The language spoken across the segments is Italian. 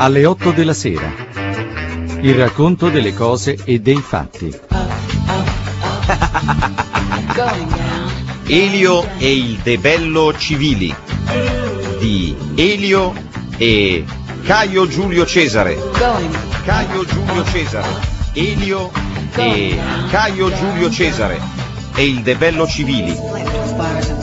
alle 8 della sera. Il racconto delle cose e dei fatti. Elio e il debello civili di Elio e Caio Giulio Cesare. Caio Giulio Cesare. Elio e Caio Giulio Cesare e il debello civili.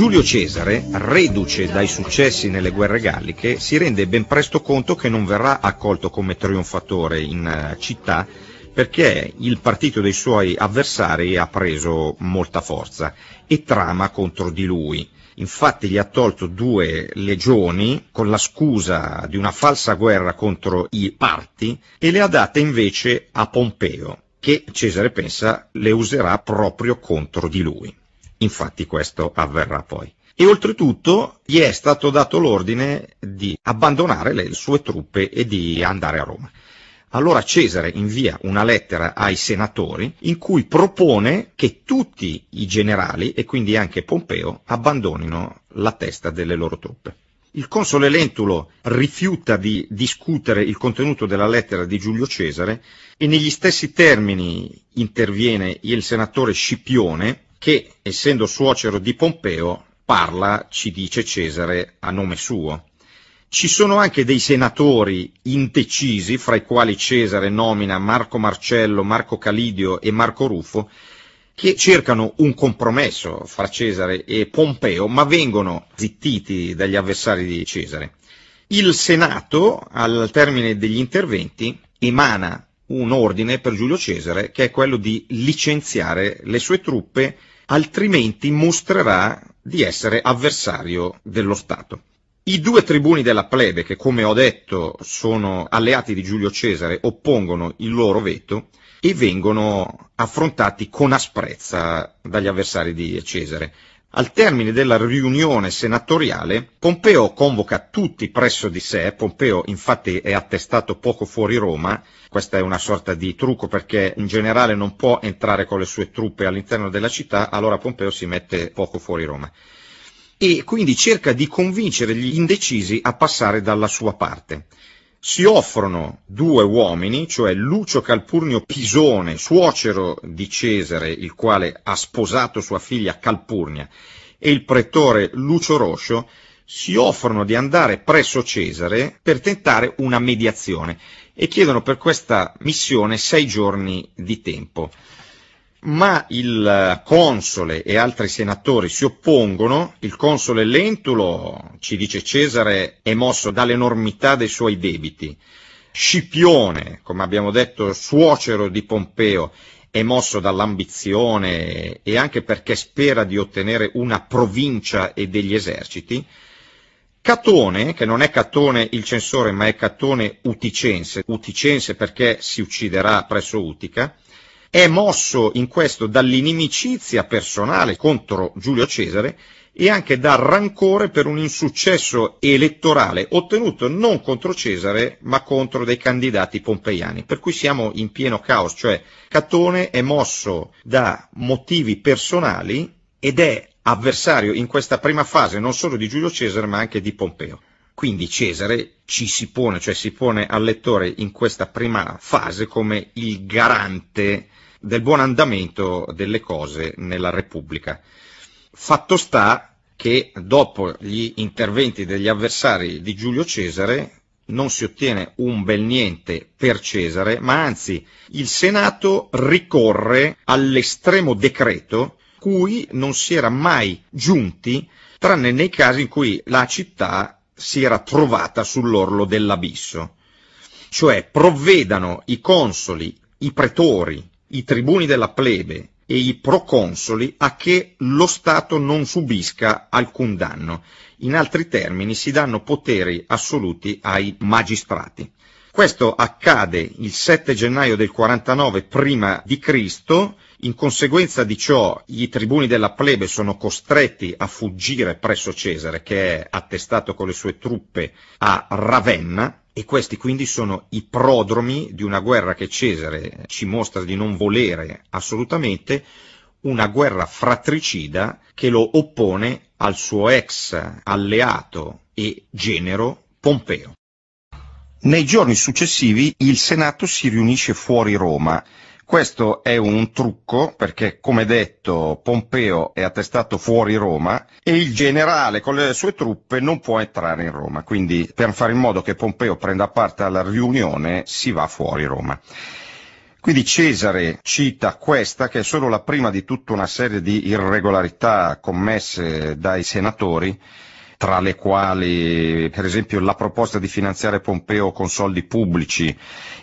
Giulio Cesare, reduce dai successi nelle guerre galliche, si rende ben presto conto che non verrà accolto come trionfatore in eh, città perché il partito dei suoi avversari ha preso molta forza e trama contro di lui. Infatti gli ha tolto due legioni con la scusa di una falsa guerra contro i parti e le ha date invece a Pompeo, che Cesare pensa le userà proprio contro di lui. Infatti questo avverrà poi. E oltretutto gli è stato dato l'ordine di abbandonare le sue truppe e di andare a Roma. Allora Cesare invia una lettera ai senatori in cui propone che tutti i generali e quindi anche Pompeo abbandonino la testa delle loro truppe. Il console Lentulo rifiuta di discutere il contenuto della lettera di Giulio Cesare e negli stessi termini interviene il senatore Scipione che, essendo suocero di Pompeo, parla, ci dice Cesare, a nome suo. Ci sono anche dei senatori indecisi, fra i quali Cesare nomina Marco Marcello, Marco Calidio e Marco Ruffo, che cercano un compromesso fra Cesare e Pompeo, ma vengono zittiti dagli avversari di Cesare. Il Senato, al termine degli interventi, emana un ordine per Giulio Cesare, che è quello di licenziare le sue truppe altrimenti mostrerà di essere avversario dello Stato. I due tribuni della plebe, che come ho detto sono alleati di Giulio Cesare, oppongono il loro veto e vengono affrontati con asprezza dagli avversari di Cesare. Al termine della riunione senatoriale, Pompeo convoca tutti presso di sé, Pompeo infatti è attestato poco fuori Roma, questa è una sorta di trucco perché un generale non può entrare con le sue truppe all'interno della città, allora Pompeo si mette poco fuori Roma e quindi cerca di convincere gli indecisi a passare dalla sua parte si offrono due uomini, cioè Lucio Calpurnio Pisone, suocero di Cesare, il quale ha sposato sua figlia Calpurnia, e il pretore Lucio Roscio, si offrono di andare presso Cesare per tentare una mediazione e chiedono per questa missione sei giorni di tempo ma il eh, console e altri senatori si oppongono, il console Lentulo, ci dice Cesare, è mosso dall'enormità dei suoi debiti. Scipione, come abbiamo detto, suocero di Pompeo, è mosso dall'ambizione e anche perché spera di ottenere una provincia e degli eserciti. Catone, che non è Catone il censore, ma è Catone Uticense, Uticense perché si ucciderà presso Utica, è mosso in questo dall'inimicizia personale contro Giulio Cesare e anche dal rancore per un insuccesso elettorale ottenuto non contro Cesare ma contro dei candidati pompeiani. Per cui siamo in pieno caos, cioè Catone è mosso da motivi personali ed è avversario in questa prima fase non solo di Giulio Cesare ma anche di Pompeo. Quindi Cesare ci si pone, cioè si pone al lettore in questa prima fase come il garante del buon andamento delle cose nella Repubblica. Fatto sta che dopo gli interventi degli avversari di Giulio Cesare non si ottiene un bel niente per Cesare, ma anzi il Senato ricorre all'estremo decreto cui non si era mai giunti, tranne nei casi in cui la città si era trovata sull'orlo dell'abisso. Cioè provvedano i consoli, i pretori, i tribuni della plebe e i proconsoli a che lo Stato non subisca alcun danno. In altri termini si danno poteri assoluti ai magistrati. Questo accade il 7 gennaio del 49 prima di Cristo in conseguenza di ciò i tribuni della plebe sono costretti a fuggire presso Cesare, che è attestato con le sue truppe a Ravenna, e questi quindi sono i prodromi di una guerra che Cesare ci mostra di non volere assolutamente, una guerra fratricida che lo oppone al suo ex alleato e genero Pompeo. Nei giorni successivi il Senato si riunisce fuori Roma questo è un trucco perché, come detto, Pompeo è attestato fuori Roma e il generale con le sue truppe non può entrare in Roma. Quindi, per fare in modo che Pompeo prenda parte alla riunione, si va fuori Roma. Quindi Cesare cita questa che è solo la prima di tutta una serie di irregolarità commesse dai senatori, tra le quali per esempio la proposta di finanziare Pompeo con soldi pubblici,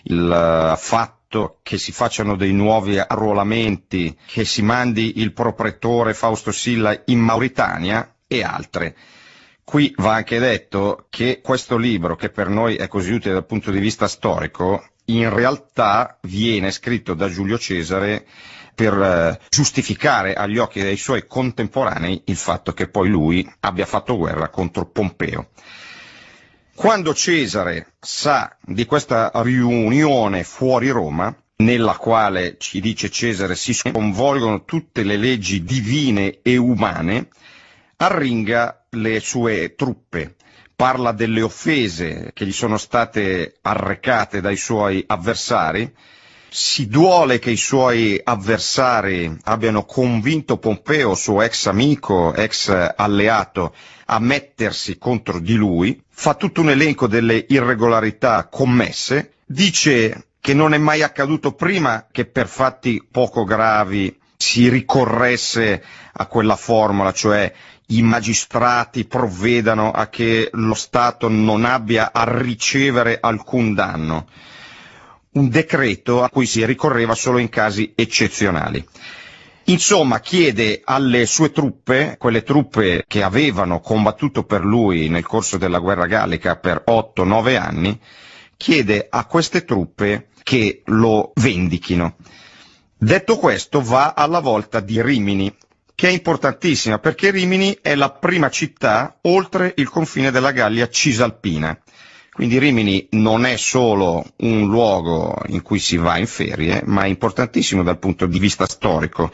il eh, fatto fatto che si facciano dei nuovi arruolamenti, che si mandi il proprietore Fausto Silla in Mauritania e altre. Qui va anche detto che questo libro, che per noi è così utile dal punto di vista storico, in realtà viene scritto da Giulio Cesare per eh, giustificare agli occhi dei suoi contemporanei il fatto che poi lui abbia fatto guerra contro Pompeo. Quando Cesare sa di questa riunione fuori Roma, nella quale, ci dice Cesare, si sconvolgono tutte le leggi divine e umane, arringa le sue truppe, parla delle offese che gli sono state arrecate dai suoi avversari, si duole che i suoi avversari abbiano convinto Pompeo, suo ex amico, ex alleato, a mettersi contro di lui, fa tutto un elenco delle irregolarità commesse, dice che non è mai accaduto prima che per fatti poco gravi si ricorresse a quella formula, cioè i magistrati provvedano a che lo Stato non abbia a ricevere alcun danno, un decreto a cui si ricorreva solo in casi eccezionali. Insomma, chiede alle sue truppe, quelle truppe che avevano combattuto per lui nel corso della guerra gallica per 8-9 anni, chiede a queste truppe che lo vendichino. Detto questo, va alla volta di Rimini, che è importantissima perché Rimini è la prima città oltre il confine della Gallia cisalpina. Quindi Rimini non è solo un luogo in cui si va in ferie, ma è importantissimo dal punto di vista storico.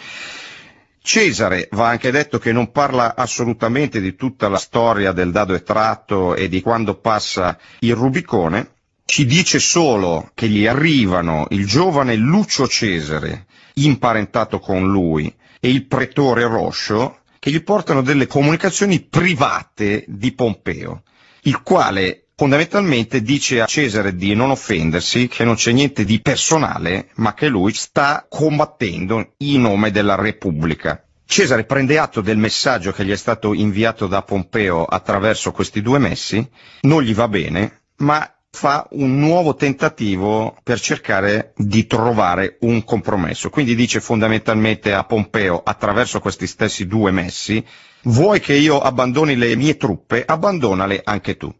Cesare va anche detto che non parla assolutamente di tutta la storia del dado e tratto e di quando passa il Rubicone, ci dice solo che gli arrivano il giovane Lucio Cesare, imparentato con lui, e il pretore Roscio, che gli portano delle comunicazioni private di Pompeo, il quale fondamentalmente dice a Cesare di non offendersi, che non c'è niente di personale, ma che lui sta combattendo in nome della Repubblica. Cesare prende atto del messaggio che gli è stato inviato da Pompeo attraverso questi due messi, non gli va bene, ma fa un nuovo tentativo per cercare di trovare un compromesso. Quindi dice fondamentalmente a Pompeo, attraverso questi stessi due messi, vuoi che io abbandoni le mie truppe, abbandonale anche tu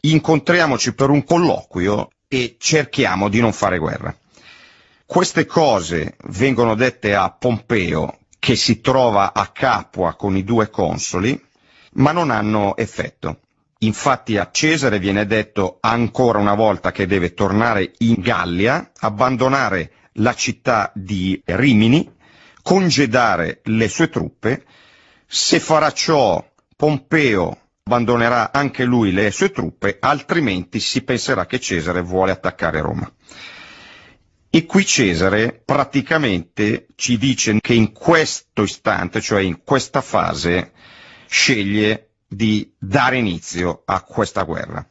incontriamoci per un colloquio e cerchiamo di non fare guerra. Queste cose vengono dette a Pompeo, che si trova a Capua con i due consoli, ma non hanno effetto. Infatti a Cesare viene detto ancora una volta che deve tornare in Gallia, abbandonare la città di Rimini, congedare le sue truppe. Se farà ciò, Pompeo abbandonerà anche lui le sue truppe, altrimenti si penserà che Cesare vuole attaccare Roma. E qui Cesare praticamente ci dice che in questo istante, cioè in questa fase, sceglie di dare inizio a questa guerra.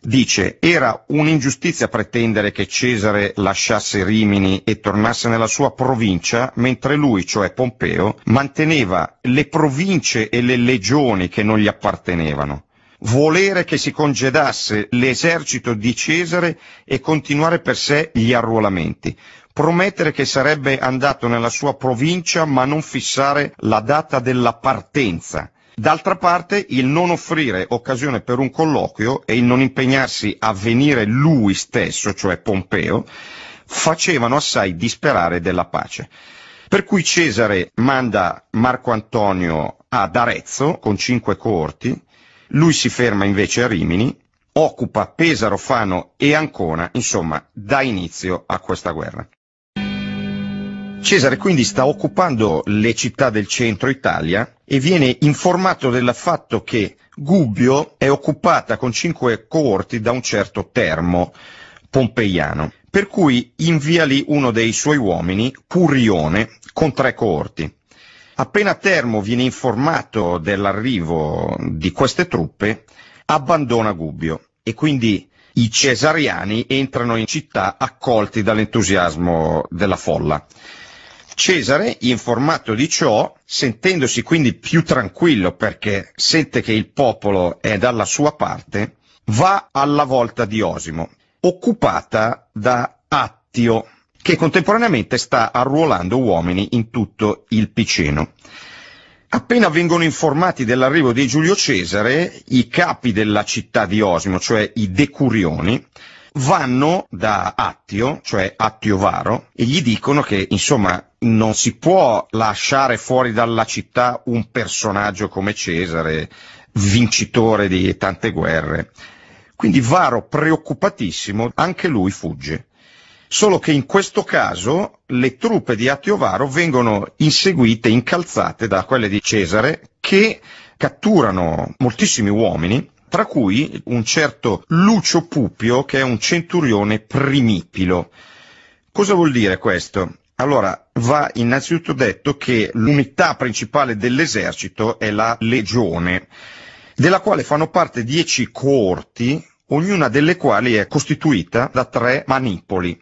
Dice, era un'ingiustizia pretendere che Cesare lasciasse Rimini e tornasse nella sua provincia, mentre lui, cioè Pompeo, manteneva le province e le legioni che non gli appartenevano. Volere che si congedasse l'esercito di Cesare e continuare per sé gli arruolamenti promettere che sarebbe andato nella sua provincia ma non fissare la data della partenza, D'altra parte il non offrire occasione per un colloquio e il non impegnarsi a venire lui stesso, cioè Pompeo, facevano assai disperare della pace. Per cui Cesare manda Marco Antonio ad Arezzo con cinque coorti, lui si ferma invece a Rimini, occupa Pesaro, Fano e Ancona, insomma, dà inizio a questa guerra. Cesare quindi sta occupando le città del centro Italia e viene informato del fatto che Gubbio è occupata con cinque coorti da un certo Termo pompeiano, per cui invia lì uno dei suoi uomini, Curione, con tre coorti. Appena Termo viene informato dell'arrivo di queste truppe, abbandona Gubbio e quindi i cesariani entrano in città accolti dall'entusiasmo della folla. Cesare, informato di ciò, sentendosi quindi più tranquillo perché sente che il popolo è dalla sua parte, va alla volta di Osimo, occupata da Attio, che contemporaneamente sta arruolando uomini in tutto il Piceno. Appena vengono informati dell'arrivo di Giulio Cesare, i capi della città di Osimo, cioè i decurioni, vanno da Attio, cioè Attio Varo, e gli dicono che insomma non si può lasciare fuori dalla città un personaggio come Cesare, vincitore di tante guerre. Quindi Varo, preoccupatissimo, anche lui fugge. Solo che in questo caso le truppe di Attio Varo vengono inseguite, incalzate da quelle di Cesare, che catturano moltissimi uomini tra cui un certo Lucio Pupio che è un centurione primipilo. Cosa vuol dire questo? Allora, va innanzitutto detto che l'unità principale dell'esercito è la legione, della quale fanno parte dieci coorti, ognuna delle quali è costituita da tre manipoli.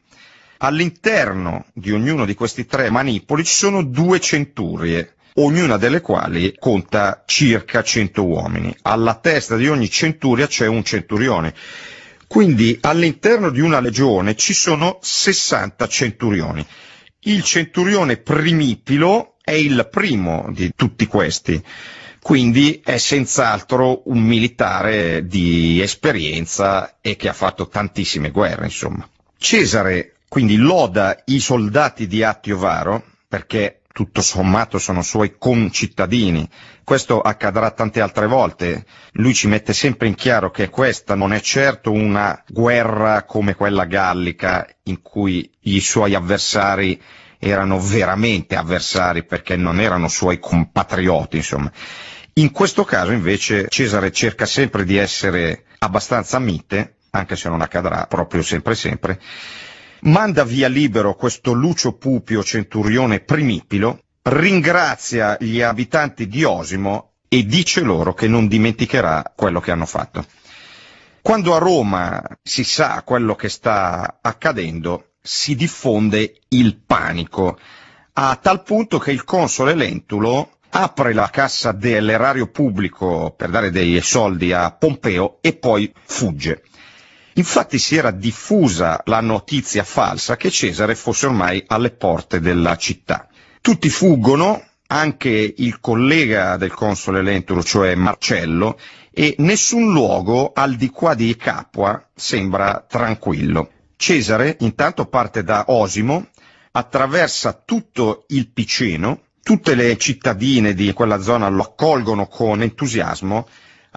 All'interno di ognuno di questi tre manipoli ci sono due centurie, ognuna delle quali conta circa 100 uomini. Alla testa di ogni centuria c'è un centurione. Quindi all'interno di una legione ci sono 60 centurioni. Il centurione primipilo è il primo di tutti questi, quindi è senz'altro un militare di esperienza e che ha fatto tantissime guerre, insomma. Cesare quindi loda i soldati di Attiovaro perché tutto sommato sono suoi concittadini. Questo accadrà tante altre volte. Lui ci mette sempre in chiaro che questa non è certo una guerra come quella gallica in cui i suoi avversari erano veramente avversari perché non erano suoi compatrioti, insomma. In questo caso invece Cesare cerca sempre di essere abbastanza mite, anche se non accadrà proprio sempre sempre, manda via libero questo Lucio Pupio centurione primipilo, ringrazia gli abitanti di Osimo e dice loro che non dimenticherà quello che hanno fatto. Quando a Roma si sa quello che sta accadendo, si diffonde il panico, a tal punto che il console Lentulo apre la cassa dell'erario pubblico per dare dei soldi a Pompeo e poi fugge. Infatti si era diffusa la notizia falsa che Cesare fosse ormai alle porte della città. Tutti fuggono, anche il collega del console Lenturo, cioè Marcello, e nessun luogo al di qua di Capua sembra tranquillo. Cesare intanto parte da Osimo, attraversa tutto il Piceno, tutte le cittadine di quella zona lo accolgono con entusiasmo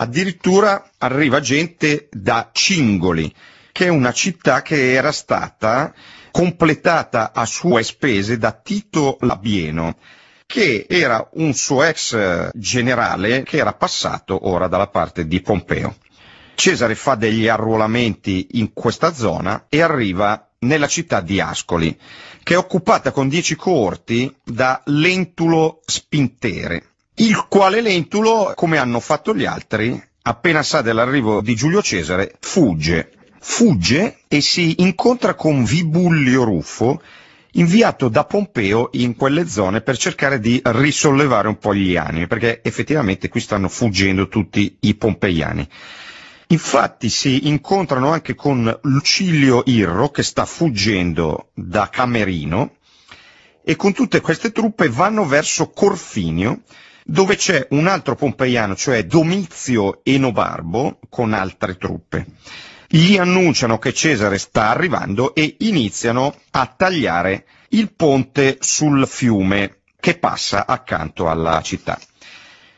Addirittura arriva gente da Cingoli, che è una città che era stata completata a sue spese da Tito Labieno, che era un suo ex generale che era passato ora dalla parte di Pompeo. Cesare fa degli arruolamenti in questa zona e arriva nella città di Ascoli, che è occupata con dieci coorti da Lentulo Spintere, il quale Lentulo, come hanno fatto gli altri, appena sa dell'arrivo di Giulio Cesare, fugge. Fugge e si incontra con Vibullio Ruffo, inviato da Pompeo in quelle zone per cercare di risollevare un po' gli animi, perché effettivamente qui stanno fuggendo tutti i pompeiani. Infatti si incontrano anche con Lucilio Irro che sta fuggendo da Camerino e con tutte queste truppe vanno verso Corfinio dove c'è un altro pompeiano, cioè Domizio Enobarbo, con altre truppe. Gli annunciano che Cesare sta arrivando e iniziano a tagliare il ponte sul fiume che passa accanto alla città.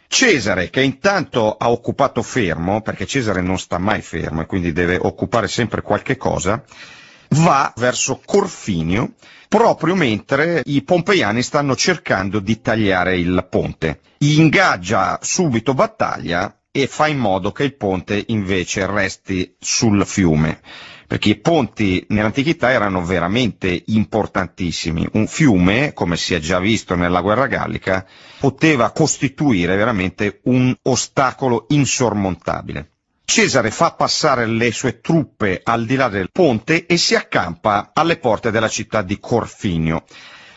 Cesare, che intanto ha occupato fermo, perché Cesare non sta mai fermo e quindi deve occupare sempre qualche cosa, va verso Corfinio, proprio mentre i pompeiani stanno cercando di tagliare il ponte. Ingaggia subito battaglia e fa in modo che il ponte invece resti sul fiume perché i ponti nell'antichità erano veramente importantissimi. Un fiume, come si è già visto nella guerra gallica, poteva costituire veramente un ostacolo insormontabile. Cesare fa passare le sue truppe al di là del ponte e si accampa alle porte della città di Corfinio,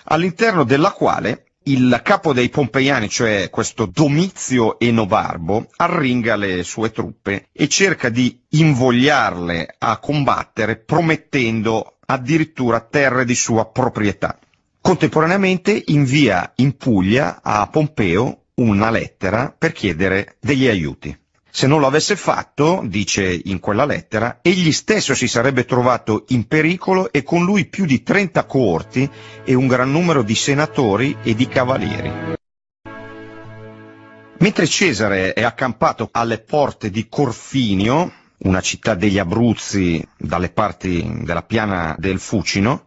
all'interno della quale il capo dei pompeiani, cioè questo Domizio Enobarbo, arringa le sue truppe e cerca di invogliarle a combattere promettendo addirittura terre di sua proprietà. Contemporaneamente invia in Puglia a Pompeo una lettera per chiedere degli aiuti. Se non lo avesse fatto, dice in quella lettera, egli stesso si sarebbe trovato in pericolo e con lui più di 30 coorti e un gran numero di senatori e di cavalieri. Mentre Cesare è accampato alle porte di Corfinio, una città degli Abruzzi dalle parti della piana del Fucino,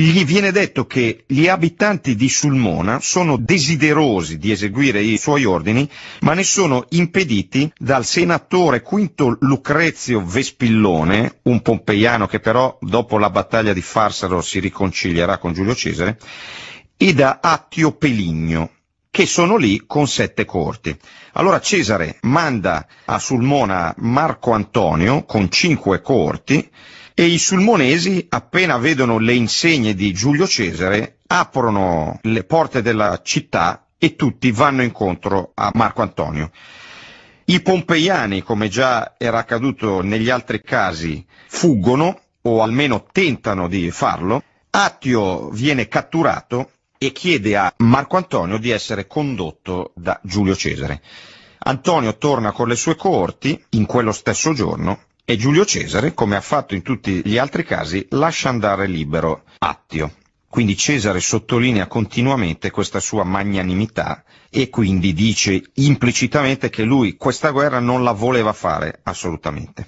gli viene detto che gli abitanti di Sulmona sono desiderosi di eseguire i suoi ordini, ma ne sono impediti dal senatore Quinto Lucrezio Vespillone, un pompeiano che però dopo la battaglia di Farsaro si riconcilierà con Giulio Cesare, e da Attio Peligno, che sono lì con sette corti. Allora Cesare manda a Sulmona Marco Antonio con cinque corti, e i sulmonesi, appena vedono le insegne di Giulio Cesare, aprono le porte della città e tutti vanno incontro a Marco Antonio. I pompeiani, come già era accaduto negli altri casi, fuggono o almeno tentano di farlo. Attio viene catturato e chiede a Marco Antonio di essere condotto da Giulio Cesare. Antonio torna con le sue coorti in quello stesso giorno e Giulio Cesare, come ha fatto in tutti gli altri casi, lascia andare libero Attio. Quindi Cesare sottolinea continuamente questa sua magnanimità e quindi dice implicitamente che lui questa guerra non la voleva fare assolutamente.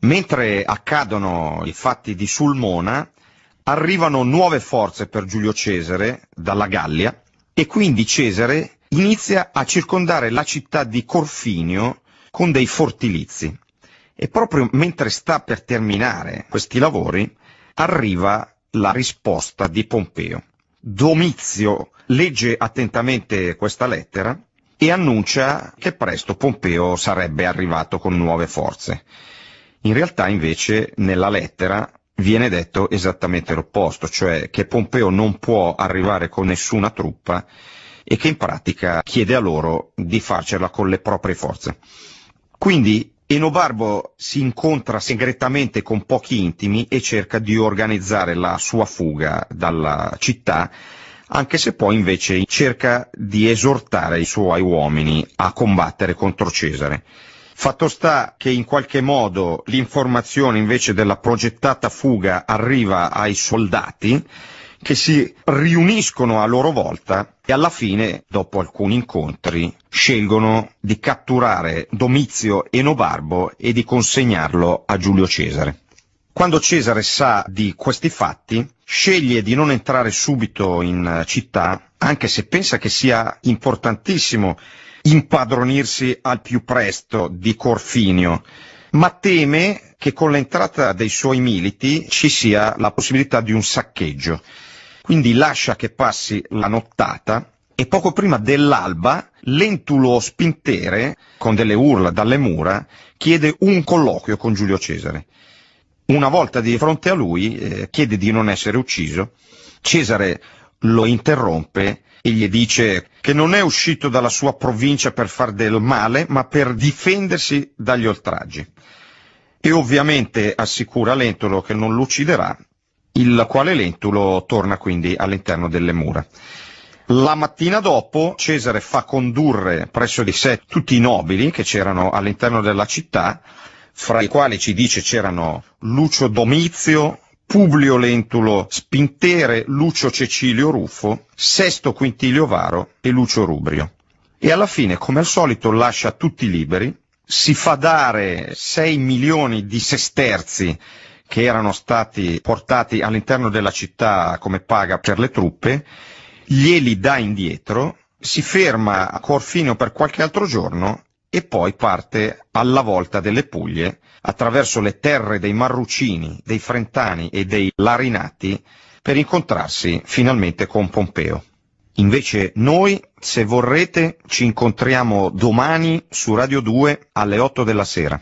Mentre accadono i fatti di Sulmona, arrivano nuove forze per Giulio Cesare dalla Gallia e quindi Cesare inizia a circondare la città di Corfinio con dei fortilizi e proprio mentre sta per terminare questi lavori arriva la risposta di Pompeo. Domizio legge attentamente questa lettera e annuncia che presto Pompeo sarebbe arrivato con nuove forze. In realtà invece nella lettera viene detto esattamente l'opposto, cioè che Pompeo non può arrivare con nessuna truppa e che in pratica chiede a loro di farcela con le proprie forze. Quindi Enobarbo si incontra segretamente con pochi intimi e cerca di organizzare la sua fuga dalla città, anche se poi invece cerca di esortare i suoi uomini a combattere contro Cesare. Fatto sta che in qualche modo l'informazione invece della progettata fuga arriva ai soldati, che si riuniscono a loro volta e alla fine, dopo alcuni incontri, scelgono di catturare Domizio Enobarbo e di consegnarlo a Giulio Cesare. Quando Cesare sa di questi fatti, sceglie di non entrare subito in eh, città, anche se pensa che sia importantissimo impadronirsi al più presto di Corfinio, ma teme che con l'entrata dei suoi militi ci sia la possibilità di un saccheggio. Quindi lascia che passi la nottata e poco prima dell'alba Lentulo Spintere, con delle urla dalle mura, chiede un colloquio con Giulio Cesare. Una volta di fronte a lui eh, chiede di non essere ucciso, Cesare lo interrompe e gli dice che non è uscito dalla sua provincia per far del male, ma per difendersi dagli oltraggi. E ovviamente assicura Lentolo che non lo ucciderà il quale lentulo torna quindi all'interno delle mura. La mattina dopo Cesare fa condurre presso di sé tutti i nobili che c'erano all'interno della città, fra i quali ci dice c'erano Lucio Domizio, Publio Lentulo Spintere, Lucio Cecilio Ruffo, Sesto Quintilio Varo e Lucio Rubrio. E alla fine, come al solito, lascia tutti liberi, si fa dare 6 milioni di sesterzi che erano stati portati all'interno della città come paga per le truppe, glieli dà indietro, si ferma a Corfino per qualche altro giorno e poi parte alla volta delle Puglie attraverso le terre dei Marrucini, dei Frentani e dei Larinati per incontrarsi finalmente con Pompeo. Invece noi, se vorrete, ci incontriamo domani su Radio 2 alle 8 della sera.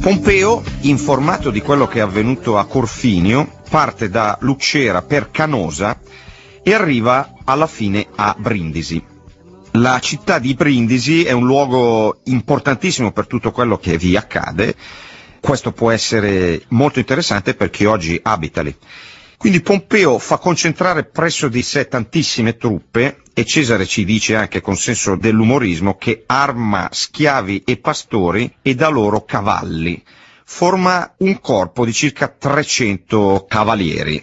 Pompeo, informato di quello che è avvenuto a Corfinio, parte da Lucera per Canosa e arriva alla fine a Brindisi. La città di Brindisi è un luogo importantissimo per tutto quello che vi accade, questo può essere molto interessante per chi oggi abita lì. Quindi Pompeo fa concentrare presso di sé tantissime truppe e Cesare ci dice anche con senso dell'umorismo che arma schiavi e pastori e da loro cavalli. Forma un corpo di circa 300 cavalieri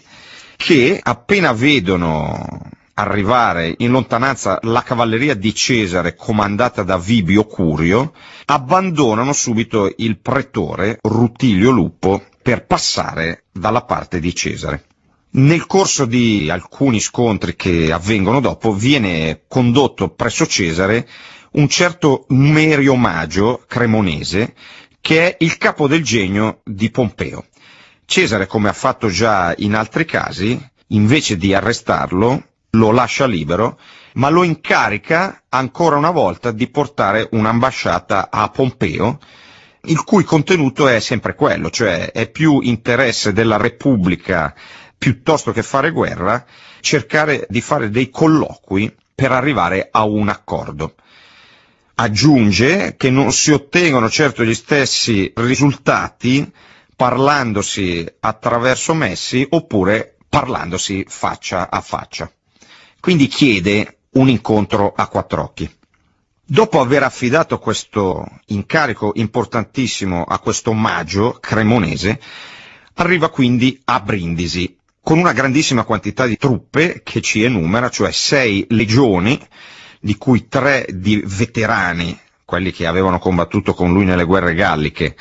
che appena vedono arrivare in lontananza la cavalleria di Cesare comandata da Vibio Curio, abbandonano subito il pretore Rutilio Lupo per passare dalla parte di Cesare. Nel corso di alcuni scontri che avvengono dopo viene condotto presso Cesare un certo Numerio Magio cremonese che è il capo del genio di Pompeo. Cesare, come ha fatto già in altri casi, invece di arrestarlo, lo lascia libero, ma lo incarica ancora una volta di portare un'ambasciata a Pompeo, il cui contenuto è sempre quello, cioè è più interesse della Repubblica piuttosto che fare guerra, cercare di fare dei colloqui per arrivare a un accordo. Aggiunge che non si ottengono certo gli stessi risultati parlandosi attraverso messi oppure parlandosi faccia a faccia. Quindi chiede un incontro a quattro occhi. Dopo aver affidato questo incarico importantissimo a questo maggio cremonese, arriva quindi a Brindisi, con una grandissima quantità di truppe che ci enumera, cioè sei legioni, di cui tre di veterani, quelli che avevano combattuto con lui nelle guerre galliche,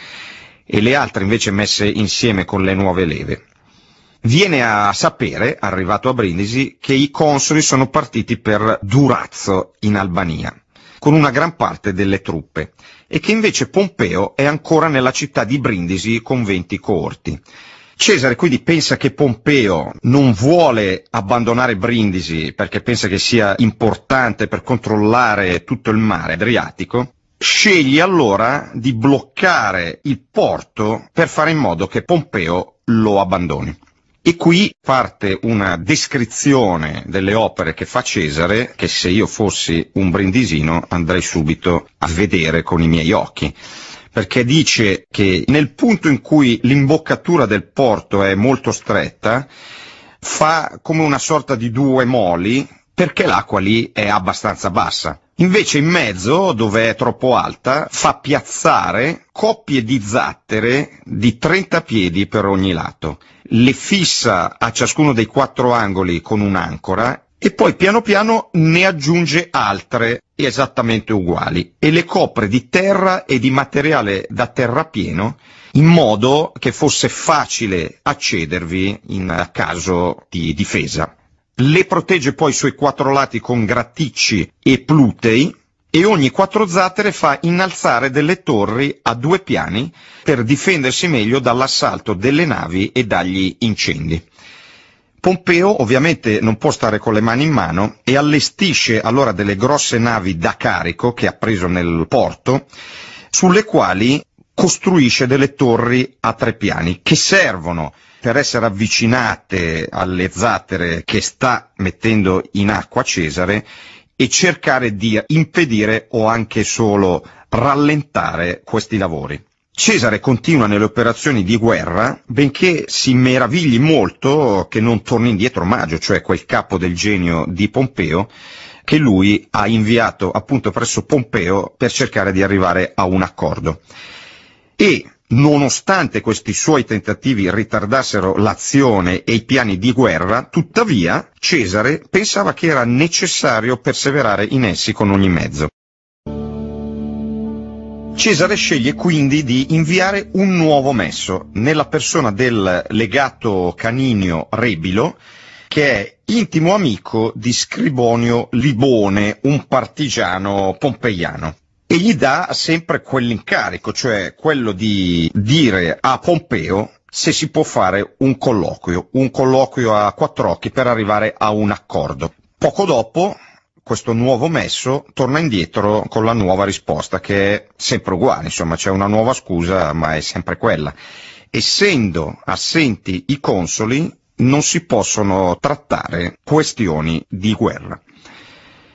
e le altre invece messe insieme con le nuove leve. Viene a sapere, arrivato a Brindisi, che i consoli sono partiti per Durazzo in Albania, con una gran parte delle truppe, e che invece Pompeo è ancora nella città di Brindisi con 20 coorti. Cesare quindi pensa che Pompeo non vuole abbandonare Brindisi perché pensa che sia importante per controllare tutto il mare Adriatico, sceglie allora di bloccare il porto per fare in modo che Pompeo lo abbandoni. E qui parte una descrizione delle opere che fa Cesare, che se io fossi un brindisino andrei subito a vedere con i miei occhi perché dice che nel punto in cui l'imboccatura del porto è molto stretta, fa come una sorta di due moli perché l'acqua lì è abbastanza bassa. Invece in mezzo, dove è troppo alta, fa piazzare coppie di zattere di 30 piedi per ogni lato. Le fissa a ciascuno dei quattro angoli con un'ancora e poi piano piano ne aggiunge altre esattamente uguali e le copre di terra e di materiale da terrapieno in modo che fosse facile accedervi in caso di difesa. Le protegge poi sui quattro lati con gratticci e plutei e ogni quattro zattere fa innalzare delle torri a due piani per difendersi meglio dall'assalto delle navi e dagli incendi. Pompeo ovviamente non può stare con le mani in mano e allestisce allora delle grosse navi da carico che ha preso nel porto, sulle quali costruisce delle torri a tre piani che servono per essere avvicinate alle zattere che sta mettendo in acqua Cesare e cercare di impedire o anche solo rallentare questi lavori. Cesare continua nelle operazioni di guerra, benché si meravigli molto che non torni indietro Maggio, cioè quel capo del genio di Pompeo, che lui ha inviato appunto presso Pompeo per cercare di arrivare a un accordo. E nonostante questi suoi tentativi ritardassero l'azione e i piani di guerra, tuttavia Cesare pensava che era necessario perseverare in essi con ogni mezzo. Cesare sceglie quindi di inviare un nuovo messo nella persona del legato caninio Rebilo, che è intimo amico di Scribonio Libone, un partigiano pompeiano. E gli dà sempre quell'incarico, cioè quello di dire a Pompeo se si può fare un colloquio, un colloquio a quattro occhi per arrivare a un accordo. Poco dopo questo nuovo messo torna indietro con la nuova risposta che è sempre uguale, insomma c'è una nuova scusa ma è sempre quella. Essendo assenti i consoli non si possono trattare questioni di guerra.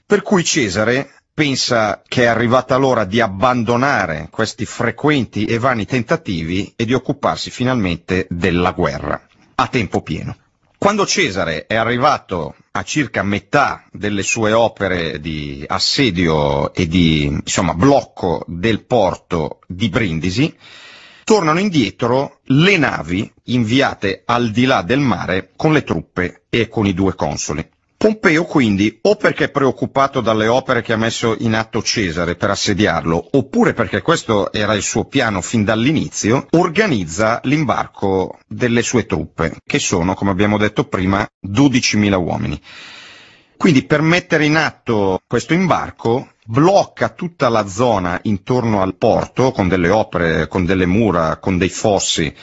Per cui Cesare pensa che è arrivata l'ora di abbandonare questi frequenti e vani tentativi e di occuparsi finalmente della guerra a tempo pieno. Quando Cesare è arrivato a circa metà delle sue opere di assedio e di insomma, blocco del porto di Brindisi, tornano indietro le navi inviate al di là del mare con le truppe e con i due consoli. Pompeo quindi, o perché è preoccupato dalle opere che ha messo in atto Cesare per assediarlo, oppure perché questo era il suo piano fin dall'inizio, organizza l'imbarco delle sue truppe, che sono, come abbiamo detto prima, 12.000 uomini. Quindi per mettere in atto questo imbarco blocca tutta la zona intorno al porto con delle opere, con delle mura, con dei fossi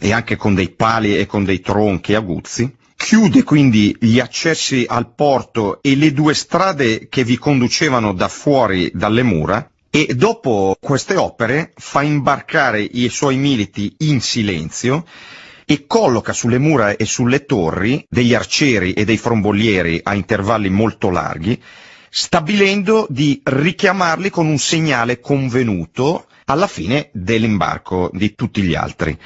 e anche con dei pali e con dei tronchi aguzzi Chiude quindi gli accessi al porto e le due strade che vi conducevano da fuori dalle mura e dopo queste opere fa imbarcare i suoi militi in silenzio e colloca sulle mura e sulle torri degli arcieri e dei frombolieri a intervalli molto larghi, stabilendo di richiamarli con un segnale convenuto alla fine dell'imbarco di tutti gli altri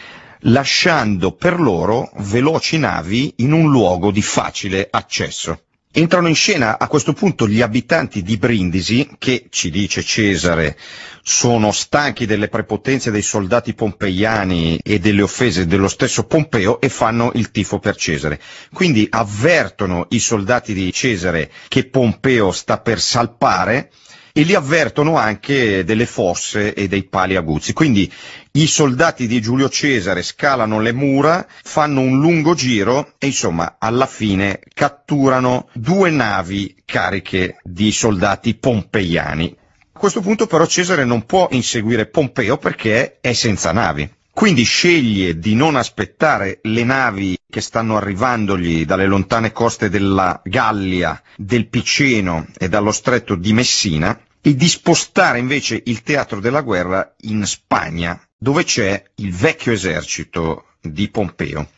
lasciando per loro veloci navi in un luogo di facile accesso. Entrano in scena a questo punto gli abitanti di Brindisi, che, ci dice Cesare, sono stanchi delle prepotenze dei soldati pompeiani e delle offese dello stesso Pompeo e fanno il tifo per Cesare. Quindi avvertono i soldati di Cesare che Pompeo sta per salpare e li avvertono anche delle fosse e dei pali aguzzi. Quindi i soldati di Giulio Cesare scalano le mura, fanno un lungo giro e insomma alla fine catturano due navi cariche di soldati pompeiani. A questo punto però Cesare non può inseguire Pompeo perché è senza navi. Quindi sceglie di non aspettare le navi che stanno arrivandogli dalle lontane coste della Gallia, del Piceno e dallo stretto di Messina e di spostare invece il teatro della guerra in Spagna, dove c'è il vecchio esercito di Pompeo.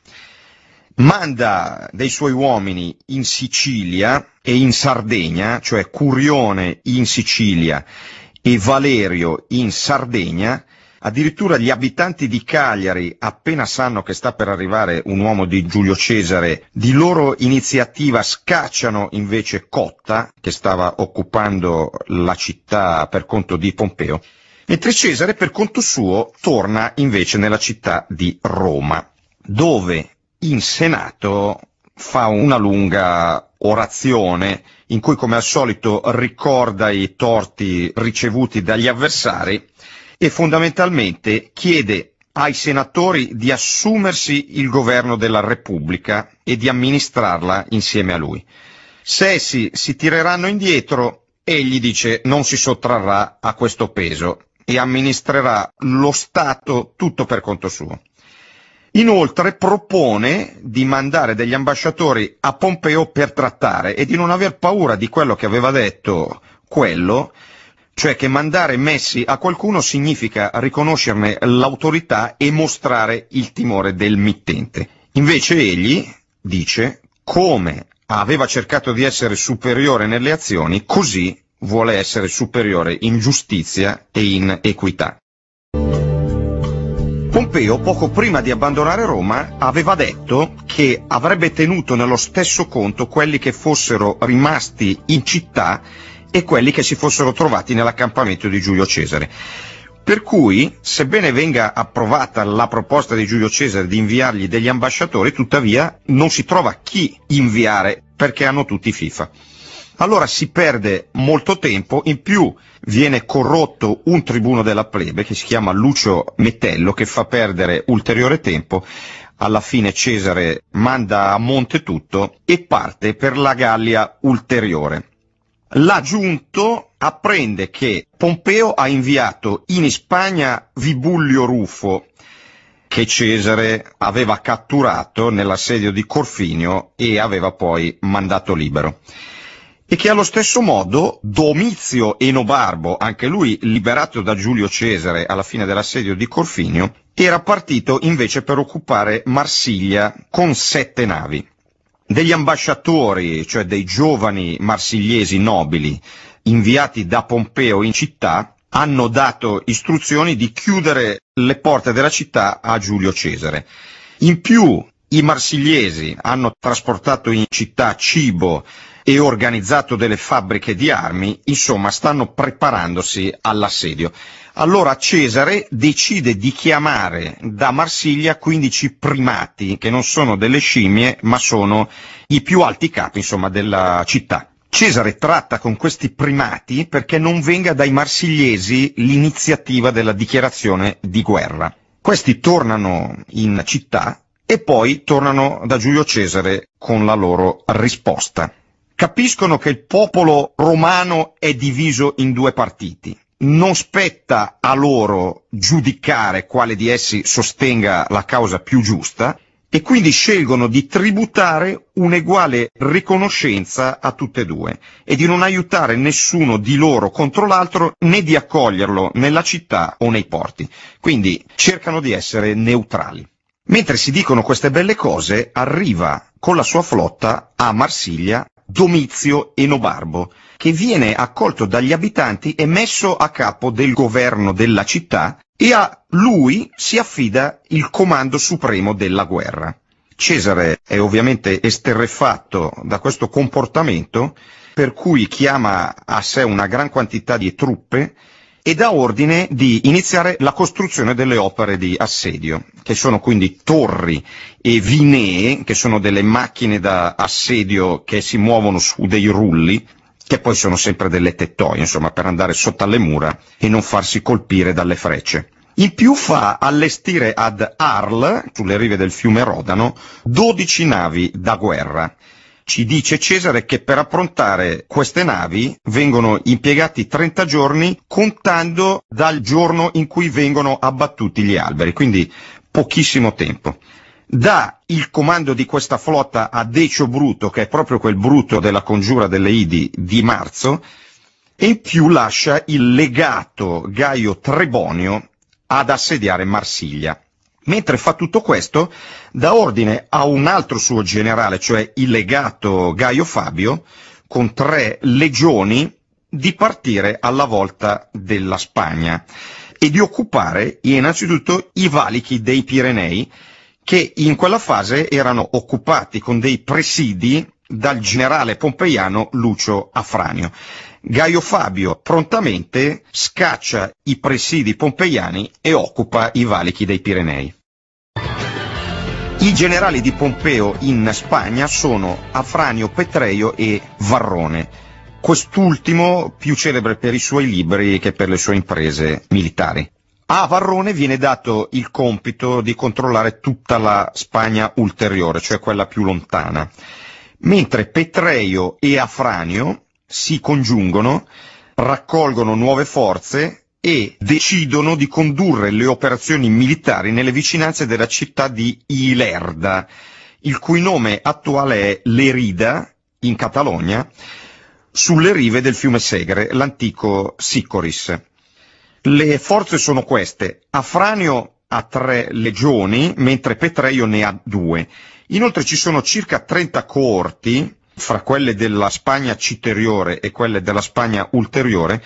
Manda dei suoi uomini in Sicilia e in Sardegna, cioè Curione in Sicilia e Valerio in Sardegna, Addirittura gli abitanti di Cagliari, appena sanno che sta per arrivare un uomo di Giulio Cesare, di loro iniziativa scacciano invece Cotta, che stava occupando la città per conto di Pompeo, mentre Cesare per conto suo torna invece nella città di Roma, dove in Senato fa una lunga orazione in cui come al solito ricorda i torti ricevuti dagli avversari e fondamentalmente chiede ai senatori di assumersi il governo della Repubblica e di amministrarla insieme a lui. Se essi si tireranno indietro, egli dice non si sottrarrà a questo peso e amministrerà lo Stato tutto per conto suo. Inoltre propone di mandare degli ambasciatori a Pompeo per trattare e di non aver paura di quello che aveva detto quello cioè che mandare messi a qualcuno significa riconoscerne l'autorità e mostrare il timore del mittente. Invece egli dice come aveva cercato di essere superiore nelle azioni, così vuole essere superiore in giustizia e in equità. Pompeo, poco prima di abbandonare Roma, aveva detto che avrebbe tenuto nello stesso conto quelli che fossero rimasti in città e quelli che si fossero trovati nell'accampamento di Giulio Cesare. Per cui, sebbene venga approvata la proposta di Giulio Cesare di inviargli degli ambasciatori, tuttavia non si trova chi inviare perché hanno tutti FIFA. Allora si perde molto tempo, in più viene corrotto un tribuno della plebe che si chiama Lucio Metello che fa perdere ulteriore tempo. Alla fine Cesare manda a monte tutto e parte per la Gallia ulteriore l'aggiunto apprende che Pompeo ha inviato in Spagna Vibullio Rufo, che Cesare aveva catturato nell'assedio di Corfinio e aveva poi mandato libero. E che allo stesso modo Domizio Enobarbo, anche lui liberato da Giulio Cesare alla fine dell'assedio di Corfinio, era partito invece per occupare Marsiglia con sette navi degli ambasciatori, cioè dei giovani marsigliesi nobili inviati da Pompeo in città, hanno dato istruzioni di chiudere le porte della città a Giulio Cesare. In più i marsigliesi hanno trasportato in città cibo e organizzato delle fabbriche di armi, insomma stanno preparandosi all'assedio. Allora Cesare decide di chiamare da Marsiglia 15 primati, che non sono delle scimmie, ma sono i più alti capi insomma, della città. Cesare tratta con questi primati perché non venga dai marsigliesi l'iniziativa della dichiarazione di guerra. Questi tornano in città e poi tornano da Giulio Cesare con la loro risposta. Capiscono che il popolo romano è diviso in due partiti non spetta a loro giudicare quale di essi sostenga la causa più giusta e quindi scelgono di tributare un'eguale riconoscenza a tutte e due e di non aiutare nessuno di loro contro l'altro né di accoglierlo nella città o nei porti. Quindi cercano di essere neutrali. Mentre si dicono queste belle cose, arriva con la sua flotta a Marsiglia Domizio Enobarbo, che viene accolto dagli abitanti e messo a capo del governo della città e a lui si affida il comando supremo della guerra. Cesare è ovviamente esterrefatto da questo comportamento, per cui chiama a sé una gran quantità di truppe e dà ordine di iniziare la costruzione delle opere di assedio, che sono quindi torri e vinee, che sono delle macchine da assedio che si muovono su dei rulli, che poi sono sempre delle tettoie, insomma, per andare sotto alle mura e non farsi colpire dalle frecce. In più fa allestire ad Arles, sulle rive del fiume Rodano, 12 navi da guerra. Ci dice Cesare che per approntare queste navi vengono impiegati 30 giorni contando dal giorno in cui vengono abbattuti gli alberi, quindi pochissimo tempo dà il comando di questa flotta a Decio Bruto, che è proprio quel Bruto della congiura delle Idi di marzo, e in più lascia il legato Gaio Trebonio ad assediare Marsiglia. Mentre fa tutto questo, dà ordine a un altro suo generale, cioè il legato Gaio Fabio, con tre legioni, di partire alla volta della Spagna e di occupare innanzitutto i valichi dei Pirenei, che in quella fase erano occupati con dei presidi dal generale pompeiano Lucio Afranio. Gaio Fabio prontamente scaccia i presidi pompeiani e occupa i valichi dei Pirenei. I generali di Pompeo in Spagna sono Afranio Petreio e Varrone, quest'ultimo più celebre per i suoi libri che per le sue imprese militari a Varrone viene dato il compito di controllare tutta la Spagna ulteriore, cioè quella più lontana, mentre Petreio e Afranio si congiungono, raccolgono nuove forze e decidono di condurre le operazioni militari nelle vicinanze della città di Ilerda, il cui nome attuale è Lerida, in Catalogna, sulle rive del fiume Segre, l'antico Sicoris. Le forze sono queste. Afranio ha tre legioni, mentre Petreio ne ha due. Inoltre ci sono circa 30 coorti, fra quelle della Spagna citeriore e quelle della Spagna ulteriore,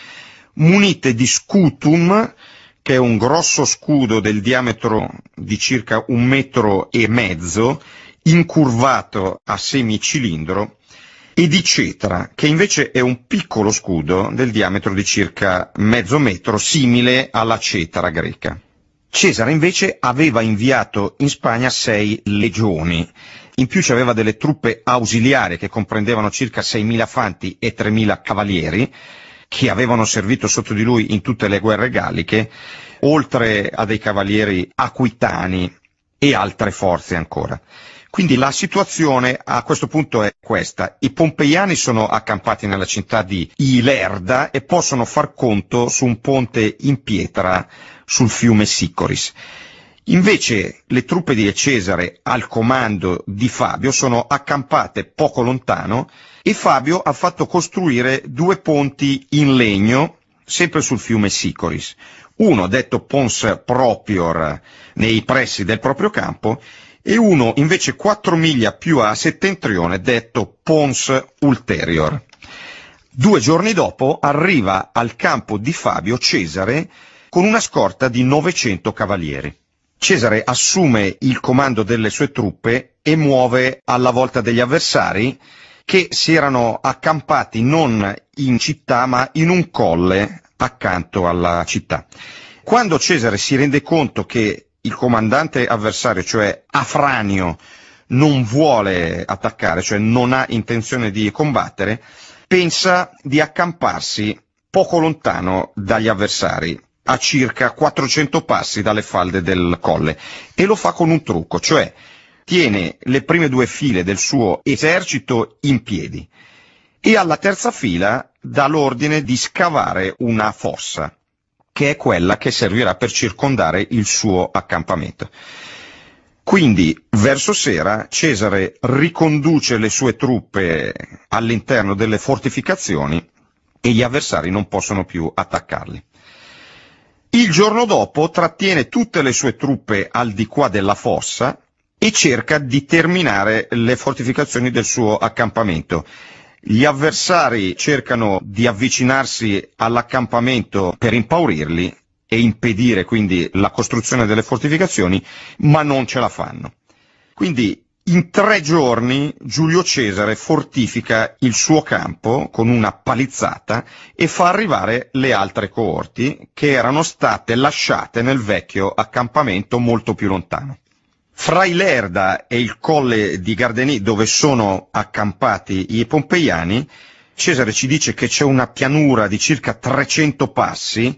munite di scutum, che è un grosso scudo del diametro di circa un metro e mezzo, incurvato a semicilindro, e di cetra, che invece è un piccolo scudo del diametro di circa mezzo metro, simile alla cetra greca. Cesare invece aveva inviato in Spagna sei legioni, in più ci aveva delle truppe ausiliarie che comprendevano circa 6.000 fanti e 3.000 cavalieri, che avevano servito sotto di lui in tutte le guerre galliche, oltre a dei cavalieri aquitani e altre forze ancora. Quindi la situazione a questo punto è questa. I pompeiani sono accampati nella città di Ilerda e possono far conto su un ponte in pietra sul fiume Sicoris. Invece le truppe di Cesare al comando di Fabio sono accampate poco lontano e Fabio ha fatto costruire due ponti in legno sempre sul fiume Sicoris. Uno detto Pons Propior nei pressi del proprio campo e uno invece 4 miglia più a settentrione detto Pons Ulterior. Due giorni dopo arriva al campo di Fabio Cesare con una scorta di 900 cavalieri. Cesare assume il comando delle sue truppe e muove alla volta degli avversari che si erano accampati non in città ma in un colle accanto alla città. Quando Cesare si rende conto che il comandante avversario, cioè Afranio, non vuole attaccare, cioè non ha intenzione di combattere, pensa di accamparsi poco lontano dagli avversari, a circa 400 passi dalle falde del colle, e lo fa con un trucco, cioè tiene le prime due file del suo esercito in piedi e alla terza fila dà l'ordine di scavare una fossa che è quella che servirà per circondare il suo accampamento. Quindi verso sera Cesare riconduce le sue truppe all'interno delle fortificazioni e gli avversari non possono più attaccarli. Il giorno dopo trattiene tutte le sue truppe al di qua della fossa e cerca di terminare le fortificazioni del suo accampamento gli avversari cercano di avvicinarsi all'accampamento per impaurirli e impedire quindi la costruzione delle fortificazioni, ma non ce la fanno. Quindi in tre giorni Giulio Cesare fortifica il suo campo con una palizzata e fa arrivare le altre coorti che erano state lasciate nel vecchio accampamento molto più lontano. Fra Ilerda e il colle di Gardenì dove sono accampati i pompeiani, Cesare ci dice che c'è una pianura di circa 300 passi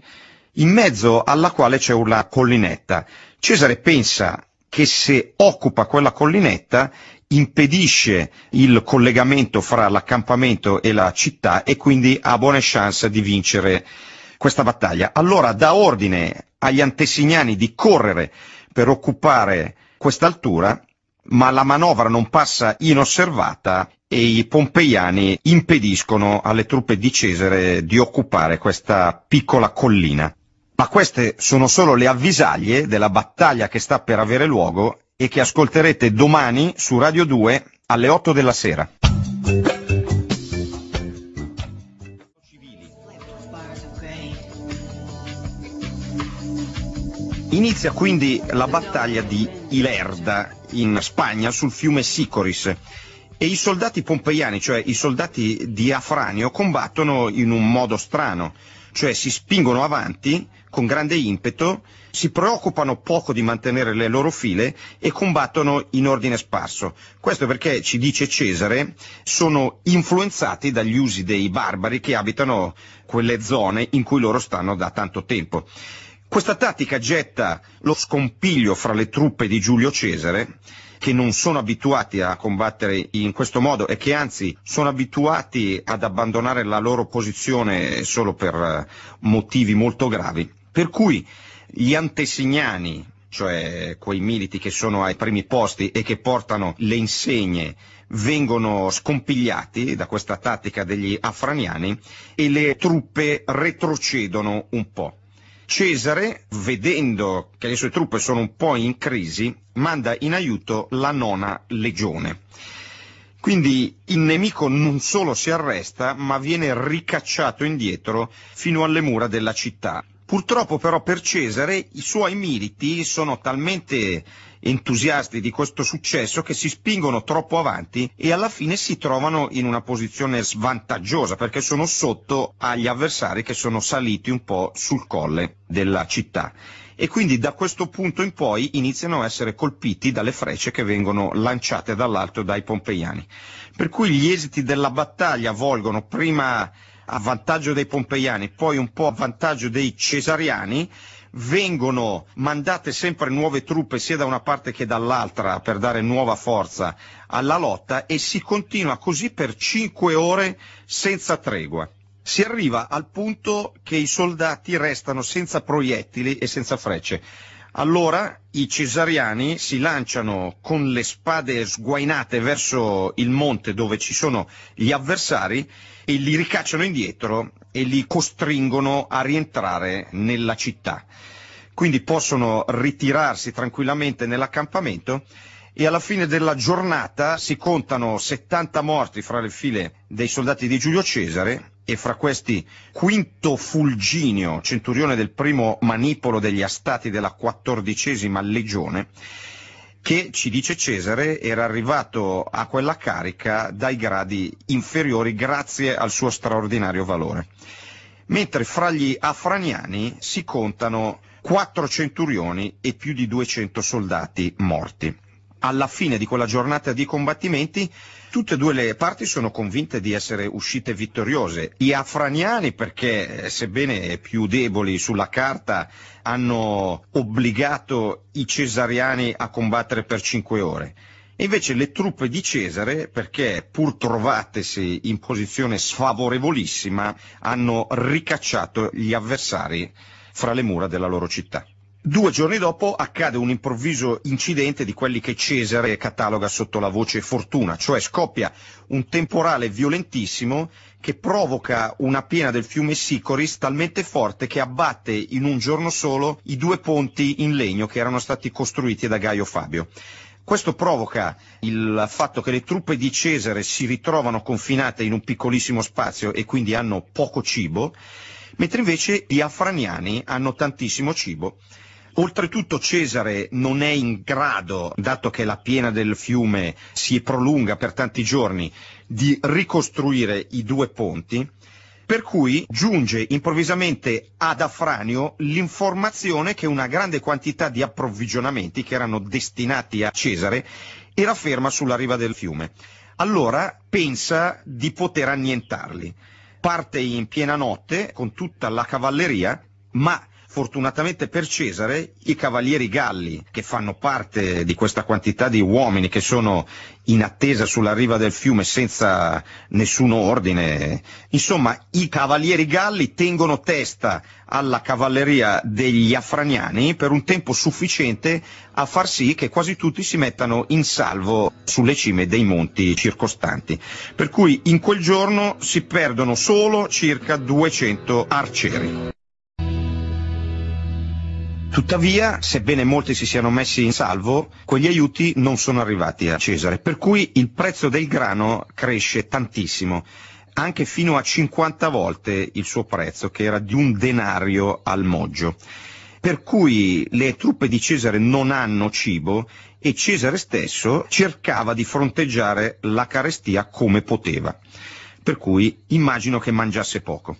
in mezzo alla quale c'è una collinetta. Cesare pensa che se occupa quella collinetta impedisce il collegamento fra l'accampamento e la città e quindi ha buone chance di vincere questa battaglia. Allora dà ordine agli antesignani di correre per occupare quest'altura, ma la manovra non passa inosservata e i pompeiani impediscono alle truppe di Cesare di occupare questa piccola collina. Ma queste sono solo le avvisaglie della battaglia che sta per avere luogo e che ascolterete domani su Radio 2 alle 8 della sera. Inizia quindi la battaglia di Ilerda in Spagna sul fiume Sicoris e i soldati pompeiani, cioè i soldati di Afranio, combattono in un modo strano, cioè si spingono avanti con grande impeto, si preoccupano poco di mantenere le loro file e combattono in ordine sparso. Questo perché, ci dice Cesare, sono influenzati dagli usi dei barbari che abitano quelle zone in cui loro stanno da tanto tempo. Questa tattica getta lo scompiglio fra le truppe di Giulio Cesare, che non sono abituati a combattere in questo modo e che anzi sono abituati ad abbandonare la loro posizione solo per eh, motivi molto gravi. Per cui gli antesignani, cioè quei militi che sono ai primi posti e che portano le insegne, vengono scompigliati da questa tattica degli afraniani e le truppe retrocedono un po'. Cesare, vedendo che le sue truppe sono un po' in crisi, manda in aiuto la nona legione. Quindi il nemico non solo si arresta, ma viene ricacciato indietro fino alle mura della città. Purtroppo però per Cesare i suoi militi sono talmente entusiasti di questo successo che si spingono troppo avanti e alla fine si trovano in una posizione svantaggiosa perché sono sotto agli avversari che sono saliti un po' sul colle della città. E quindi da questo punto in poi iniziano a essere colpiti dalle frecce che vengono lanciate dall'alto dai pompeiani. Per cui gli esiti della battaglia volgono prima a vantaggio dei pompeiani poi un po' a vantaggio dei cesariani, vengono mandate sempre nuove truppe sia da una parte che dall'altra per dare nuova forza alla lotta e si continua così per cinque ore senza tregua. Si arriva al punto che i soldati restano senza proiettili e senza frecce. Allora i cesariani si lanciano con le spade sguainate verso il monte dove ci sono gli avversari e li ricacciano indietro e li costringono a rientrare nella città. Quindi possono ritirarsi tranquillamente nell'accampamento e alla fine della giornata si contano 70 morti fra le file dei soldati di Giulio Cesare e fra questi Quinto Fulginio, centurione del primo manipolo degli Astati della quattordicesima legione, che, ci dice Cesare, era arrivato a quella carica dai gradi inferiori grazie al suo straordinario valore. Mentre fra gli afraniani si contano quattro centurioni e più di 200 soldati morti. Alla fine di quella giornata di combattimenti Tutte e due le parti sono convinte di essere uscite vittoriose. Gli afraniani perché, eh, sebbene più deboli sulla carta, hanno obbligato i cesariani a combattere per cinque ore. E invece le truppe di Cesare, perché pur trovatesi in posizione sfavorevolissima, hanno ricacciato gli avversari fra le mura della loro città. Due giorni dopo accade un improvviso incidente di quelli che Cesare cataloga sotto la voce fortuna, cioè scoppia un temporale violentissimo che provoca una piena del fiume Sicoris talmente forte che abbatte in un giorno solo i due ponti in legno che erano stati costruiti da Gaio Fabio. Questo provoca il fatto che le truppe di Cesare si ritrovano confinate in un piccolissimo spazio e quindi hanno poco cibo, mentre invece gli afraniani hanno tantissimo cibo Oltretutto Cesare non è in grado, dato che la piena del fiume si prolunga per tanti giorni, di ricostruire i due ponti, per cui giunge improvvisamente ad Afranio l'informazione che una grande quantità di approvvigionamenti che erano destinati a Cesare era ferma sulla riva del fiume. Allora pensa di poter annientarli. Parte in piena notte con tutta la cavalleria, ma Fortunatamente per Cesare i cavalieri galli, che fanno parte di questa quantità di uomini che sono in attesa sulla riva del fiume senza nessun ordine, insomma i cavalieri galli tengono testa alla cavalleria degli Afraniani per un tempo sufficiente a far sì che quasi tutti si mettano in salvo sulle cime dei monti circostanti. Per cui in quel giorno si perdono solo circa 200 arcieri. Tuttavia, sebbene molti si siano messi in salvo, quegli aiuti non sono arrivati a Cesare, per cui il prezzo del grano cresce tantissimo anche fino a 50 volte il suo prezzo, che era di un denario al moggio. Per cui le truppe di Cesare non hanno cibo e Cesare stesso cercava di fronteggiare la carestia come poteva. Per cui immagino che mangiasse poco.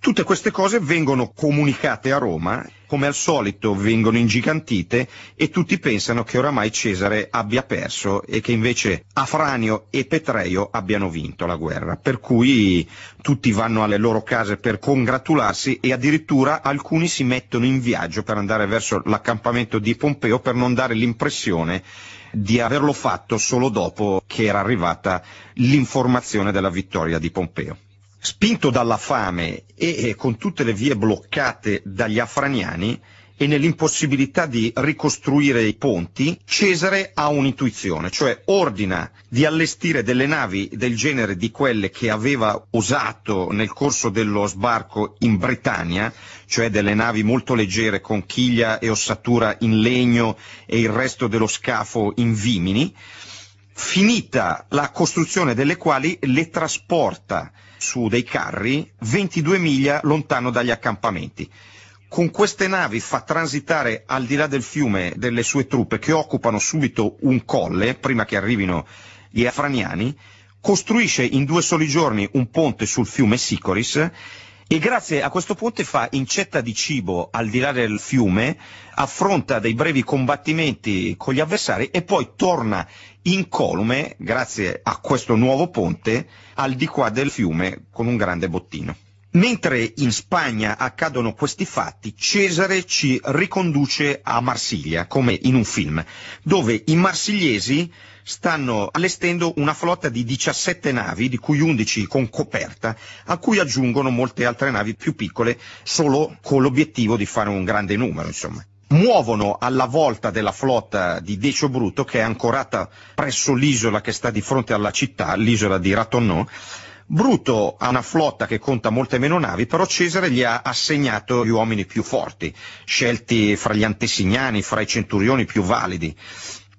Tutte queste cose vengono comunicate a Roma come al solito vengono ingigantite e tutti pensano che oramai Cesare abbia perso e che invece Afranio e Petreio abbiano vinto la guerra, per cui tutti vanno alle loro case per congratularsi e addirittura alcuni si mettono in viaggio per andare verso l'accampamento di Pompeo per non dare l'impressione di averlo fatto solo dopo che era arrivata l'informazione della vittoria di Pompeo spinto dalla fame e con tutte le vie bloccate dagli afraniani e nell'impossibilità di ricostruire i ponti, Cesare ha un'intuizione, cioè ordina di allestire delle navi del genere di quelle che aveva usato nel corso dello sbarco in Britannia, cioè delle navi molto leggere con chiglia e ossatura in legno e il resto dello scafo in vimini, finita la costruzione delle quali le trasporta su dei carri 22 miglia lontano dagli accampamenti. Con queste navi fa transitare al di là del fiume delle sue truppe che occupano subito un colle prima che arrivino gli afraniani, costruisce in due soli giorni un ponte sul fiume Sicoris e grazie a questo ponte fa incetta di cibo al di là del fiume, affronta dei brevi combattimenti con gli avversari e poi torna incolume, grazie a questo nuovo ponte, al di qua del fiume con un grande bottino. Mentre in Spagna accadono questi fatti, Cesare ci riconduce a Marsiglia, come in un film, dove i marsigliesi stanno allestendo una flotta di 17 navi, di cui 11 con coperta, a cui aggiungono molte altre navi più piccole, solo con l'obiettivo di fare un grande numero, insomma muovono alla volta della flotta di Decio Bruto, che è ancorata presso l'isola che sta di fronte alla città, l'isola di Ratonnò. Bruto ha una flotta che conta molte meno navi, però Cesare gli ha assegnato gli uomini più forti, scelti fra gli antesignani, fra i centurioni più validi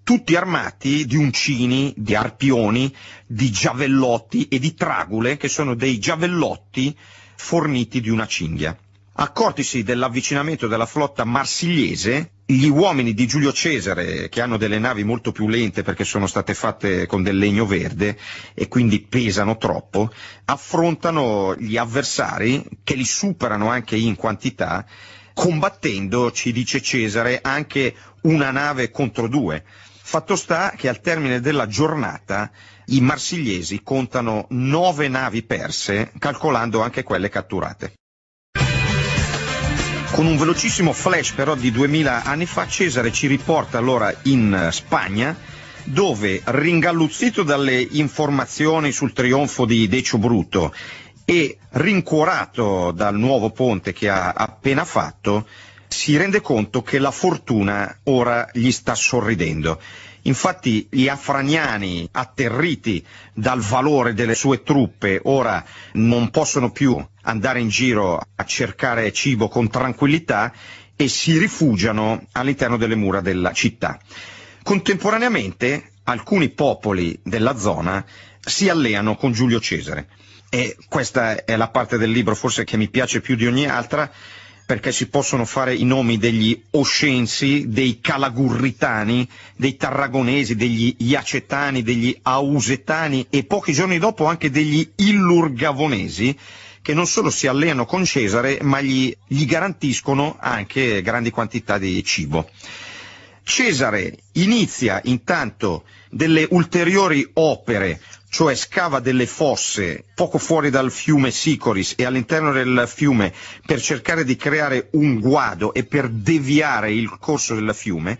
tutti armati di uncini, di arpioni, di giavellotti e di tragule, che sono dei giavellotti forniti di una cinghia. Accortisi dell'avvicinamento della flotta marsigliese, gli uomini di Giulio Cesare, che hanno delle navi molto più lente perché sono state fatte con del legno verde e quindi pesano troppo, affrontano gli avversari che li superano anche in quantità, combattendo, ci dice Cesare, anche una nave contro due. Fatto sta che al termine della giornata i marsigliesi contano nove navi perse, calcolando anche quelle catturate. Con un velocissimo flash però di 2000 anni fa Cesare ci riporta allora in eh, Spagna dove, ringalluzzito dalle informazioni sul trionfo di Decio Bruto e rincuorato dal nuovo ponte che ha appena fatto, si rende conto che la fortuna ora gli sta sorridendo. Infatti gli afraniani, atterriti dal valore delle sue truppe, ora non possono più andare in giro a cercare cibo con tranquillità e si rifugiano all'interno delle mura della città. Contemporaneamente alcuni popoli della zona si alleano con Giulio Cesare. E questa è la parte del libro forse che mi piace più di ogni altra, perché si possono fare i nomi degli Oscensi, dei Calagurritani, dei Tarragonesi, degli Iacetani, degli Ausetani e pochi giorni dopo anche degli Illurgavonesi, che non solo si alleano con Cesare, ma gli, gli garantiscono anche grandi quantità di cibo. Cesare inizia intanto delle ulteriori opere cioè scava delle fosse poco fuori dal fiume Sicoris e all'interno del fiume per cercare di creare un guado e per deviare il corso del fiume,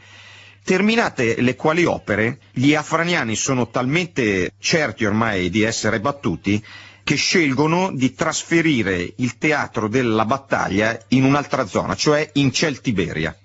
terminate le quali opere gli afraniani sono talmente certi ormai di essere battuti che scelgono di trasferire il teatro della battaglia in un'altra zona, cioè in Celtiberia.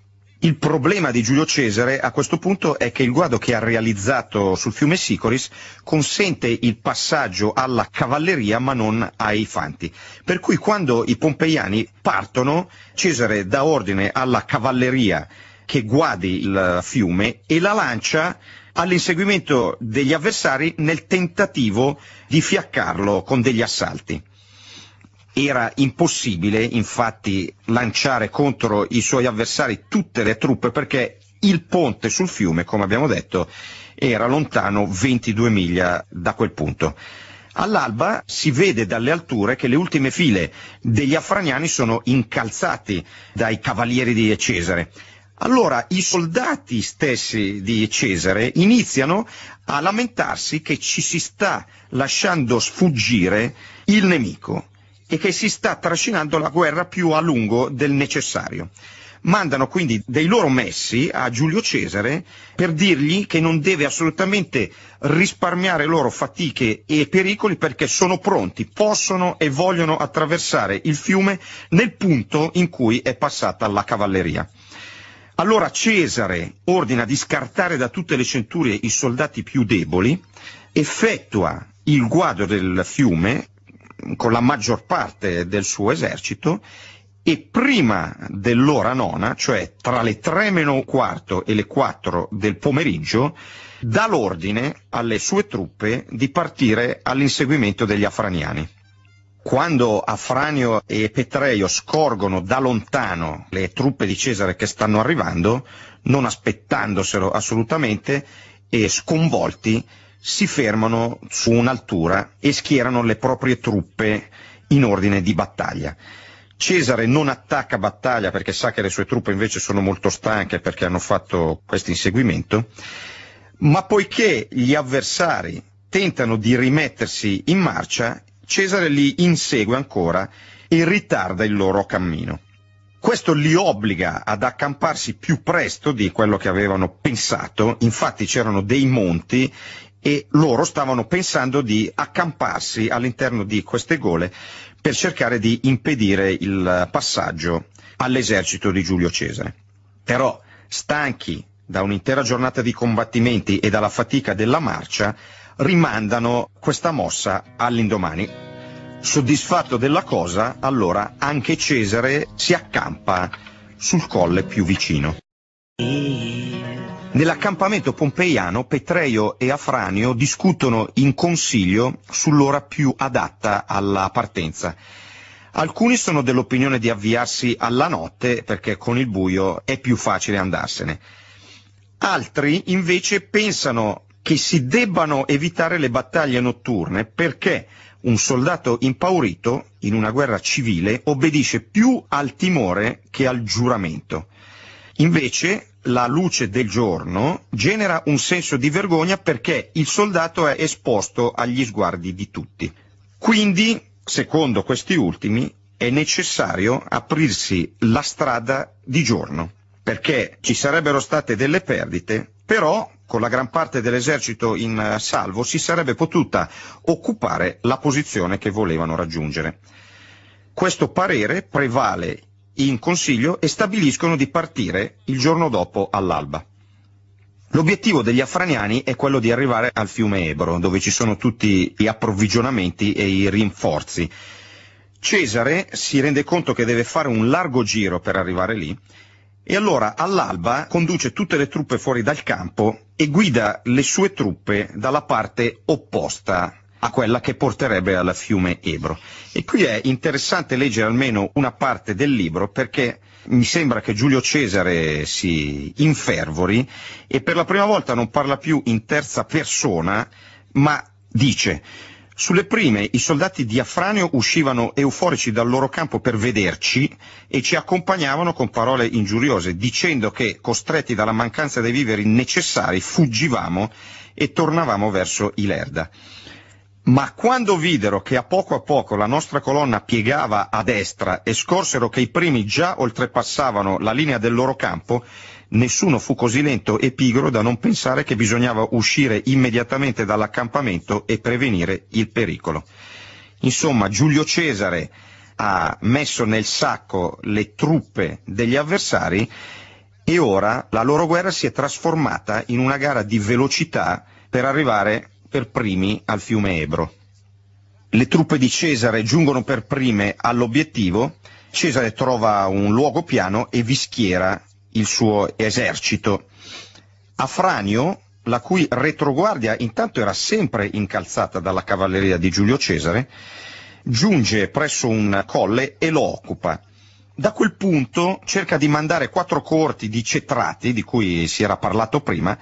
Il problema di Giulio Cesare a questo punto è che il guado che ha realizzato sul fiume Sicoris consente il passaggio alla cavalleria ma non ai fanti. Per cui quando i pompeiani partono, Cesare dà ordine alla cavalleria che guadi il fiume e la lancia all'inseguimento degli avversari nel tentativo di fiaccarlo con degli assalti. Era impossibile infatti lanciare contro i suoi avversari tutte le truppe perché il ponte sul fiume, come abbiamo detto, era lontano 22 miglia da quel punto. All'alba si vede dalle alture che le ultime file degli Afraniani sono incalzati dai cavalieri di Cesare. Allora i soldati stessi di Cesare iniziano a lamentarsi che ci si sta lasciando sfuggire il nemico e che si sta trascinando la guerra più a lungo del necessario. Mandano quindi dei loro messi a Giulio Cesare per dirgli che non deve assolutamente risparmiare loro fatiche e pericoli perché sono pronti, possono e vogliono attraversare il fiume nel punto in cui è passata la cavalleria. Allora Cesare ordina di scartare da tutte le centurie i soldati più deboli, effettua il guado del fiume con la maggior parte del suo esercito e prima dell'ora nona, cioè tra le tre meno un quarto e le quattro del pomeriggio, dà l'ordine alle sue truppe di partire all'inseguimento degli Afraniani. Quando Afranio e Petreio scorgono da lontano le truppe di Cesare che stanno arrivando, non aspettandoselo assolutamente, e sconvolti, si fermano su un'altura e schierano le proprie truppe in ordine di battaglia. Cesare non attacca battaglia perché sa che le sue truppe invece sono molto stanche perché hanno fatto questo inseguimento, ma poiché gli avversari tentano di rimettersi in marcia, Cesare li insegue ancora e ritarda il loro cammino. Questo li obbliga ad accamparsi più presto di quello che avevano pensato, infatti c'erano dei monti e loro stavano pensando di accamparsi all'interno di queste gole per cercare di impedire il passaggio all'esercito di Giulio Cesare. Però, stanchi da un'intera giornata di combattimenti e dalla fatica della marcia, rimandano questa mossa all'indomani. Soddisfatto della cosa, allora anche Cesare si accampa sul colle più vicino. Nell'accampamento pompeiano Petreio e Afranio discutono in consiglio sull'ora più adatta alla partenza. Alcuni sono dell'opinione di avviarsi alla notte perché con il buio è più facile andarsene. Altri invece pensano che si debbano evitare le battaglie notturne perché un soldato impaurito in una guerra civile obbedisce più al timore che al giuramento. Invece la luce del giorno genera un senso di vergogna perché il soldato è esposto agli sguardi di tutti. Quindi, secondo questi ultimi, è necessario aprirsi la strada di giorno, perché ci sarebbero state delle perdite, però con la gran parte dell'esercito in eh, salvo si sarebbe potuta occupare la posizione che volevano raggiungere. Questo parere prevale in consiglio e stabiliscono di partire il giorno dopo all'alba. L'obiettivo degli afraniani è quello di arrivare al fiume Ebro, dove ci sono tutti gli approvvigionamenti e i rinforzi. Cesare si rende conto che deve fare un largo giro per arrivare lì e allora all'alba conduce tutte le truppe fuori dal campo e guida le sue truppe dalla parte opposta a quella che porterebbe al fiume Ebro. E qui è interessante leggere almeno una parte del libro perché mi sembra che Giulio Cesare si infervori e per la prima volta non parla più in terza persona, ma dice sulle prime i soldati di Afranio uscivano euforici dal loro campo per vederci e ci accompagnavano con parole ingiuriose, dicendo che, costretti dalla mancanza dei viveri necessari, fuggivamo e tornavamo verso Ilerda ma quando videro che a poco a poco la nostra colonna piegava a destra e scorsero che i primi già oltrepassavano la linea del loro campo, nessuno fu così lento e pigro da non pensare che bisognava uscire immediatamente dall'accampamento e prevenire il pericolo. Insomma, Giulio Cesare ha messo nel sacco le truppe degli avversari e ora la loro guerra si è trasformata in una gara di velocità per arrivare per primi al fiume Ebro. Le truppe di Cesare giungono per prime all'obiettivo, Cesare trova un luogo piano e vi schiera il suo esercito. Afranio, la cui retroguardia intanto era sempre incalzata dalla cavalleria di Giulio Cesare, giunge presso un colle e lo occupa. Da quel punto cerca di mandare quattro corti di cetrati, di cui si era parlato prima,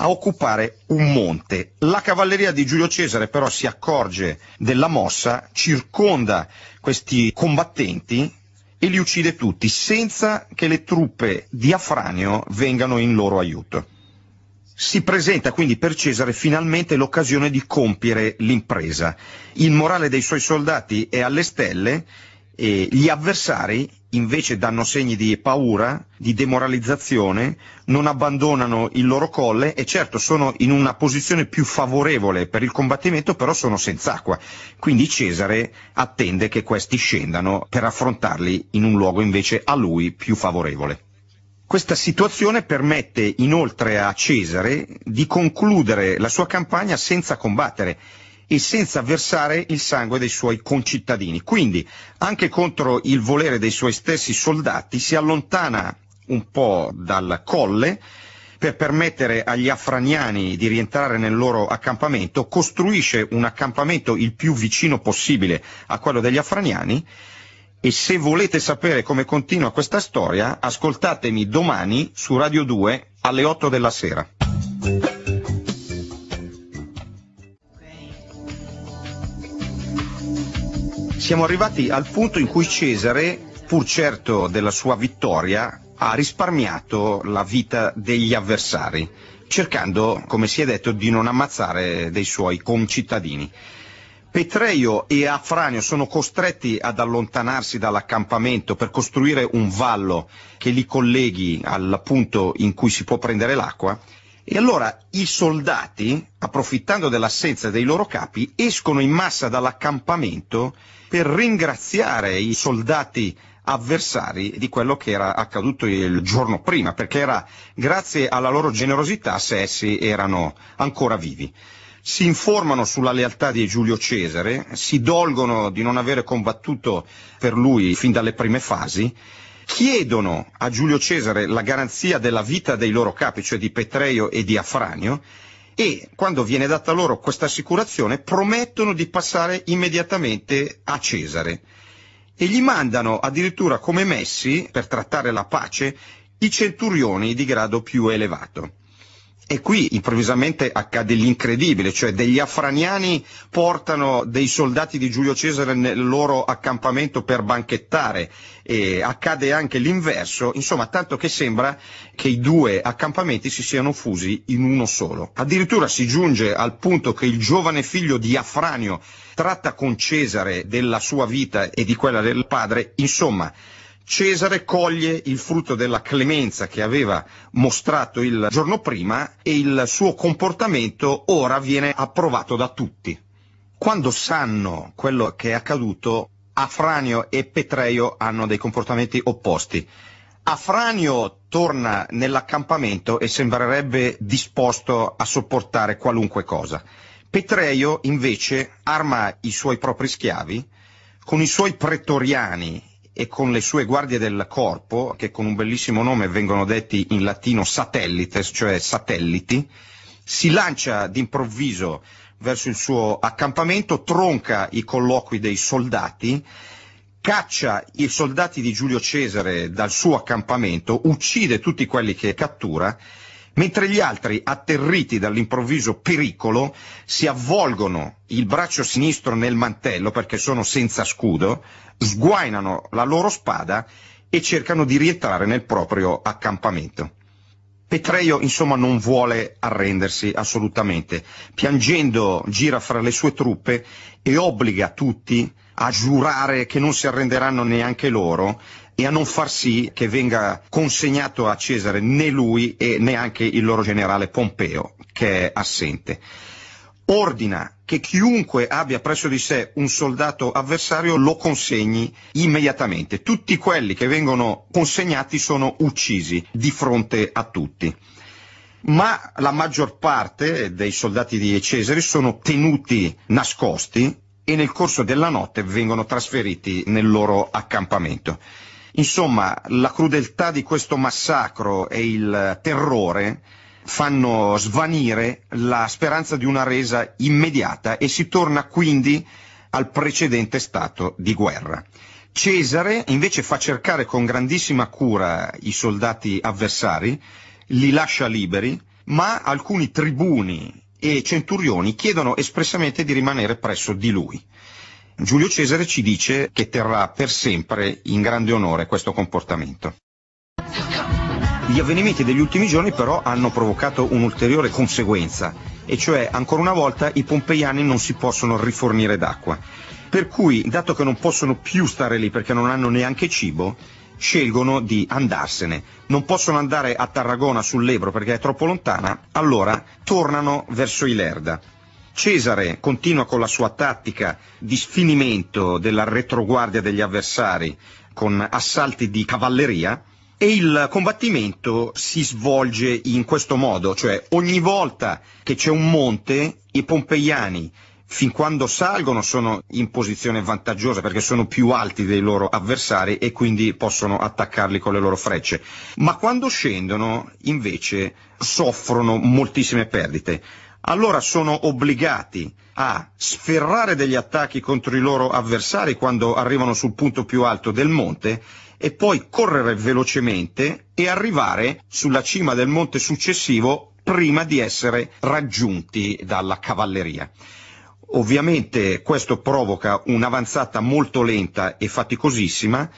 a occupare un monte. La cavalleria di Giulio Cesare però si accorge della mossa, circonda questi combattenti e li uccide tutti senza che le truppe di Afranio vengano in loro aiuto. Si presenta quindi per Cesare finalmente l'occasione di compiere l'impresa. Il morale dei suoi soldati è alle stelle e gli avversari invece danno segni di paura, di demoralizzazione, non abbandonano il loro colle e certo sono in una posizione più favorevole per il combattimento, però sono senza acqua. Quindi Cesare attende che questi scendano per affrontarli in un luogo invece a lui più favorevole. Questa situazione permette inoltre a Cesare di concludere la sua campagna senza combattere e senza versare il sangue dei suoi concittadini. Quindi, anche contro il volere dei suoi stessi soldati, si allontana un po' dal colle per permettere agli afraniani di rientrare nel loro accampamento, costruisce un accampamento il più vicino possibile a quello degli afraniani e se volete sapere come continua questa storia, ascoltatemi domani su Radio 2 alle 8 della sera. siamo arrivati al punto in cui Cesare, pur certo della sua vittoria, ha risparmiato la vita degli avversari, cercando, come si è detto, di non ammazzare dei suoi concittadini. Petreio e Afranio sono costretti ad allontanarsi dall'accampamento per costruire un vallo che li colleghi al punto in cui si può prendere l'acqua e allora i soldati, approfittando dell'assenza dei loro capi, escono in massa dall'accampamento per ringraziare i soldati avversari di quello che era accaduto il giorno prima, perché era grazie alla loro generosità se essi erano ancora vivi. Si informano sulla lealtà di Giulio Cesare, si dolgono di non avere combattuto per lui fin dalle prime fasi chiedono a Giulio Cesare la garanzia della vita dei loro capi, cioè di Petreio e di Afranio, e quando viene data loro questa assicurazione promettono di passare immediatamente a Cesare e gli mandano addirittura come messi, per trattare la pace, i centurioni di grado più elevato. E qui improvvisamente accade l'incredibile, cioè degli afraniani portano dei soldati di Giulio Cesare nel loro accampamento per banchettare e accade anche l'inverso, insomma tanto che sembra che i due accampamenti si siano fusi in uno solo. Addirittura si giunge al punto che il giovane figlio di Afranio tratta con Cesare della sua vita e di quella del padre, insomma Cesare coglie il frutto della clemenza che aveva mostrato il giorno prima e il suo comportamento ora viene approvato da tutti. Quando sanno quello che è accaduto, Afranio e Petreio hanno dei comportamenti opposti. Afranio torna nell'accampamento e sembrerebbe disposto a sopportare qualunque cosa. Petreio invece arma i suoi propri schiavi, con i suoi pretoriani e con le sue guardie del corpo, che con un bellissimo nome vengono detti in latino satellites, cioè satelliti, si lancia d'improvviso verso il suo accampamento, tronca i colloqui dei soldati, caccia i soldati di Giulio Cesare dal suo accampamento, uccide tutti quelli che cattura mentre gli altri, atterriti dall'improvviso pericolo, si avvolgono il braccio sinistro nel mantello perché sono senza scudo, sguainano la loro spada e cercano di rientrare nel proprio accampamento. Petreio, insomma, non vuole arrendersi assolutamente. Piangendo gira fra le sue truppe e obbliga tutti a giurare che non si arrenderanno neanche loro e a non far sì che venga consegnato a Cesare né lui e neanche il loro generale Pompeo, che è assente. Ordina che chiunque abbia presso di sé un soldato avversario lo consegni immediatamente. Tutti quelli che vengono consegnati sono uccisi di fronte a tutti ma la maggior parte dei soldati di Cesare sono tenuti nascosti e nel corso della notte vengono trasferiti nel loro accampamento. Insomma, la crudeltà di questo massacro e il terrore fanno svanire la speranza di una resa immediata e si torna quindi al precedente stato di guerra. Cesare invece fa cercare con grandissima cura i soldati avversari, li lascia liberi, ma alcuni tribuni e centurioni chiedono espressamente di rimanere presso di lui. Giulio Cesare ci dice che terrà per sempre in grande onore questo comportamento. Gli avvenimenti degli ultimi giorni però hanno provocato un'ulteriore conseguenza, e cioè ancora una volta i pompeiani non si possono rifornire d'acqua. Per cui, dato che non possono più stare lì perché non hanno neanche cibo, scelgono di andarsene. Non possono andare a Tarragona sull'Ebro perché è troppo lontana, allora tornano verso Ilerda. Cesare continua con la sua tattica di sfinimento della retroguardia degli avversari con assalti di cavalleria e il combattimento si svolge in questo modo, cioè ogni volta che c'è un monte i pompeiani fin quando salgono sono in posizione vantaggiosa perché sono più alti dei loro avversari e quindi possono attaccarli con le loro frecce, ma quando scendono invece soffrono moltissime perdite allora sono obbligati a sferrare degli attacchi contro i loro avversari quando arrivano sul punto più alto del monte e poi correre velocemente e arrivare sulla cima del monte successivo prima di essere raggiunti dalla cavalleria. Ovviamente questo provoca un'avanzata molto lenta e faticosissima,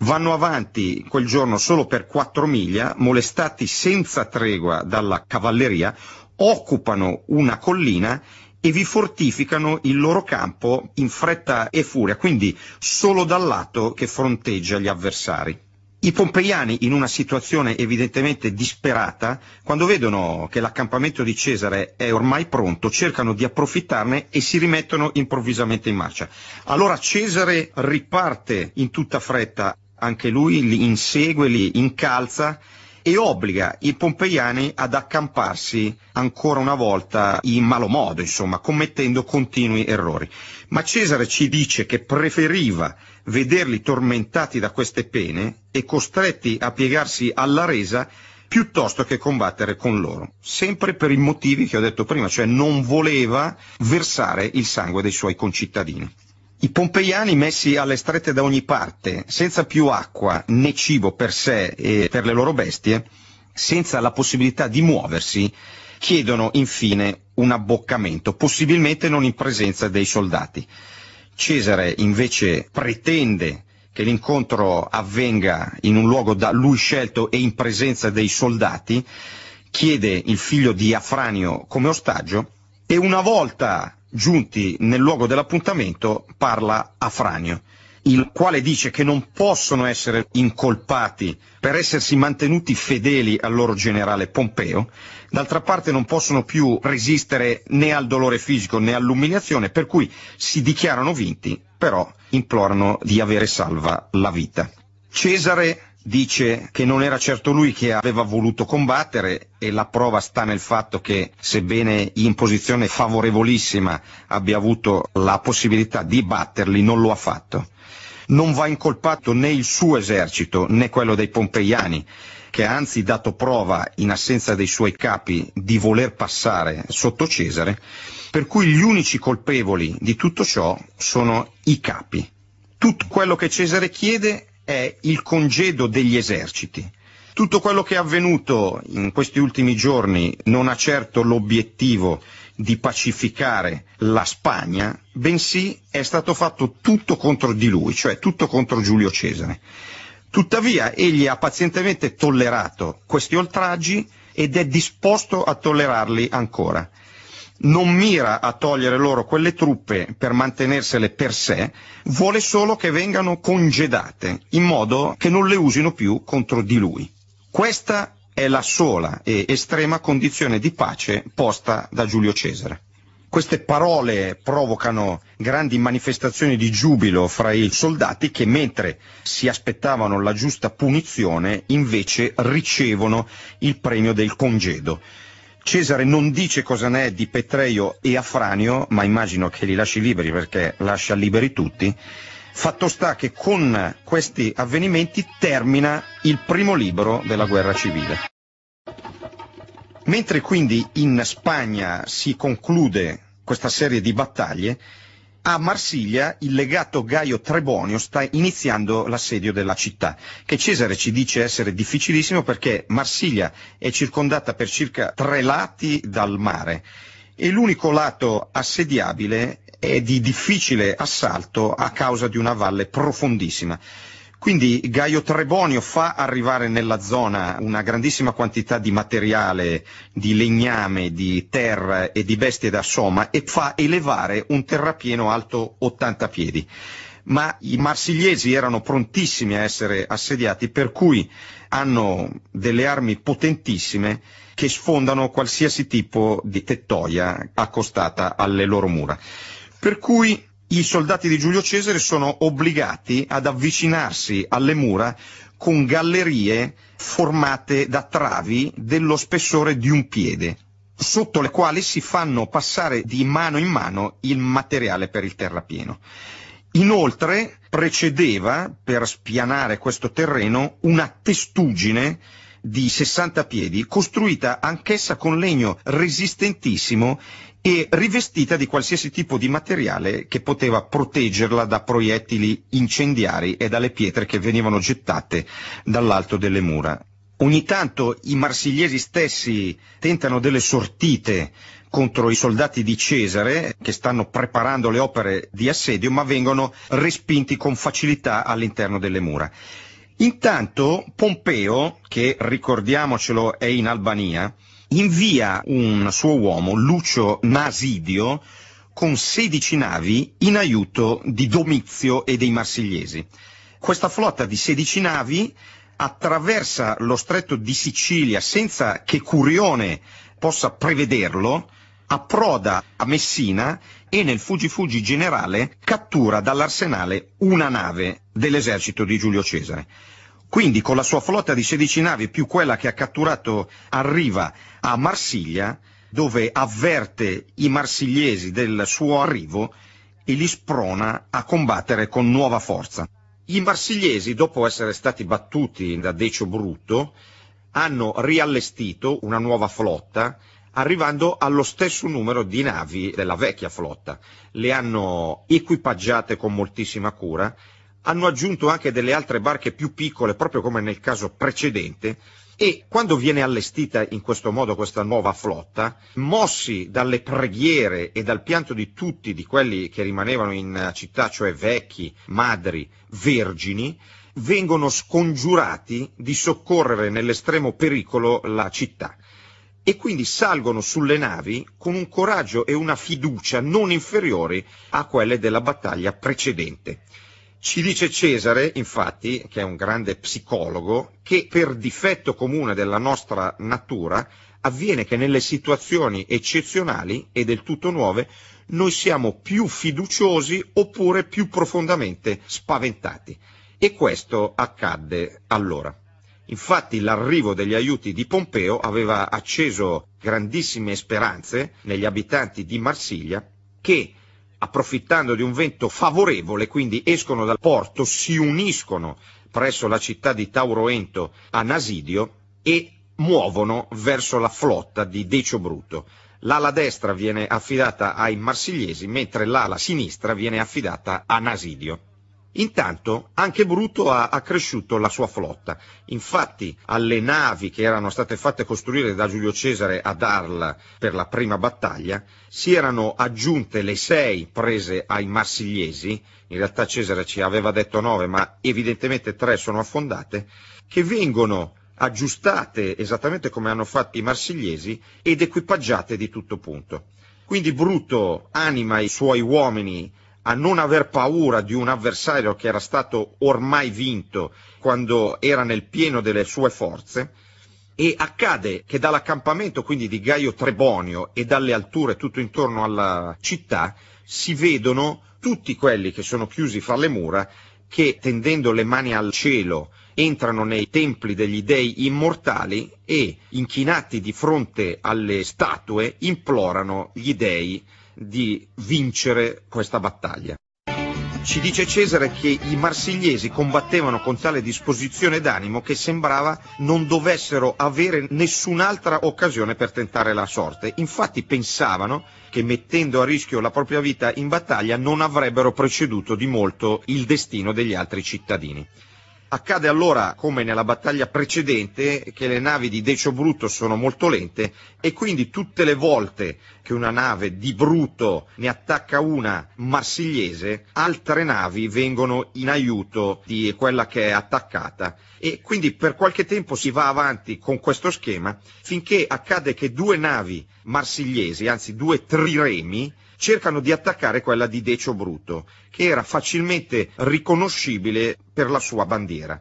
vanno avanti quel giorno solo per 4 miglia, molestati senza tregua dalla cavalleria, occupano una collina e vi fortificano il loro campo in fretta e furia, quindi solo dal lato che fronteggia gli avversari. I pompeiani, in una situazione evidentemente disperata, quando vedono che l'accampamento di Cesare è ormai pronto, cercano di approfittarne e si rimettono improvvisamente in marcia. Allora Cesare riparte in tutta fretta, anche lui li insegue, li incalza e obbliga i pompeiani ad accamparsi ancora una volta in malo modo, insomma, commettendo continui errori. Ma Cesare ci dice che preferiva vederli tormentati da queste pene e costretti a piegarsi alla resa piuttosto che combattere con loro, sempre per i motivi che ho detto prima, cioè non voleva versare il sangue dei suoi concittadini. I pompeiani messi alle strette da ogni parte, senza più acqua né cibo per sé e per le loro bestie, senza la possibilità di muoversi, chiedono infine un abboccamento, possibilmente non in presenza dei soldati. Cesare invece pretende che l'incontro avvenga in un luogo da lui scelto e in presenza dei soldati, chiede il figlio di Afranio come ostaggio e una volta giunti nel luogo dell'appuntamento, parla a Franio, il quale dice che non possono essere incolpati per essersi mantenuti fedeli al loro generale Pompeo, d'altra parte non possono più resistere né al dolore fisico né all'umiliazione, per cui si dichiarano vinti, però implorano di avere salva la vita. Cesare dice che non era certo lui che aveva voluto combattere e la prova sta nel fatto che sebbene in posizione favorevolissima abbia avuto la possibilità di batterli non lo ha fatto. Non va incolpato né il suo esercito né quello dei pompeiani che ha anzi dato prova in assenza dei suoi capi di voler passare sotto Cesare, per cui gli unici colpevoli di tutto ciò sono i capi. Tutto quello che Cesare chiede è il congedo degli eserciti. Tutto quello che è avvenuto in questi ultimi giorni non ha certo l'obiettivo di pacificare la Spagna, bensì è stato fatto tutto contro di lui, cioè tutto contro Giulio Cesare. Tuttavia egli ha pazientemente tollerato questi oltraggi ed è disposto a tollerarli ancora non mira a togliere loro quelle truppe per mantenersele per sé, vuole solo che vengano congedate, in modo che non le usino più contro di lui. Questa è la sola e estrema condizione di pace posta da Giulio Cesare. Queste parole provocano grandi manifestazioni di giubilo fra i soldati che mentre si aspettavano la giusta punizione invece ricevono il premio del congedo. Cesare non dice cosa ne è di Petreio e Afranio, ma immagino che li lasci liberi perché lascia liberi tutti. Fatto sta che con questi avvenimenti termina il primo libro della guerra civile. Mentre quindi in Spagna si conclude questa serie di battaglie, a Marsiglia il legato Gaio Trebonio sta iniziando l'assedio della città, che Cesare ci dice essere difficilissimo perché Marsiglia è circondata per circa tre lati dal mare e l'unico lato assediabile è di difficile assalto a causa di una valle profondissima. Quindi Gaio Trebonio fa arrivare nella zona una grandissima quantità di materiale, di legname, di terra e di bestie da soma e fa elevare un terrapieno alto 80 piedi ma i marsigliesi erano prontissimi a essere assediati, per cui hanno delle armi potentissime che sfondano qualsiasi tipo di tettoia accostata alle loro mura. Per cui i soldati di Giulio Cesare sono obbligati ad avvicinarsi alle mura con gallerie formate da travi dello spessore di un piede, sotto le quali si fanno passare di mano in mano il materiale per il terrapieno. Inoltre precedeva, per spianare questo terreno, una testuggine di 60 piedi, costruita anch'essa con legno resistentissimo e rivestita di qualsiasi tipo di materiale che poteva proteggerla da proiettili incendiari e dalle pietre che venivano gettate dall'alto delle mura. Ogni tanto i marsigliesi stessi tentano delle sortite contro i soldati di Cesare che stanno preparando le opere di assedio ma vengono respinti con facilità all'interno delle mura. Intanto Pompeo, che ricordiamocelo è in Albania, invia un suo uomo, Lucio Nasidio, con 16 navi in aiuto di Domizio e dei Marsigliesi. Questa flotta di 16 navi attraversa lo stretto di Sicilia senza che Curione possa prevederlo, approda a Messina e nel fuggi-fuggi generale cattura dall'arsenale una nave dell'esercito di Giulio Cesare. Quindi con la sua flotta di 16 navi più quella che ha catturato arriva a Marsiglia, dove avverte i marsigliesi del suo arrivo e li sprona a combattere con nuova forza. I marsigliesi, dopo essere stati battuti da Decio Brutto, hanno riallestito una nuova flotta, arrivando allo stesso numero di navi della vecchia flotta. Le hanno equipaggiate con moltissima cura hanno aggiunto anche delle altre barche più piccole, proprio come nel caso precedente, e quando viene allestita in questo modo questa nuova flotta, mossi dalle preghiere e dal pianto di tutti di quelli che rimanevano in città, cioè vecchi, madri, vergini, vengono scongiurati di soccorrere nell'estremo pericolo la città e quindi salgono sulle navi con un coraggio e una fiducia non inferiori a quelle della battaglia precedente. Ci dice Cesare, infatti, che è un grande psicologo, che per difetto comune della nostra natura avviene che nelle situazioni eccezionali e del tutto nuove noi siamo più fiduciosi oppure più profondamente spaventati. E questo accadde allora. Infatti l'arrivo degli aiuti di Pompeo aveva acceso grandissime speranze negli abitanti di Marsiglia che approfittando di un vento favorevole, quindi escono dal porto, si uniscono presso la città di Tauroento a Nasidio e muovono verso la flotta di Decio Bruto. L'ala destra viene affidata ai marsigliesi, mentre l'ala sinistra viene affidata a Nasidio. Intanto anche Bruto ha accresciuto la sua flotta, infatti alle navi che erano state fatte costruire da Giulio Cesare ad Arla per la prima battaglia si erano aggiunte le sei prese ai marsigliesi, in realtà Cesare ci aveva detto nove ma evidentemente tre sono affondate, che vengono aggiustate esattamente come hanno fatto i marsigliesi ed equipaggiate di tutto punto. Quindi Bruto anima i suoi uomini a non aver paura di un avversario che era stato ormai vinto quando era nel pieno delle sue forze e accade che dall'accampamento quindi di Gaio Trebonio e dalle alture tutto intorno alla città si vedono tutti quelli che sono chiusi fra le mura che tendendo le mani al cielo entrano nei templi degli dei immortali e inchinati di fronte alle statue implorano gli dei di vincere questa battaglia. Ci dice Cesare che i marsigliesi combattevano con tale disposizione d'animo che sembrava non dovessero avere nessun'altra occasione per tentare la sorte. Infatti pensavano che mettendo a rischio la propria vita in battaglia non avrebbero preceduto di molto il destino degli altri cittadini. Accade allora, come nella battaglia precedente, che le navi di Decio Brutto sono molto lente e quindi tutte le volte che una nave di Brutto ne attacca una marsigliese, altre navi vengono in aiuto di quella che è attaccata e quindi per qualche tempo si va avanti con questo schema finché accade che due navi marsigliesi, anzi due triremi, cercano di attaccare quella di Decio Bruto, che era facilmente riconoscibile per la sua bandiera.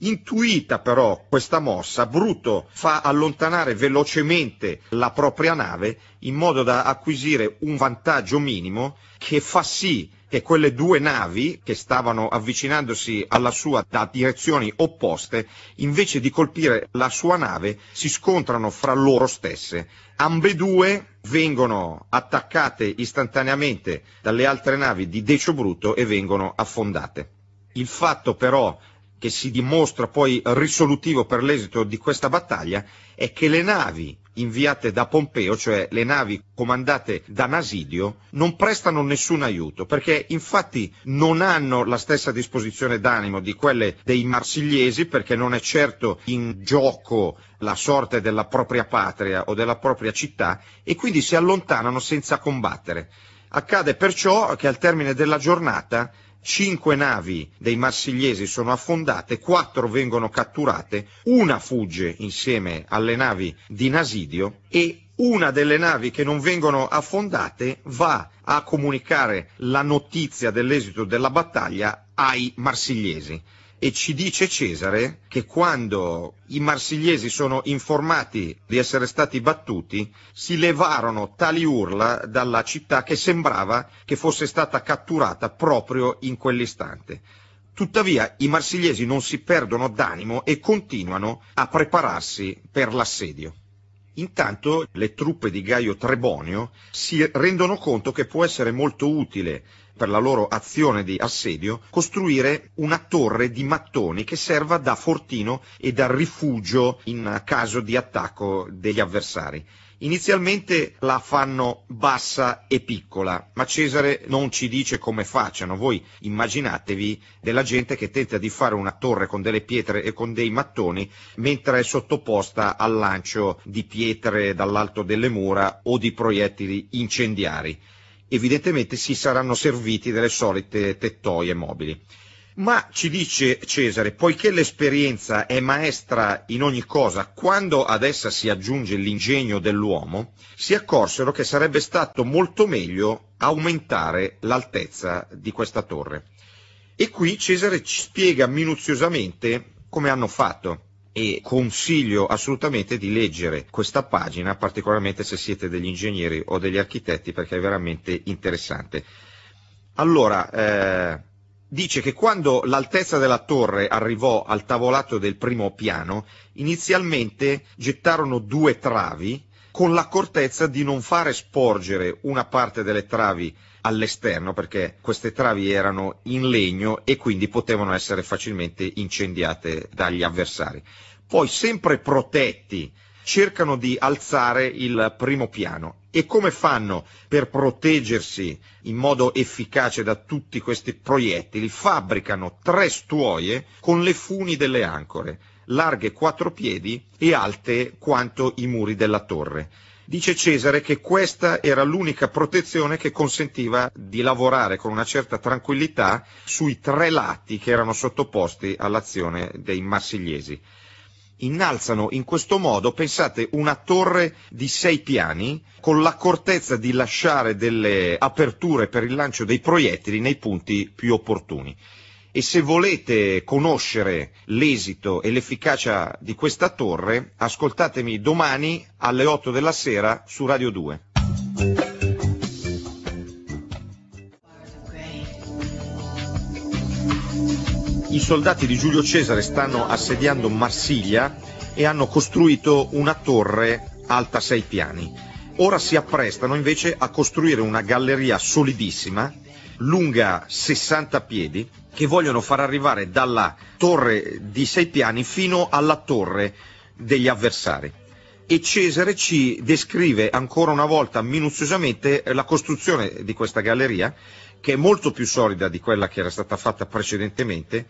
Intuita però questa mossa, Bruto fa allontanare velocemente la propria nave in modo da acquisire un vantaggio minimo che fa sì che quelle due navi che stavano avvicinandosi alla sua da direzioni opposte, invece di colpire la sua nave, si scontrano fra loro stesse. Ambedue vengono attaccate istantaneamente dalle altre navi di Decio Bruto e vengono affondate. Il fatto però che si dimostra poi risolutivo per l'esito di questa battaglia è che le navi inviate da Pompeo, cioè le navi comandate da Nasidio, non prestano nessun aiuto, perché infatti non hanno la stessa disposizione d'animo di quelle dei marsigliesi, perché non è certo in gioco la sorte della propria patria o della propria città, e quindi si allontanano senza combattere. Accade perciò che al termine della giornata Cinque navi dei marsigliesi sono affondate, quattro vengono catturate, una fugge insieme alle navi di Nasidio e una delle navi che non vengono affondate va a comunicare la notizia dell'esito della battaglia ai marsigliesi e ci dice Cesare che quando i marsigliesi sono informati di essere stati battuti, si levarono tali urla dalla città che sembrava che fosse stata catturata proprio in quell'istante. Tuttavia i marsigliesi non si perdono d'animo e continuano a prepararsi per l'assedio. Intanto le truppe di Gaio Trebonio si rendono conto che può essere molto utile per la loro azione di assedio, costruire una torre di mattoni che serva da fortino e da rifugio in caso di attacco degli avversari. Inizialmente la fanno bassa e piccola, ma Cesare non ci dice come facciano. Voi immaginatevi della gente che tenta di fare una torre con delle pietre e con dei mattoni mentre è sottoposta al lancio di pietre dall'alto delle mura o di proiettili incendiari evidentemente si saranno serviti delle solite tettoie mobili. Ma ci dice Cesare, poiché l'esperienza è maestra in ogni cosa, quando ad essa si aggiunge l'ingegno dell'uomo, si accorsero che sarebbe stato molto meglio aumentare l'altezza di questa torre. E qui Cesare ci spiega minuziosamente come hanno fatto e consiglio assolutamente di leggere questa pagina, particolarmente se siete degli ingegneri o degli architetti, perché è veramente interessante. Allora, eh, dice che quando l'altezza della torre arrivò al tavolato del primo piano, inizialmente gettarono due travi con l'accortezza di non fare sporgere una parte delle travi all'esterno perché queste travi erano in legno e quindi potevano essere facilmente incendiate dagli avversari. Poi sempre protetti cercano di alzare il primo piano e come fanno per proteggersi in modo efficace da tutti questi proiettili? Fabbricano tre stuoie con le funi delle ancore larghe quattro piedi e alte quanto i muri della torre. Dice Cesare che questa era l'unica protezione che consentiva di lavorare con una certa tranquillità sui tre lati che erano sottoposti all'azione dei marsigliesi. Innalzano in questo modo, pensate, una torre di sei piani con l'accortezza di lasciare delle aperture per il lancio dei proiettili nei punti più opportuni e se volete conoscere l'esito e l'efficacia di questa torre, ascoltatemi domani alle 8 della sera su Radio 2. I soldati di Giulio Cesare stanno assediando Marsiglia e hanno costruito una torre alta sei piani. Ora si apprestano invece a costruire una galleria solidissima, lunga 60 piedi, che vogliono far arrivare dalla torre di sei piani fino alla torre degli avversari. E Cesare ci descrive ancora una volta minuziosamente la costruzione di questa galleria, che è molto più solida di quella che era stata fatta precedentemente.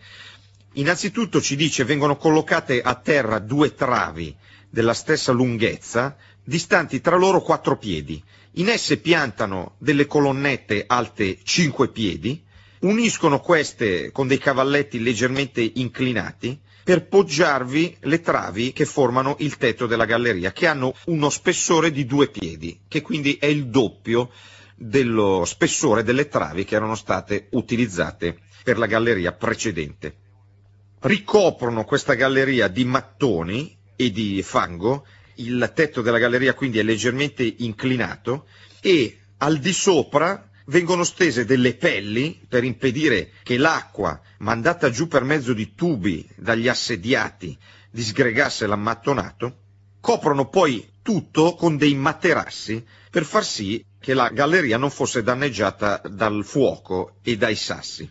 Innanzitutto ci dice vengono collocate a terra due travi della stessa lunghezza, distanti tra loro quattro piedi. In esse piantano delle colonnette alte cinque piedi, uniscono queste con dei cavalletti leggermente inclinati per poggiarvi le travi che formano il tetto della galleria, che hanno uno spessore di due piedi, che quindi è il doppio dello spessore delle travi che erano state utilizzate per la galleria precedente. Ricoprono questa galleria di mattoni e di fango, il tetto della galleria quindi è leggermente inclinato e al di sopra vengono stese delle pelli per impedire che l'acqua, mandata giù per mezzo di tubi dagli assediati, disgregasse l'ammattonato, coprono poi tutto con dei materassi per far sì che la galleria non fosse danneggiata dal fuoco e dai sassi.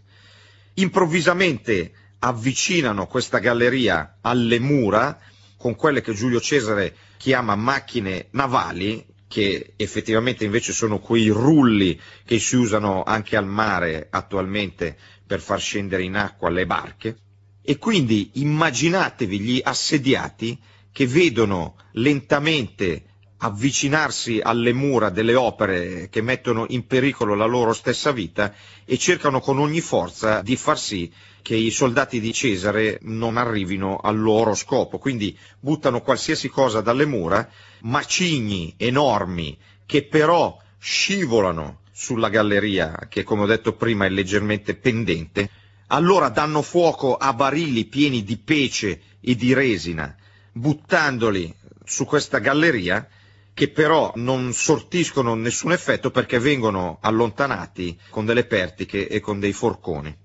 Improvvisamente avvicinano questa galleria alle mura con quelle che Giulio Cesare chiama macchine navali, che effettivamente invece sono quei rulli che si usano anche al mare attualmente per far scendere in acqua le barche. E quindi immaginatevi gli assediati che vedono lentamente avvicinarsi alle mura delle opere che mettono in pericolo la loro stessa vita e cercano con ogni forza di far sì che i soldati di Cesare non arrivino al loro scopo. Quindi buttano qualsiasi cosa dalle mura macigni enormi che però scivolano sulla galleria, che come ho detto prima è leggermente pendente, allora danno fuoco a barili pieni di pece e di resina, buttandoli su questa galleria che però non sortiscono nessun effetto perché vengono allontanati con delle pertiche e con dei forconi.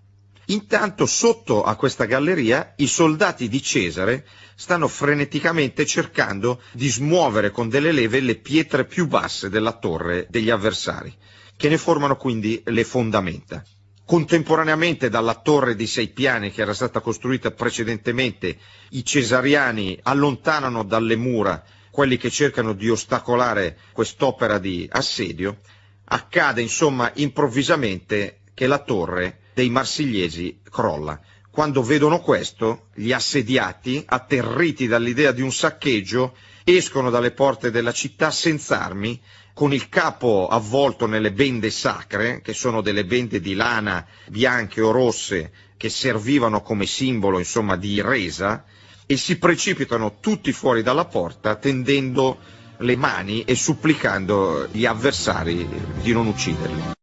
Intanto sotto a questa galleria i soldati di Cesare stanno freneticamente cercando di smuovere con delle leve le pietre più basse della torre degli avversari, che ne formano quindi le fondamenta. Contemporaneamente dalla torre di sei piani che era stata costruita precedentemente, i cesariani allontanano dalle mura quelli che cercano di ostacolare quest'opera di assedio. Accade insomma improvvisamente che la torre dei marsigliesi crolla. Quando vedono questo, gli assediati, atterriti dall'idea di un saccheggio, escono dalle porte della città senza armi, con il capo avvolto nelle bende sacre, che sono delle bende di lana bianche o rosse che servivano come simbolo insomma, di resa, e si precipitano tutti fuori dalla porta tendendo le mani e supplicando gli avversari di non ucciderli.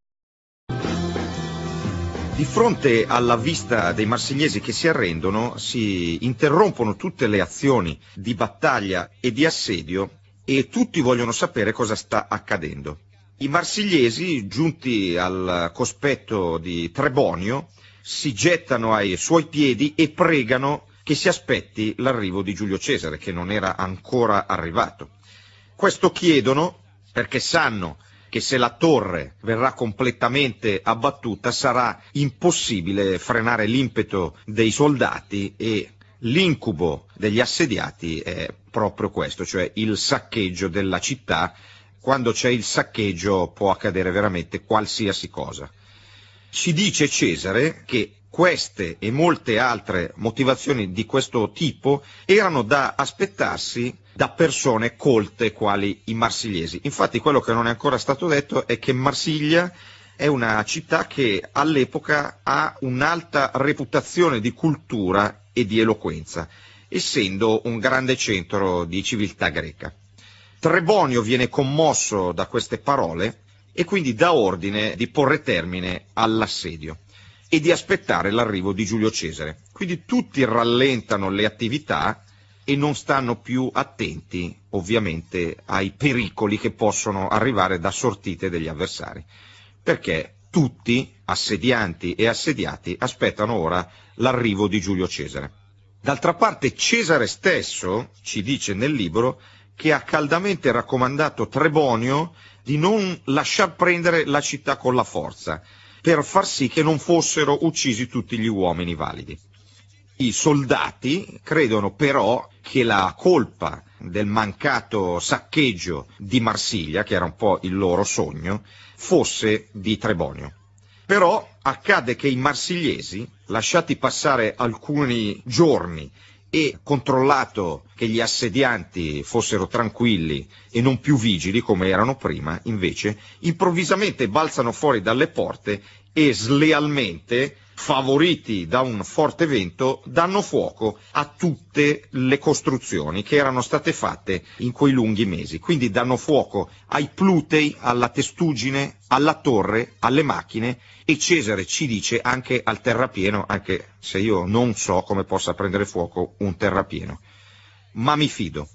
Di fronte alla vista dei marsigliesi che si arrendono, si interrompono tutte le azioni di battaglia e di assedio e tutti vogliono sapere cosa sta accadendo. I marsigliesi, giunti al cospetto di Trebonio, si gettano ai suoi piedi e pregano che si aspetti l'arrivo di Giulio Cesare, che non era ancora arrivato. Questo chiedono perché sanno che se la torre verrà completamente abbattuta sarà impossibile frenare l'impeto dei soldati e l'incubo degli assediati è proprio questo, cioè il saccheggio della città. Quando c'è il saccheggio può accadere veramente qualsiasi cosa. Ci dice Cesare che queste e molte altre motivazioni di questo tipo erano da aspettarsi da persone colte quali i marsigliesi. Infatti quello che non è ancora stato detto è che Marsiglia è una città che all'epoca ha un'alta reputazione di cultura e di eloquenza, essendo un grande centro di civiltà greca. Trebonio viene commosso da queste parole e quindi dà ordine di porre termine all'assedio e di aspettare l'arrivo di Giulio Cesare. Quindi tutti rallentano le attività e non stanno più attenti ovviamente ai pericoli che possono arrivare da sortite degli avversari, perché tutti, assedianti e assediati, aspettano ora l'arrivo di Giulio Cesare. D'altra parte Cesare stesso ci dice nel libro che ha caldamente raccomandato Trebonio di non lasciar prendere la città con la forza, per far sì che non fossero uccisi tutti gli uomini validi. I soldati credono però che la colpa del mancato saccheggio di Marsiglia, che era un po' il loro sogno, fosse di Trebonio. Però accade che i marsigliesi, lasciati passare alcuni giorni e controllato che gli assedianti fossero tranquilli e non più vigili come erano prima, invece improvvisamente balzano fuori dalle porte e slealmente favoriti da un forte vento, danno fuoco a tutte le costruzioni che erano state fatte in quei lunghi mesi. Quindi danno fuoco ai plutei, alla testuggine, alla torre, alle macchine e Cesare ci dice anche al terrapieno, anche se io non so come possa prendere fuoco un terrapieno, ma mi fido.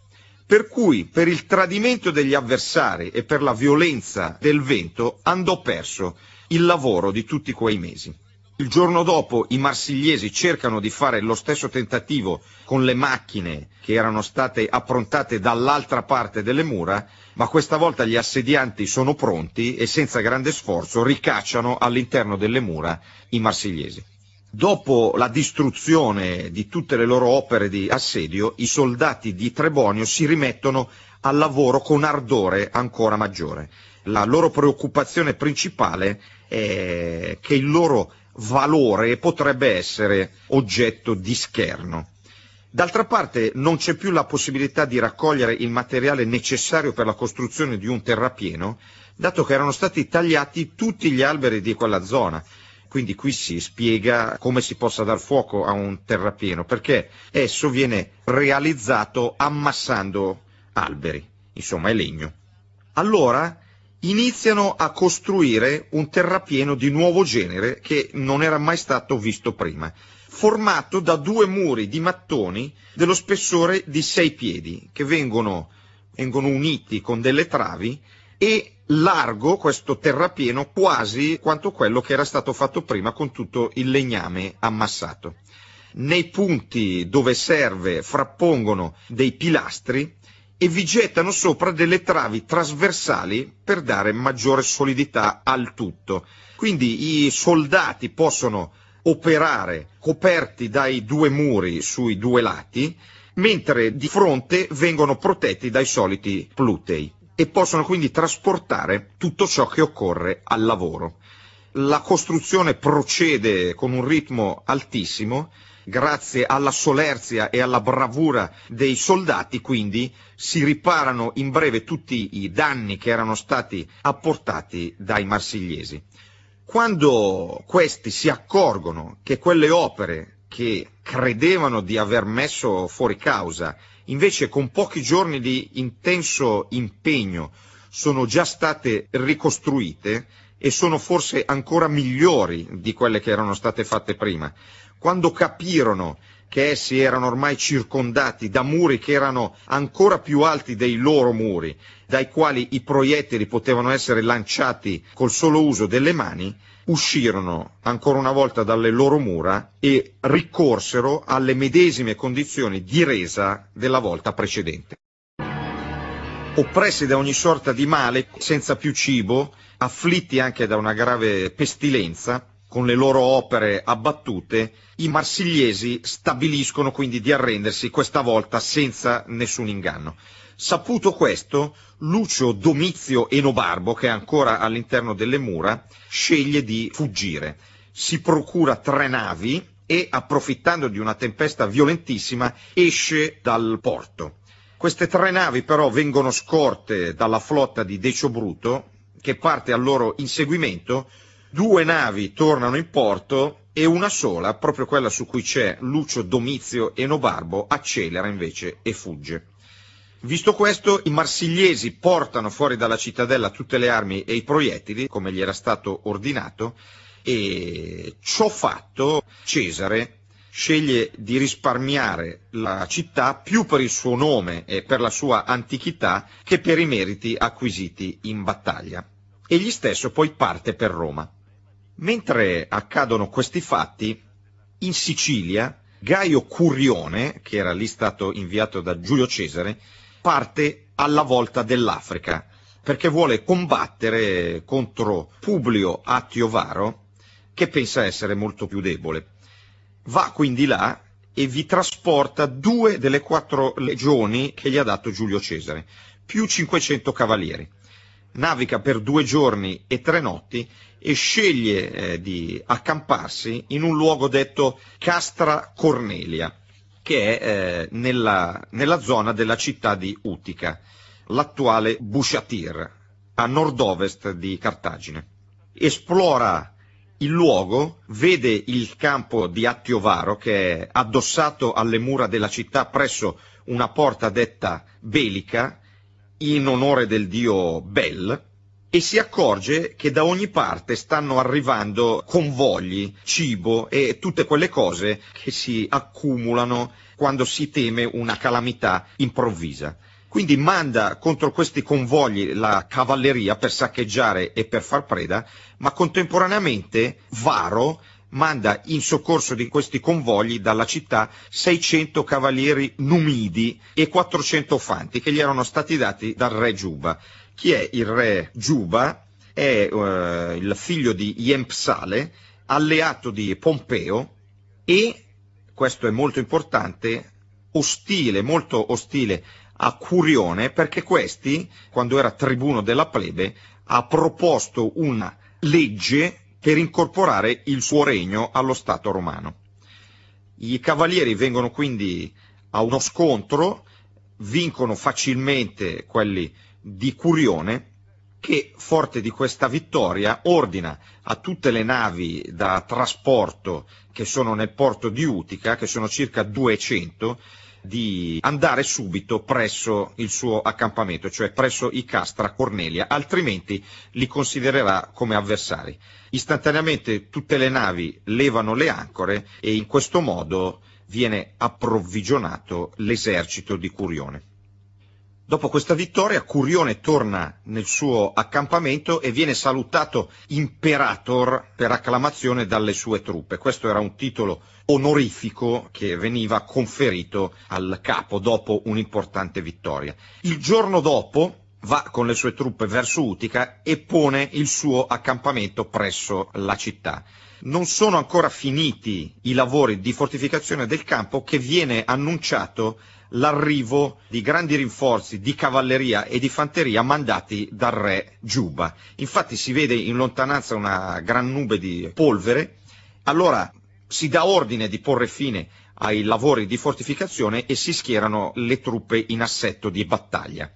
Per cui per il tradimento degli avversari e per la violenza del vento andò perso il lavoro di tutti quei mesi. Il giorno dopo i marsigliesi cercano di fare lo stesso tentativo con le macchine che erano state approntate dall'altra parte delle mura, ma questa volta gli assedianti sono pronti e senza grande sforzo ricacciano all'interno delle mura i marsigliesi. Dopo la distruzione di tutte le loro opere di assedio, i soldati di Trebonio si rimettono al lavoro con ardore ancora maggiore. La loro preoccupazione principale è che il loro valore e potrebbe essere oggetto di scherno. D'altra parte non c'è più la possibilità di raccogliere il materiale necessario per la costruzione di un terrapieno, dato che erano stati tagliati tutti gli alberi di quella zona. Quindi qui si spiega come si possa dar fuoco a un terrapieno, perché esso viene realizzato ammassando alberi, insomma è legno. Allora iniziano a costruire un terrapieno di nuovo genere che non era mai stato visto prima, formato da due muri di mattoni dello spessore di sei piedi, che vengono, vengono uniti con delle travi e largo questo terrapieno quasi quanto quello che era stato fatto prima con tutto il legname ammassato. Nei punti dove serve frappongono dei pilastri e vi gettano sopra delle travi trasversali per dare maggiore solidità al tutto. Quindi i soldati possono operare coperti dai due muri sui due lati, mentre di fronte vengono protetti dai soliti plutei e possono quindi trasportare tutto ciò che occorre al lavoro. La costruzione procede con un ritmo altissimo grazie alla solerzia e alla bravura dei soldati quindi si riparano in breve tutti i danni che erano stati apportati dai marsigliesi. Quando questi si accorgono che quelle opere che credevano di aver messo fuori causa, invece con pochi giorni di intenso impegno sono già state ricostruite e sono forse ancora migliori di quelle che erano state fatte prima quando capirono che essi erano ormai circondati da muri che erano ancora più alti dei loro muri, dai quali i proiettili potevano essere lanciati col solo uso delle mani, uscirono ancora una volta dalle loro mura e ricorsero alle medesime condizioni di resa della volta precedente. Oppressi da ogni sorta di male, senza più cibo, afflitti anche da una grave pestilenza, con le loro opere abbattute, i marsigliesi stabiliscono quindi di arrendersi, questa volta senza nessun inganno. Saputo questo, Lucio Domizio Enobarbo, che è ancora all'interno delle mura, sceglie di fuggire. Si procura tre navi e, approfittando di una tempesta violentissima, esce dal porto. Queste tre navi però vengono scorte dalla flotta di Decio Bruto, che parte al loro inseguimento, Due navi tornano in porto e una sola, proprio quella su cui c'è Lucio Domizio e Nobarbo, accelera invece e fugge. Visto questo, i marsigliesi portano fuori dalla cittadella tutte le armi e i proiettili, come gli era stato ordinato, e ciò fatto Cesare sceglie di risparmiare la città più per il suo nome e per la sua antichità che per i meriti acquisiti in battaglia. Egli stesso poi parte per Roma. Mentre accadono questi fatti, in Sicilia Gaio Curione, che era lì stato inviato da Giulio Cesare, parte alla volta dell'Africa perché vuole combattere contro Publio Varo, che pensa essere molto più debole. Va quindi là e vi trasporta due delle quattro legioni che gli ha dato Giulio Cesare, più 500 cavalieri naviga per due giorni e tre notti e sceglie eh, di accamparsi in un luogo detto Castra Cornelia, che è eh, nella, nella, zona della città di Utica, l'attuale Bushatir, a nord-ovest di Cartagine. Esplora il luogo, vede il campo di Attiovaro che è addossato alle mura della città presso una porta detta Belica, in onore del dio Bel e si accorge che da ogni parte stanno arrivando convogli, cibo e tutte quelle cose che si accumulano quando si teme una calamità improvvisa. Quindi manda contro questi convogli la cavalleria per saccheggiare e per far preda, ma contemporaneamente Varo manda in soccorso di questi convogli dalla città 600 cavalieri numidi e 400 fanti che gli erano stati dati dal re Giuba. Chi è il re Giuba? È eh, il figlio di Iempsale, alleato di Pompeo e, questo è molto importante, ostile, molto ostile a Curione perché questi, quando era tribuno della plebe, ha proposto una legge per incorporare il suo regno allo Stato romano. I cavalieri vengono quindi a uno scontro, vincono facilmente quelli di Curione, che, forte di questa vittoria, ordina a tutte le navi da trasporto che sono nel porto di Utica, che sono circa 200, di andare subito presso il suo accampamento, cioè presso i Castra Cornelia, altrimenti li considererà come avversari. Istantaneamente tutte le navi levano le ancore e in questo modo viene approvvigionato l'esercito di Curione. Dopo questa vittoria Curione torna nel suo accampamento e viene salutato imperator per acclamazione dalle sue truppe. Questo era un titolo onorifico che veniva conferito al capo dopo un'importante vittoria. Il giorno dopo va con le sue truppe verso Utica e pone il suo accampamento presso la città. Non sono ancora finiti i lavori di fortificazione del campo che viene annunciato l'arrivo di grandi rinforzi di cavalleria e di fanteria mandati dal re Giuba. Infatti si vede in lontananza una gran nube di polvere, allora si dà ordine di porre fine ai lavori di fortificazione e si schierano le truppe in assetto di battaglia.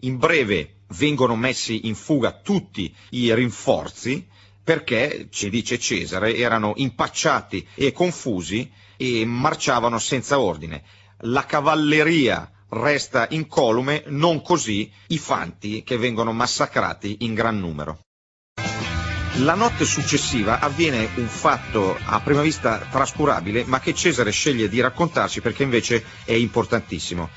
In breve vengono messi in fuga tutti i rinforzi perché, ci dice Cesare, erano impacciati e confusi e marciavano senza ordine la cavalleria resta incolume, non così i fanti che vengono massacrati in gran numero. La notte successiva avviene un fatto a prima vista trascurabile, ma che Cesare sceglie di raccontarci perché invece è importantissimo.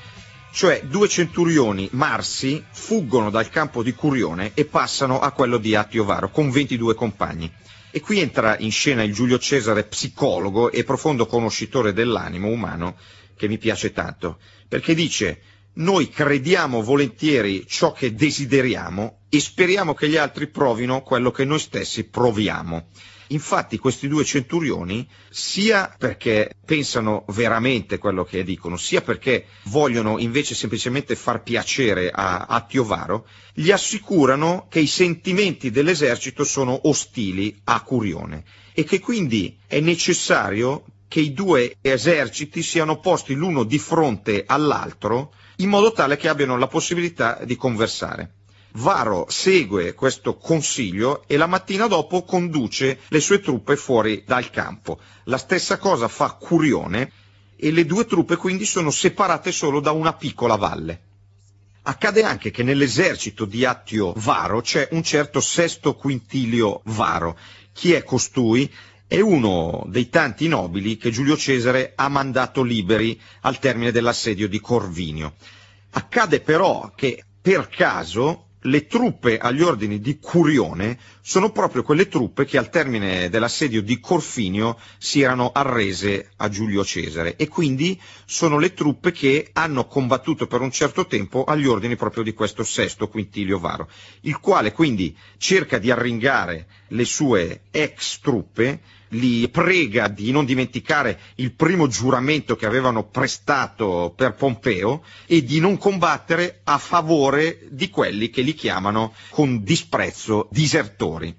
Cioè due centurioni marsi fuggono dal campo di Curione e passano a quello di Attiovaro con 22 compagni. E qui entra in scena il Giulio Cesare psicologo e profondo conoscitore dell'animo umano che mi piace tanto, perché dice noi crediamo volentieri ciò che desideriamo e speriamo che gli altri provino quello che noi stessi proviamo. Infatti questi due centurioni, sia perché pensano veramente quello che dicono, sia perché vogliono invece semplicemente far piacere a Attiovaro, gli assicurano che i sentimenti dell'esercito sono ostili a Curione e che quindi è necessario che i due eserciti siano posti l'uno di fronte all'altro in modo tale che abbiano la possibilità di conversare. Varo segue questo consiglio e la mattina dopo conduce le sue truppe fuori dal campo. La stessa cosa fa Curione e le due truppe quindi sono separate solo da una piccola valle. Accade anche che nell'esercito di Attio Varo c'è un certo Sesto Quintilio Varo. Chi è costui? è uno dei tanti nobili che Giulio Cesare ha mandato liberi al termine dell'assedio di Corvinio. Accade però che per caso le truppe agli ordini di Curione sono proprio quelle truppe che al termine dell'assedio di Corfinio si erano arrese a Giulio Cesare e quindi sono le truppe che hanno combattuto per un certo tempo agli ordini proprio di questo sesto Quintilio Varo, il quale quindi cerca di arringare le sue ex truppe li prega di non dimenticare il primo giuramento che avevano prestato per Pompeo e di non combattere a favore di quelli che li chiamano con disprezzo disertori.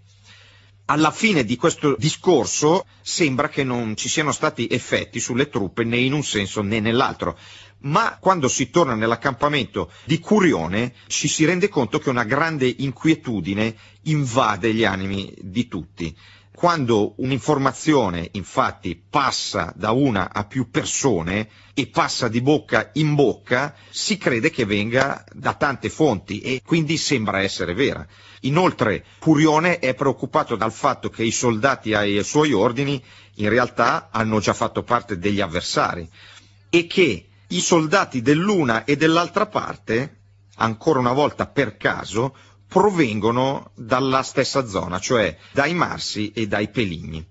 Alla fine di questo discorso sembra che non ci siano stati effetti sulle truppe né in un senso né nell'altro, ma quando si torna nell'accampamento di Curione ci si rende conto che una grande inquietudine invade gli animi di tutti. Quando un'informazione infatti passa da una a più persone e passa di bocca in bocca, si crede che venga da tante fonti e quindi sembra essere vera. Inoltre Purione è preoccupato dal fatto che i soldati ai suoi ordini in realtà hanno già fatto parte degli avversari e che i soldati dell'una e dell'altra parte, ancora una volta per caso, provengono dalla stessa zona, cioè dai Marsi e dai Peligni.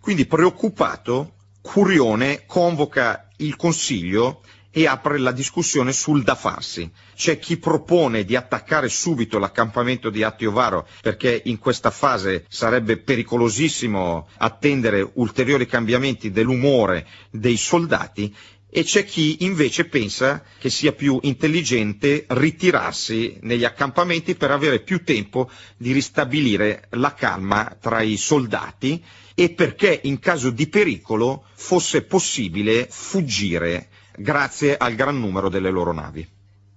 Quindi preoccupato, Curione convoca il Consiglio e apre la discussione sul da farsi. C'è chi propone di attaccare subito l'accampamento di Attiovaro perché in questa fase sarebbe pericolosissimo attendere ulteriori cambiamenti dell'umore dei soldati e c'è chi invece pensa che sia più intelligente ritirarsi negli accampamenti per avere più tempo di ristabilire la calma tra i soldati e perché in caso di pericolo fosse possibile fuggire grazie al gran numero delle loro navi.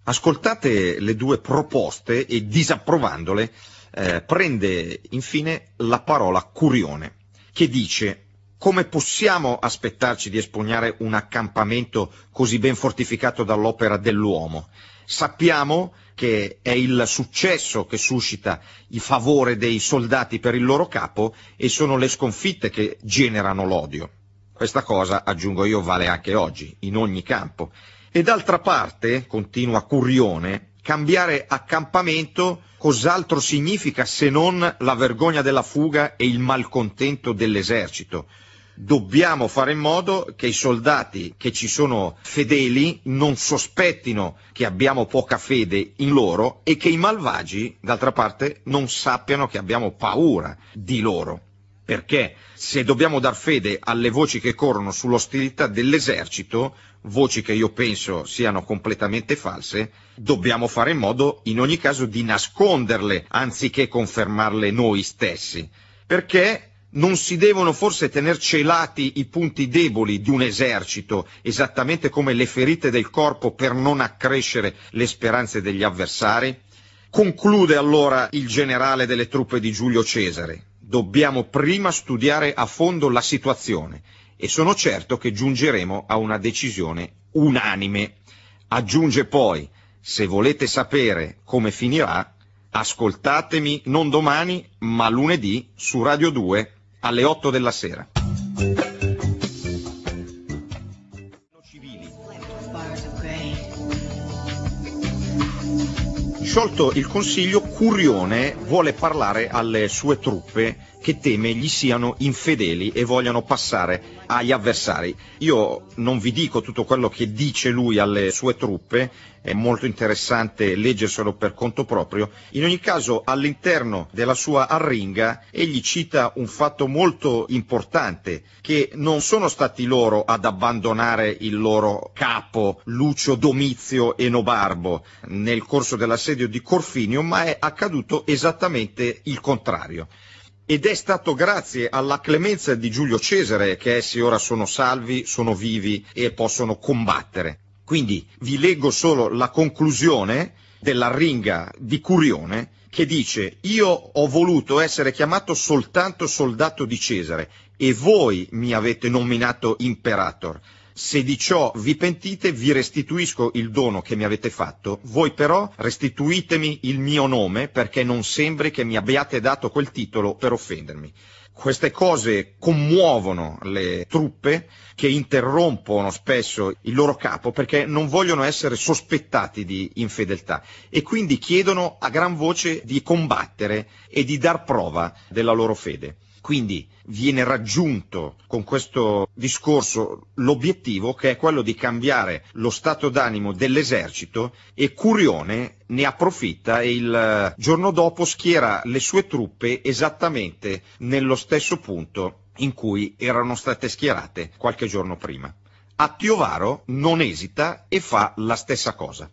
Ascoltate le due proposte e disapprovandole eh, prende infine la parola Curione che dice come possiamo aspettarci di espugnare un accampamento così ben fortificato dall'opera dell'uomo? Sappiamo che è il successo che suscita il favore dei soldati per il loro capo e sono le sconfitte che generano l'odio. Questa cosa, aggiungo io, vale anche oggi, in ogni campo. E d'altra parte, continua Curione, cambiare accampamento cos'altro significa se non la vergogna della fuga e il malcontento dell'esercito, dobbiamo fare in modo che i soldati che ci sono fedeli non sospettino che abbiamo poca fede in loro e che i malvagi, d'altra parte, non sappiano che abbiamo paura di loro. Perché se dobbiamo dar fede alle voci che corrono sull'ostilità dell'esercito, voci che io penso siano completamente false, dobbiamo fare in modo in ogni caso di nasconderle anziché confermarle noi stessi. Perché non si devono forse tener celati i punti deboli di un esercito, esattamente come le ferite del corpo per non accrescere le speranze degli avversari? Conclude allora il generale delle truppe di Giulio Cesare. Dobbiamo prima studiare a fondo la situazione e sono certo che giungeremo a una decisione unanime. Aggiunge poi, se volete sapere come finirà, ascoltatemi non domani ma lunedì su Radio 2 alle 8 della sera. Sciolto il Consiglio, Curione vuole parlare alle sue truppe che teme gli siano infedeli e vogliano passare agli avversari. Io non vi dico tutto quello che dice lui alle sue truppe, è molto interessante leggerselo per conto proprio. In ogni caso, all'interno della sua arringa, egli cita un fatto molto importante, che non sono stati loro ad abbandonare il loro capo, Lucio Domizio Enobarbo, nel corso dell'assedio di Corfinio, ma è accaduto esattamente il contrario. Ed è stato grazie alla clemenza di Giulio Cesare che essi ora sono salvi, sono vivi e possono combattere. Quindi vi leggo solo la conclusione dell'arringa di Curione che dice io ho voluto essere chiamato soltanto soldato di Cesare e voi mi avete nominato imperator se di ciò vi pentite vi restituisco il dono che mi avete fatto, voi però restituitemi il mio nome perché non sembri che mi abbiate dato quel titolo per offendermi. Queste cose commuovono le truppe che interrompono spesso il loro capo perché non vogliono essere sospettati di infedeltà e quindi chiedono a gran voce di combattere e di dar prova della loro fede. Quindi viene raggiunto con questo discorso l'obiettivo che è quello di cambiare lo stato d'animo dell'esercito e Curione ne approfitta e il eh, giorno dopo schiera le sue truppe esattamente nello stesso punto in cui erano state schierate qualche giorno prima. Attiovaro non esita e fa la stessa cosa.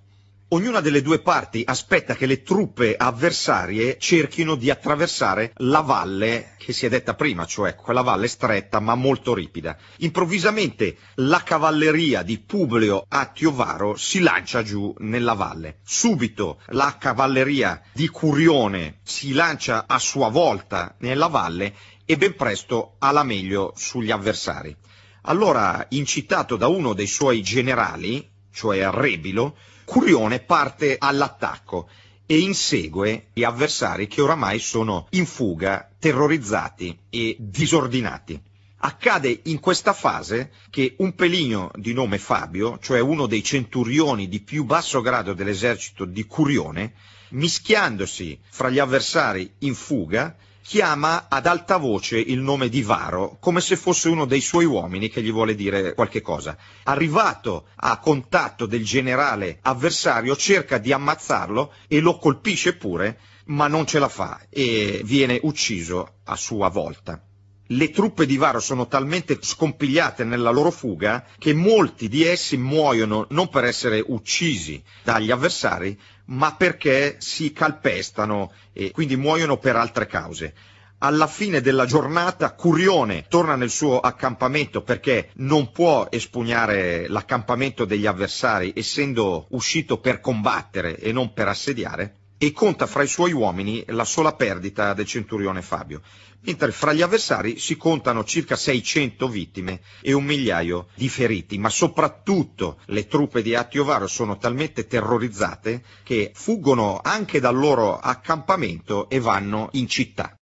Ognuna delle due parti aspetta che le truppe avversarie cerchino di attraversare la valle che si è detta prima, cioè quella valle stretta ma molto ripida. Improvvisamente la cavalleria di Publio Attiovaro si lancia giù nella valle. Subito la cavalleria di Curione si lancia a sua volta nella valle e ben presto ha la meglio sugli avversari. Allora, incitato da uno dei suoi generali, cioè Rebilo, Curione parte all'attacco e insegue gli avversari che oramai sono in fuga, terrorizzati e disordinati. Accade in questa fase che un peligno di nome Fabio, cioè uno dei centurioni di più basso grado dell'esercito di Curione, mischiandosi fra gli avversari in fuga, chiama ad alta voce il nome di Varo, come se fosse uno dei suoi uomini che gli vuole dire qualche cosa. Arrivato a contatto del generale avversario, cerca di ammazzarlo e lo colpisce pure, ma non ce la fa e viene ucciso a sua volta. Le truppe di Varo sono talmente scompigliate nella loro fuga che molti di essi muoiono non per essere uccisi dagli avversari, ma perché si calpestano e quindi muoiono per altre cause. Alla fine della giornata Curione torna nel suo accampamento perché non può espugnare l'accampamento degli avversari essendo uscito per combattere e non per assediare e conta fra i suoi uomini la sola perdita del centurione Fabio mentre fra gli avversari si contano circa 600 vittime e un migliaio di feriti, ma soprattutto le truppe di Attiovaro sono talmente terrorizzate che fuggono anche dal loro accampamento e vanno in città.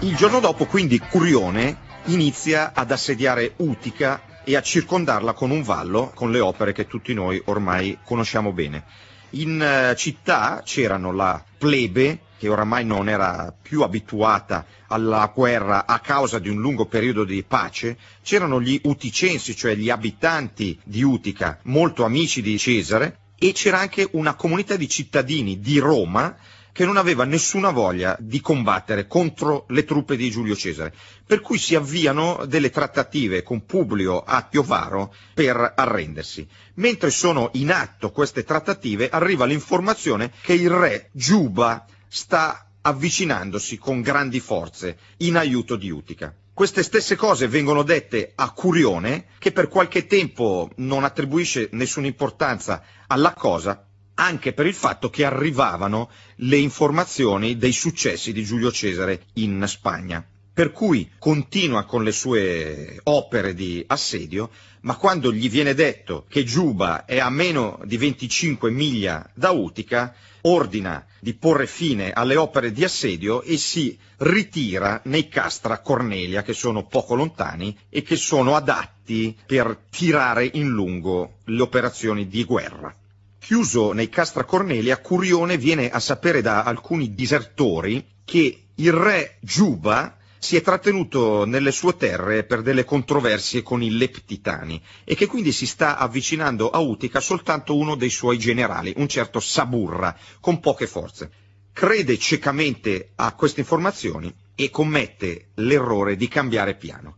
Il giorno dopo quindi Curione inizia ad assediare Utica e a circondarla con un vallo, con le opere che tutti noi ormai conosciamo bene. In eh, città c'erano la plebe, che oramai non era più abituata alla guerra a causa di un lungo periodo di pace, c'erano gli uticensi, cioè gli abitanti di Utica, molto amici di Cesare, e c'era anche una comunità di cittadini di Roma che non aveva nessuna voglia di combattere contro le truppe di Giulio Cesare, per cui si avviano delle trattative con Publio Attio Varo per arrendersi. Mentre sono in atto queste trattative arriva l'informazione che il re giuba sta avvicinandosi con grandi forze in aiuto di Utica. Queste stesse cose vengono dette a Curione, che per qualche tempo non attribuisce nessuna importanza alla cosa, anche per il fatto che arrivavano le informazioni dei successi di Giulio Cesare in Spagna per cui continua con le sue opere di assedio, ma quando gli viene detto che Giuba è a meno di 25 miglia da Utica, ordina di porre fine alle opere di assedio e si ritira nei Castra Cornelia, che sono poco lontani e che sono adatti per tirare in lungo le operazioni di guerra. Chiuso nei Castra Cornelia, Curione viene a sapere da alcuni disertori che il re Giuba si è trattenuto nelle sue terre per delle controversie con i leptitani e che quindi si sta avvicinando a Utica soltanto uno dei suoi generali, un certo Saburra, con poche forze. Crede ciecamente a queste informazioni e commette l'errore di cambiare piano.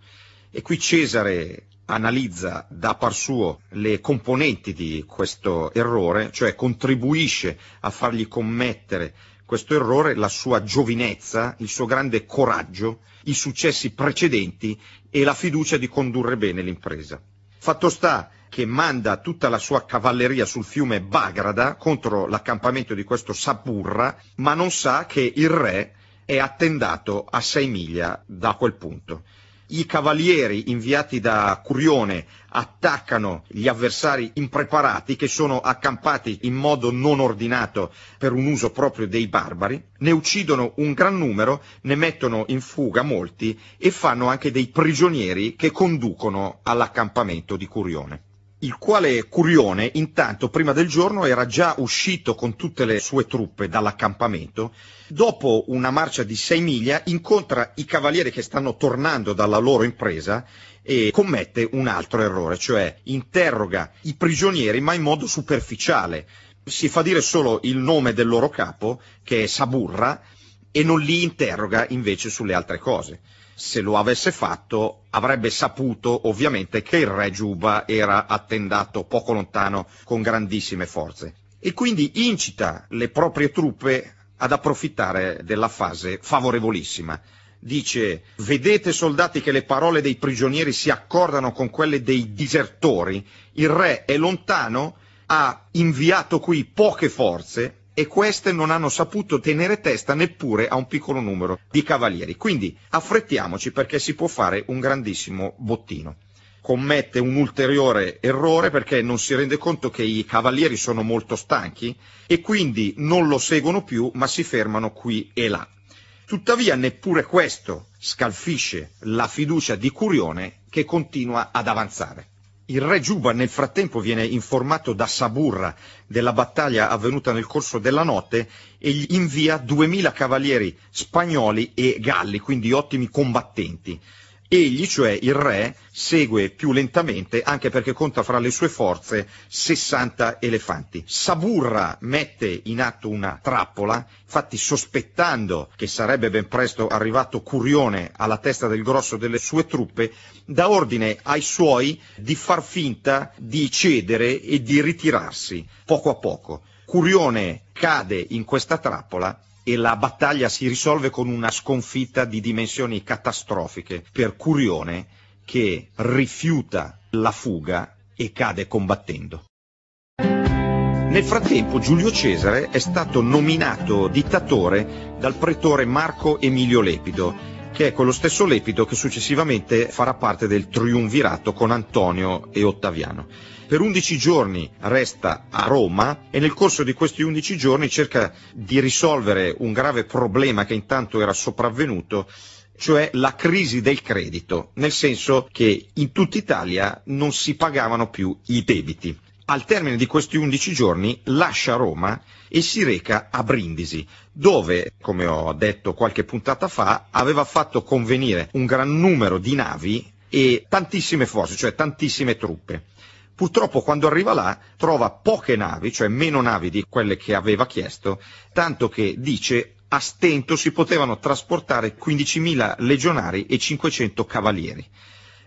E qui Cesare analizza da par suo le componenti di questo errore, cioè contribuisce a fargli commettere questo errore la sua giovinezza, il suo grande coraggio i successi precedenti e la fiducia di condurre bene l'impresa. Fatto sta che manda tutta la sua cavalleria sul fiume Bagrada contro l'accampamento di questo Saburra, ma non sa che il re è attendato a sei miglia da quel punto i cavalieri inviati da Curione attaccano gli avversari impreparati che sono accampati in modo non ordinato per un uso proprio dei barbari, ne uccidono un gran numero, ne mettono in fuga molti e fanno anche dei prigionieri che conducono all'accampamento di Curione il quale Curione intanto prima del giorno era già uscito con tutte le sue truppe dall'accampamento, dopo una marcia di sei miglia incontra i cavalieri che stanno tornando dalla loro impresa e commette un altro errore, cioè interroga i prigionieri ma in modo superficiale, si fa dire solo il nome del loro capo, che è Saburra, e non li interroga invece sulle altre cose se lo avesse fatto, avrebbe saputo ovviamente che il re Giuba era attendato poco lontano con grandissime forze. E quindi incita le proprie truppe ad approfittare della fase favorevolissima. Dice, vedete soldati che le parole dei prigionieri si accordano con quelle dei disertori, il re è lontano, ha inviato qui poche forze, e queste non hanno saputo tenere testa neppure a un piccolo numero di cavalieri. Quindi affrettiamoci perché si può fare un grandissimo bottino commette un ulteriore errore perché non si rende conto che i cavalieri sono molto stanchi e quindi non lo seguono più ma si fermano qui e là. Tuttavia neppure questo scalfisce la fiducia di Curione che continua ad avanzare. Il re Giuba nel frattempo viene informato da Saburra della battaglia avvenuta nel corso della notte e gli invia 2000 cavalieri spagnoli e galli, quindi ottimi combattenti. Egli, cioè il re, segue più lentamente anche perché conta fra le sue forze 60 elefanti. Saburra mette in atto una trappola, infatti sospettando che sarebbe ben presto arrivato Curione alla testa del grosso delle sue truppe, dà ordine ai suoi di far finta di cedere e di ritirarsi poco a poco. Curione cade in questa trappola e la battaglia si risolve con una sconfitta di dimensioni catastrofiche per Curione che rifiuta la fuga e cade combattendo. Nel frattempo Giulio Cesare è stato nominato dittatore dal pretore Marco Emilio Lepido, che è quello stesso Lepido che successivamente farà parte del triunvirato con Antonio e Ottaviano per 11 giorni resta a Roma e nel corso di questi 11 giorni cerca di risolvere un grave problema che intanto era sopravvenuto cioè la crisi del credito, nel senso che in tutta Italia non si pagavano più i debiti. Al termine di questi 11 giorni lascia Roma e si reca a Brindisi, dove, come ho detto qualche puntata fa, aveva fatto convenire un gran numero di navi e tantissime forze, cioè tantissime truppe. Purtroppo quando arriva là trova poche navi, cioè meno navi di quelle che aveva chiesto, tanto che dice a stento si potevano trasportare 15.000 legionari e 500 cavalieri.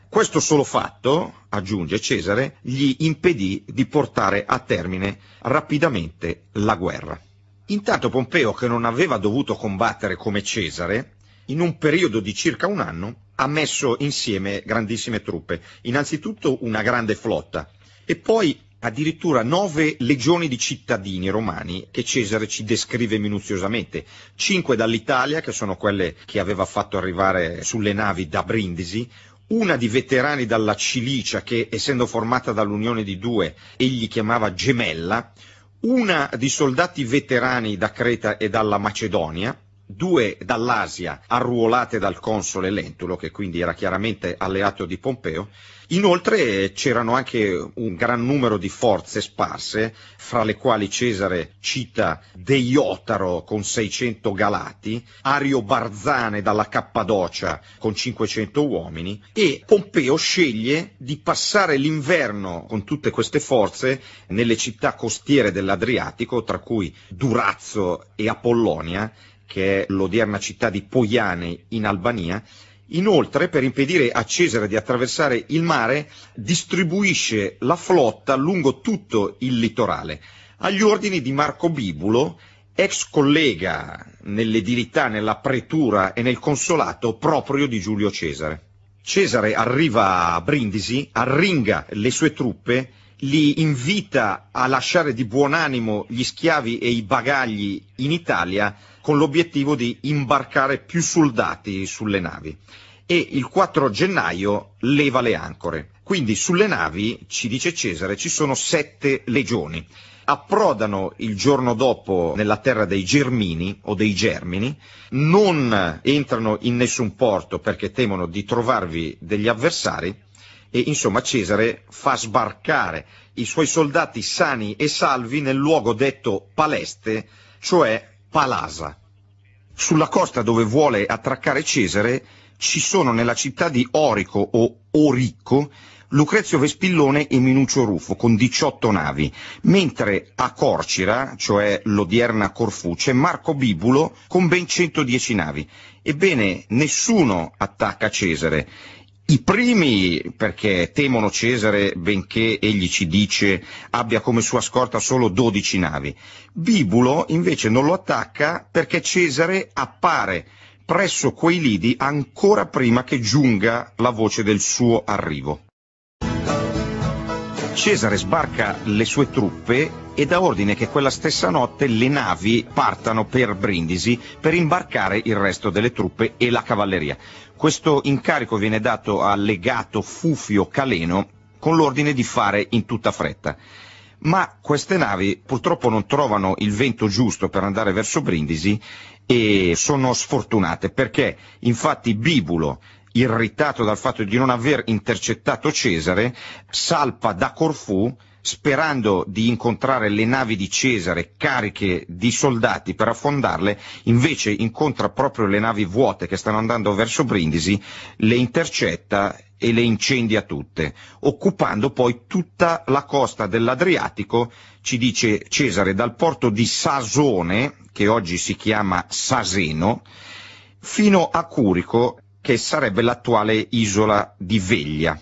Questo solo fatto, aggiunge Cesare, gli impedì di portare a termine rapidamente la guerra. Intanto Pompeo, che non aveva dovuto combattere come Cesare, in un periodo di circa un anno ha messo insieme grandissime truppe, innanzitutto una grande flotta, e poi addirittura nove legioni di cittadini romani che Cesare ci descrive minuziosamente, cinque dall'Italia, che sono quelle che aveva fatto arrivare sulle navi da Brindisi, una di veterani dalla Cilicia, che essendo formata dall'unione di due, egli chiamava gemella, una di soldati veterani da Creta e dalla Macedonia, due dall'Asia, arruolate dal console Lentulo, che quindi era chiaramente alleato di Pompeo, Inoltre c'erano anche un gran numero di forze sparse, fra le quali Cesare cita Deiotaro con 600 galati, Ario Barzane dalla Cappadocia con 500 uomini e Pompeo sceglie di passare l'inverno con tutte queste forze nelle città costiere dell'Adriatico, tra cui Durazzo e Apollonia, che è l'odierna città di Poiane in Albania, Inoltre, per impedire a Cesare di attraversare il mare, distribuisce la flotta lungo tutto il litorale, agli ordini di Marco Bibulo, ex collega nell'edilità, nella pretura e nel consolato proprio di Giulio Cesare. Cesare arriva a Brindisi, arringa le sue truppe, li invita a lasciare di buon animo gli schiavi e i bagagli in Italia con l'obiettivo di imbarcare più soldati sulle navi e il 4 gennaio leva le ancore. Quindi sulle navi, ci dice Cesare, ci sono sette legioni. Approdano il giorno dopo nella terra dei Germini o dei Germini, non entrano in nessun porto perché temono di trovarvi degli avversari e insomma Cesare fa sbarcare i suoi soldati sani e salvi nel luogo detto Paleste, cioè Palasa. Sulla costa dove vuole attraccare Cesare ci sono nella città di Orico o Oricco Lucrezio Vespillone e Minuccio Rufo con 18 navi, mentre a Corcira, cioè l'odierna Corfu, c'è Marco Bibulo con ben 110 navi. Ebbene, nessuno attacca Cesare i primi perché temono Cesare, benché egli ci dice abbia come sua scorta solo 12 navi. Bibulo invece non lo attacca perché Cesare appare presso quei lidi ancora prima che giunga la voce del suo arrivo. Cesare sbarca le sue truppe e dà ordine che quella stessa notte le navi partano per Brindisi per imbarcare il resto delle truppe e la cavalleria. Questo incarico viene dato al legato Fufio Caleno con l'ordine di fare in tutta fretta. Ma queste navi purtroppo non trovano il vento giusto per andare verso Brindisi e sono sfortunate perché infatti Bibulo irritato dal fatto di non aver intercettato Cesare, salpa da Corfù sperando di incontrare le navi di Cesare cariche di soldati per affondarle, invece incontra proprio le navi vuote che stanno andando verso Brindisi, le intercetta e le incendia tutte, occupando poi tutta la costa dell'Adriatico, ci dice Cesare, dal porto di Sasone, che oggi si chiama Saseno, fino a Curico, che sarebbe l'attuale isola di Veglia.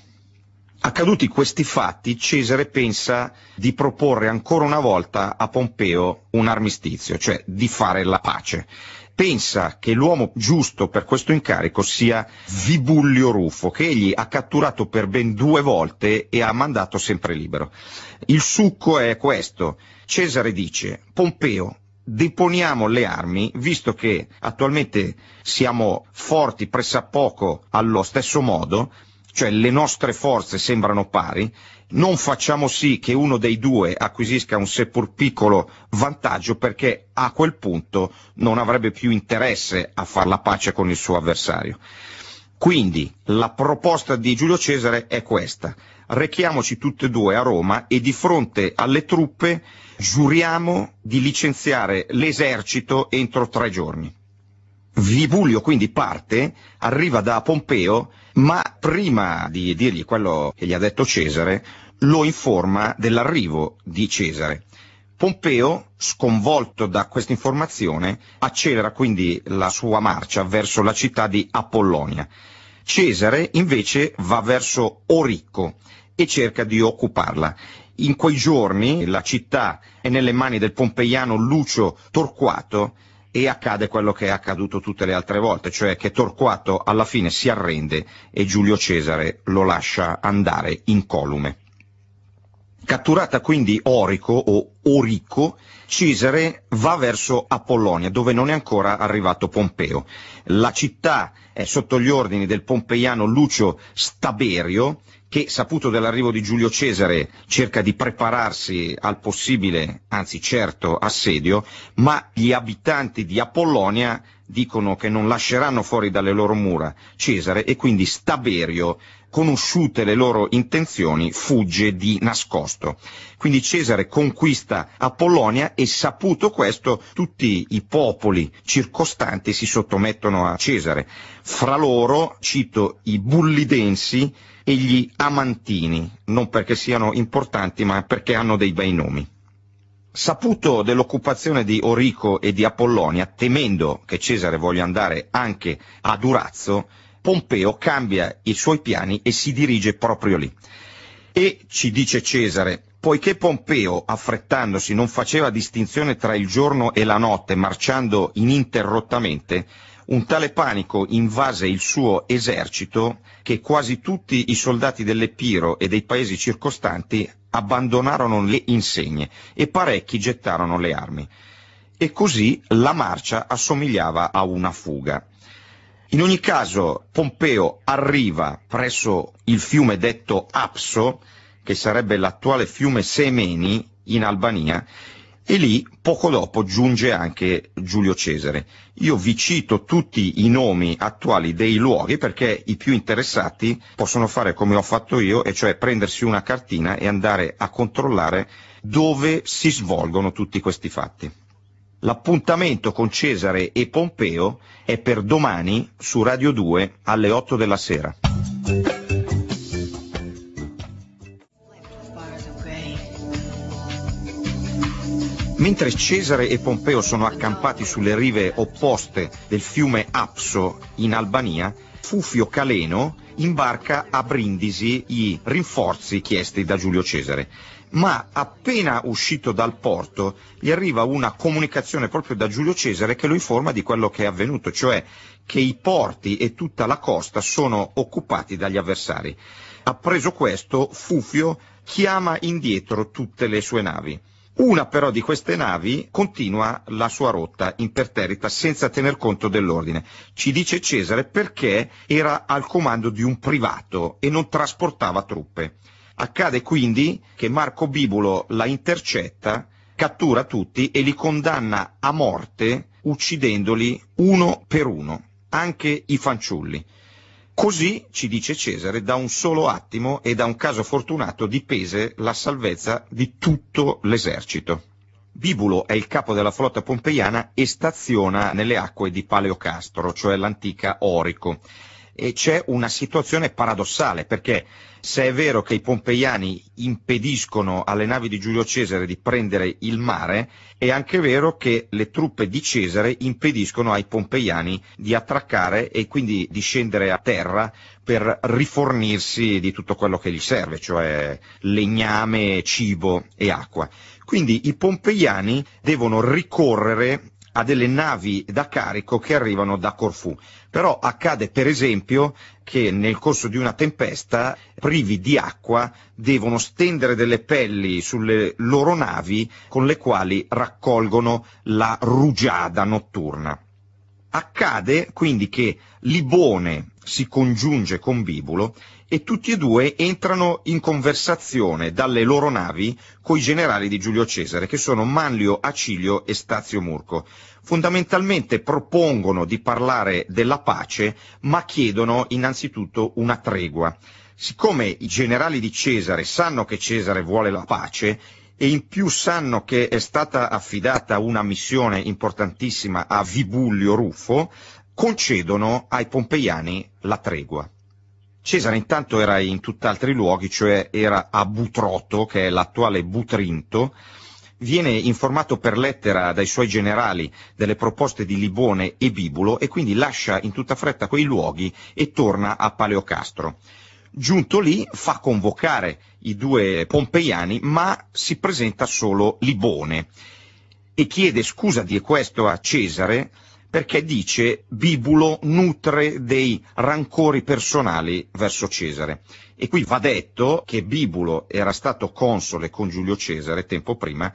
Accaduti questi fatti, Cesare pensa di proporre ancora una volta a Pompeo un armistizio, cioè di fare la pace. Pensa che l'uomo giusto per questo incarico sia Vibullio Ruffo, che egli ha catturato per ben due volte e ha mandato sempre libero. Il succo è questo. Cesare dice, Pompeo, deponiamo le armi, visto che attualmente siamo forti pressappoco allo stesso modo, cioè le nostre forze sembrano pari, non facciamo sì che uno dei due acquisisca un seppur piccolo vantaggio perché a quel punto non avrebbe più interesse a far la pace con il suo avversario. Quindi la proposta di Giulio Cesare è questa, rechiamoci tutte e due a Roma e di fronte alle truppe giuriamo di licenziare l'esercito entro tre giorni. Vibulio quindi parte, arriva da Pompeo, ma prima di dirgli quello che gli ha detto Cesare, lo informa dell'arrivo di Cesare. Pompeo, sconvolto da questa informazione, accelera quindi la sua marcia verso la città di Apollonia. Cesare invece va verso Oricco e cerca di occuparla in quei giorni la città è nelle mani del pompeiano Lucio Torquato e accade quello che è accaduto tutte le altre volte, cioè che Torquato alla fine si arrende e Giulio Cesare lo lascia andare incolume. Catturata quindi Orico o Orico, Cesare va verso Apollonia, dove non è ancora arrivato Pompeo. La città è sotto gli ordini del pompeiano Lucio Staberio, che saputo dell'arrivo di Giulio Cesare cerca di prepararsi al possibile, anzi certo, assedio, ma gli abitanti di Apollonia dicono che non lasceranno fuori dalle loro mura Cesare e quindi Staberio, conosciute le loro intenzioni, fugge di nascosto. Quindi Cesare conquista Apollonia e saputo questo tutti i popoli circostanti si sottomettono a Cesare. Fra loro cito i Bullidensi, e gli amantini, non perché siano importanti ma perché hanno dei bei nomi. Saputo dell'occupazione di Orico e di Apollonia, temendo che Cesare voglia andare anche a Durazzo, Pompeo cambia i suoi piani e si dirige proprio lì. E ci dice Cesare, poiché Pompeo, affrettandosi, non faceva distinzione tra il giorno e la notte, marciando ininterrottamente, un tale panico invase il suo esercito che quasi tutti i soldati dell'Epiro e dei paesi circostanti abbandonarono le insegne e parecchi gettarono le armi. E così la marcia assomigliava a una fuga. In ogni caso Pompeo arriva presso il fiume detto Apso, che sarebbe l'attuale fiume Semeni in Albania, e lì poco dopo giunge anche Giulio Cesare. Io vi cito tutti i nomi attuali dei luoghi perché i più interessati possono fare come ho fatto io, e cioè prendersi una cartina e andare a controllare dove si svolgono tutti questi fatti. L'appuntamento con Cesare e Pompeo è per domani su Radio 2 alle 8 della sera. Mentre Cesare e Pompeo sono accampati sulle rive opposte del fiume Apso in Albania, Fufio Caleno imbarca a Brindisi i rinforzi chiesti da Giulio Cesare. Ma appena uscito dal porto gli arriva una comunicazione proprio da Giulio Cesare che lo informa di quello che è avvenuto, cioè che i porti e tutta la costa sono occupati dagli avversari. Appreso questo, Fufio chiama indietro tutte le sue navi. Una però di queste navi continua la sua rotta imperterrita senza tener conto dell'ordine. Ci dice Cesare perché era al comando di un privato e non trasportava truppe. Accade quindi che Marco Bibulo la intercetta, cattura tutti e li condanna a morte uccidendoli uno per uno, anche i fanciulli. Così, ci dice Cesare, da un solo attimo e da un caso fortunato dipese la salvezza di tutto l'esercito. Bibulo è il capo della flotta pompeiana e staziona nelle acque di Paleocastro, cioè l'antica Orico. E c'è una situazione paradossale perché se è vero che i pompeiani impediscono alle navi di Giulio Cesare di prendere il mare, è anche vero che le truppe di Cesare impediscono ai pompeiani di attraccare e quindi di scendere a terra per rifornirsi di tutto quello che gli serve, cioè legname, cibo e acqua. Quindi i pompeiani devono ricorrere a delle navi da carico che arrivano da Corfù. Però accade per esempio che nel corso di una tempesta, privi di acqua, devono stendere delle pelli sulle loro navi con le quali raccolgono la rugiada notturna. Accade quindi che Libone si congiunge con Bibulo e tutti e due entrano in conversazione dalle loro navi coi generali di Giulio Cesare, che sono Manlio Acilio e Stazio Murco fondamentalmente propongono di parlare della pace, ma chiedono innanzitutto una tregua. Siccome i generali di Cesare sanno che Cesare vuole la pace, e in più sanno che è stata affidata una missione importantissima a Vibullio Ruffo, concedono ai pompeiani la tregua. Cesare intanto era in tutt'altri luoghi, cioè era a Butroto, che è l'attuale Butrinto, viene informato per lettera dai suoi generali delle proposte di Libone e Bibulo e quindi lascia in tutta fretta quei luoghi e torna a Paleocastro. Giunto lì fa convocare i due pompeiani ma si presenta solo Libone e chiede scusa di questo a Cesare perché dice Bibulo nutre dei rancori personali verso Cesare. E qui va detto che Bibulo era stato console con Giulio Cesare tempo prima,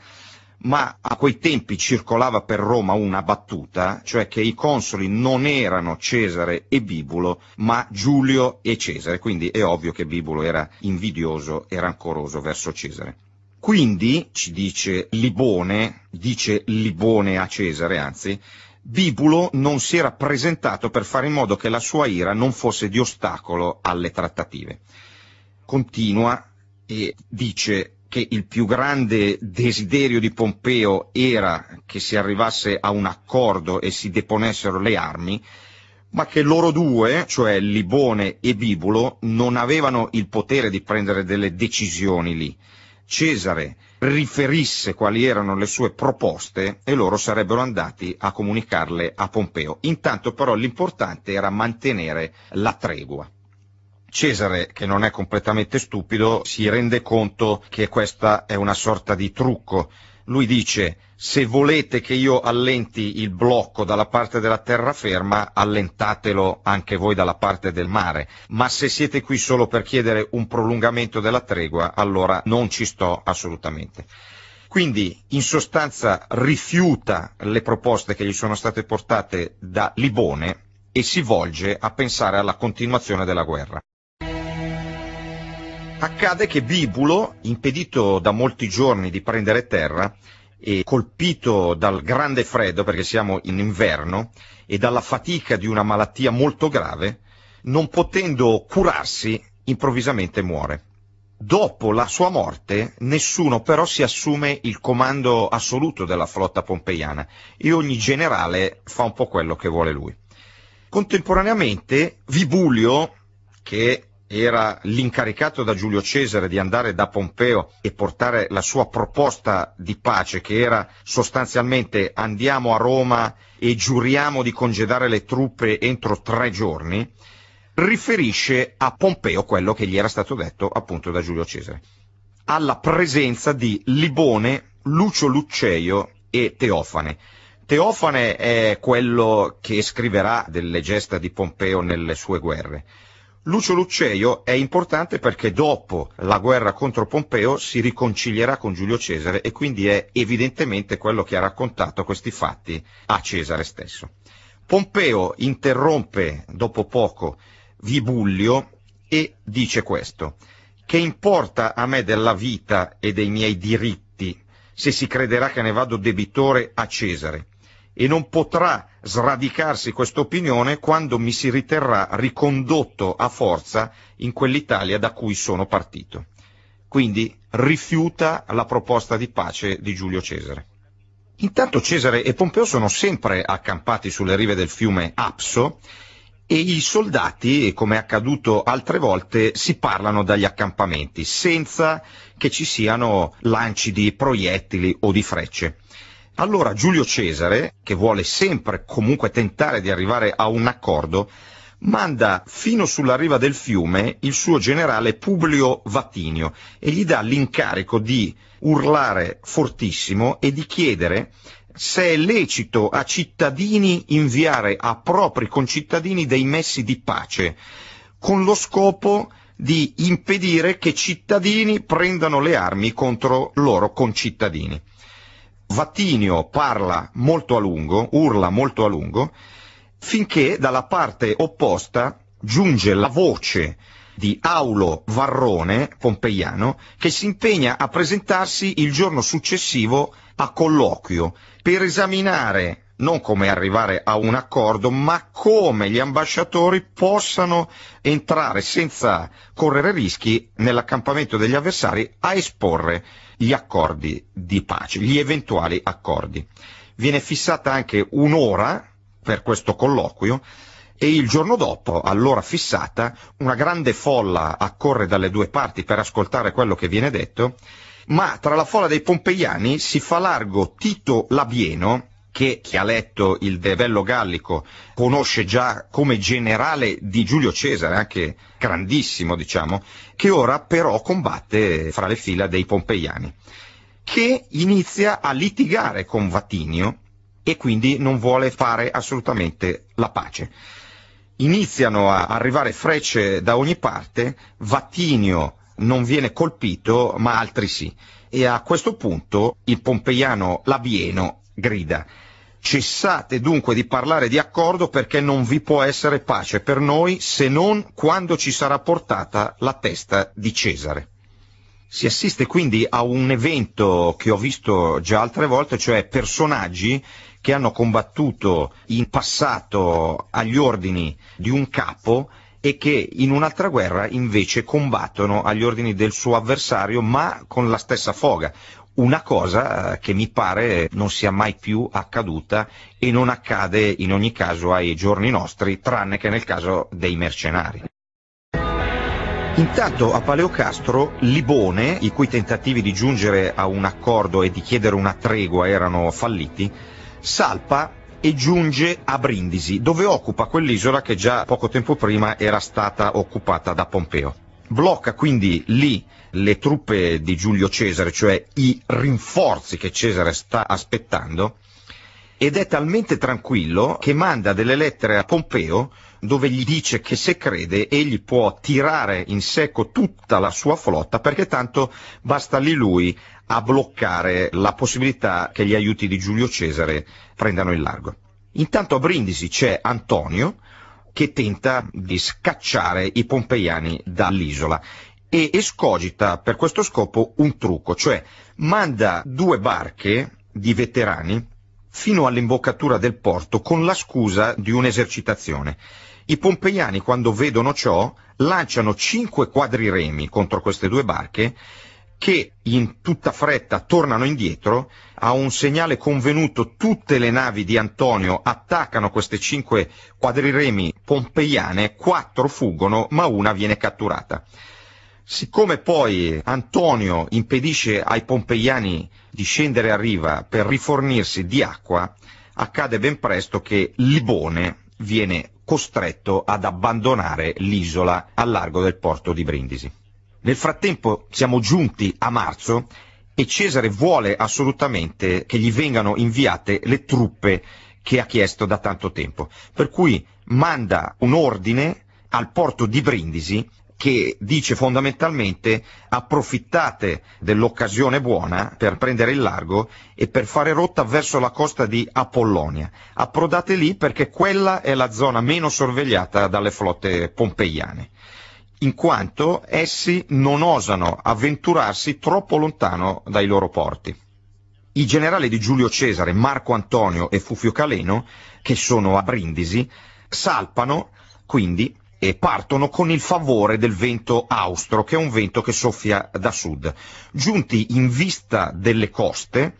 ma a quei tempi circolava per Roma una battuta, cioè che i consoli non erano Cesare e Bibulo, ma Giulio e Cesare, quindi è ovvio che Bibulo era invidioso e rancoroso verso Cesare. Quindi, ci dice Libone, dice Libone a Cesare, anzi, Bibulo non si era presentato per fare in modo che la sua ira non fosse di ostacolo alle trattative. Continua e dice che il più grande desiderio di Pompeo era che si arrivasse a un accordo e si deponessero le armi, ma che loro due, cioè Libone e Bibulo, non avevano il potere di prendere delle decisioni lì. Cesare riferisse quali erano le sue proposte e loro sarebbero andati a comunicarle a Pompeo. Intanto però l'importante era mantenere la tregua. Cesare, che non è completamente stupido, si rende conto che questa è una sorta di trucco lui dice se volete che io allenti il blocco dalla parte della terraferma, allentatelo anche voi dalla parte del mare, ma se siete qui solo per chiedere un prolungamento della tregua, allora non ci sto assolutamente. Quindi in sostanza rifiuta le proposte che gli sono state portate da Libone e si volge a pensare alla continuazione della guerra. Accade che Bibulo, impedito da molti giorni di prendere terra e colpito dal grande freddo, perché siamo in inverno, e dalla fatica di una malattia molto grave, non potendo curarsi, improvvisamente muore. Dopo la sua morte, nessuno però si assume il comando assoluto della flotta pompeiana e ogni generale fa un po' quello che vuole lui. Contemporaneamente, Vibulio, che era l'incaricato da Giulio Cesare di andare da Pompeo e portare la sua proposta di pace, che era sostanzialmente andiamo a Roma e giuriamo di congedare le truppe entro tre giorni, riferisce a Pompeo quello che gli era stato detto appunto da Giulio Cesare, alla presenza di Libone, Lucio Lucceio e Teofane. Teofane è quello che scriverà delle gesta di Pompeo nelle sue guerre. Lucio Lucceio è importante perché dopo la guerra contro Pompeo si riconcilierà con Giulio Cesare e quindi è evidentemente quello che ha raccontato questi fatti a Cesare stesso. Pompeo interrompe dopo poco Vibullio e dice questo, che importa a me della vita e dei miei diritti se si crederà che ne vado debitore a Cesare? e non potrà sradicarsi questa opinione quando mi si riterrà ricondotto a forza in quell'Italia da cui sono partito. Quindi rifiuta la proposta di pace di Giulio Cesare. Intanto Cesare e Pompeo sono sempre accampati sulle rive del fiume Apso e i soldati, come è accaduto altre volte, si parlano dagli accampamenti senza che ci siano lanci di proiettili o di frecce. Allora Giulio Cesare, che vuole sempre comunque tentare di arrivare a un accordo, manda fino sulla riva del fiume il suo generale Publio Vatinio e gli dà l'incarico di urlare fortissimo e di chiedere se è lecito a cittadini inviare a propri concittadini dei messi di pace, con lo scopo di impedire che cittadini prendano le armi contro loro concittadini. Vatinio parla molto a lungo, urla molto a lungo, finché dalla parte opposta giunge la voce di Aulo Varrone, pompeiano, che si impegna a presentarsi il giorno successivo a colloquio per esaminare non come arrivare a un accordo, ma come gli ambasciatori possano entrare senza correre rischi nell'accampamento degli avversari a esporre gli accordi di pace, gli eventuali accordi. Viene fissata anche un'ora per questo colloquio e il giorno dopo, all'ora fissata, una grande folla accorre dalle due parti per ascoltare quello che viene detto, ma tra la folla dei pompeiani si fa largo Tito Labieno, che chi ha letto il De Bello Gallico conosce già come generale di Giulio Cesare, anche grandissimo diciamo, che ora però combatte fra le fila dei pompeiani, che inizia a litigare con Vatinio e quindi non vuole fare assolutamente la pace. Iniziano a arrivare frecce da ogni parte, Vatinio non viene colpito ma altri sì. E a questo punto il pompeiano Labieno grida Cessate dunque di parlare di accordo perché non vi può essere pace per noi se non quando ci sarà portata la testa di Cesare. Si assiste quindi a un evento che ho visto già altre volte, cioè personaggi che hanno combattuto in passato agli ordini di un capo e che in un'altra guerra invece combattono agli ordini del suo avversario ma con la stessa foga una cosa eh, che mi pare non sia mai più accaduta e non accade in ogni caso ai giorni nostri, tranne che nel caso dei mercenari. Intanto a Paleocastro Libone, i cui tentativi di giungere a un accordo e di chiedere una tregua erano falliti, salpa e giunge a Brindisi, dove occupa quell'isola che già poco tempo prima era stata occupata da Pompeo. Blocca quindi lì le truppe di Giulio Cesare, cioè i rinforzi che Cesare sta aspettando, ed è talmente tranquillo che manda delle lettere a Pompeo dove gli dice che se crede egli può tirare in secco tutta la sua flotta perché tanto basta lì lui a bloccare la possibilità che gli aiuti di Giulio Cesare prendano il largo. Intanto a Brindisi c'è Antonio che tenta di scacciare i pompeiani dall'isola e escogita per questo scopo un trucco, cioè manda due barche di veterani fino all'imboccatura del porto con la scusa di un'esercitazione. I pompeiani, quando vedono ciò, lanciano cinque quadriremi contro queste due barche che in tutta fretta tornano indietro, a un segnale convenuto tutte le navi di Antonio attaccano queste cinque quadriremi pompeiane, quattro fuggono ma una viene catturata. Siccome poi Antonio impedisce ai pompeiani di scendere a riva per rifornirsi di acqua, accade ben presto che Libone viene costretto ad abbandonare l'isola al largo del porto di Brindisi. Nel frattempo siamo giunti a marzo e Cesare vuole assolutamente che gli vengano inviate le truppe che ha chiesto da tanto tempo, per cui manda un ordine al porto di Brindisi che dice fondamentalmente approfittate dell'occasione buona per prendere il largo e per fare rotta verso la costa di Apollonia. Approdate lì perché quella è la zona meno sorvegliata dalle flotte pompeiane in quanto essi non osano avventurarsi troppo lontano dai loro porti. I generali di Giulio Cesare, Marco Antonio e Fufio Caleno, che sono a Brindisi, salpano quindi e partono con il favore del vento austro, che è un vento che soffia da sud. Giunti in vista delle coste,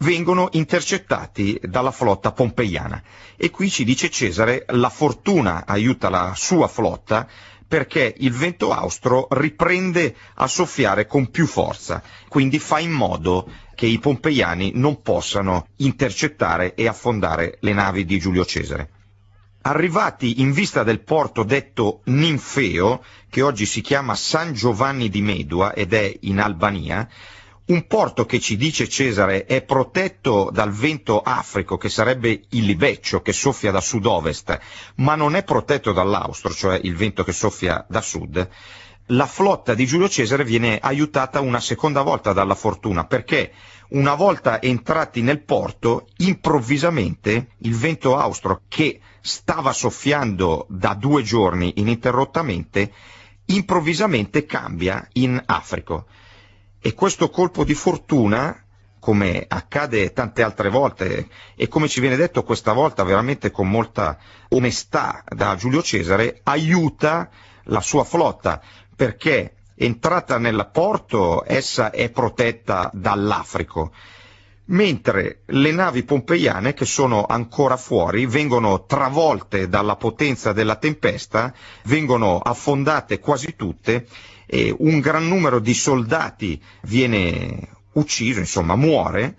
vengono intercettati dalla flotta pompeiana. E qui ci dice Cesare, la fortuna aiuta la sua flotta perché il vento austro riprende a soffiare con più forza, quindi fa in modo che i pompeiani non possano intercettare e affondare le navi di Giulio Cesare. Arrivati in vista del porto detto Ninfeo, che oggi si chiama San Giovanni di Medua ed è in Albania, un porto che ci dice Cesare è protetto dal vento africo, che sarebbe il libeccio che soffia da sud-ovest, ma non è protetto dall'austro, cioè il vento che soffia da sud, la flotta di Giulio Cesare viene aiutata una seconda volta dalla fortuna, perché una volta entrati nel porto, improvvisamente il vento austro che stava soffiando da due giorni ininterrottamente, improvvisamente cambia in Africa. E questo colpo di fortuna, come accade tante altre volte e come ci viene detto questa volta veramente con molta onestà da Giulio Cesare, aiuta la sua flotta perché entrata porto, essa è protetta dall'Africo mentre le navi pompeiane che sono ancora fuori vengono travolte dalla potenza della tempesta, vengono affondate quasi tutte e un gran numero di soldati viene ucciso, insomma muore,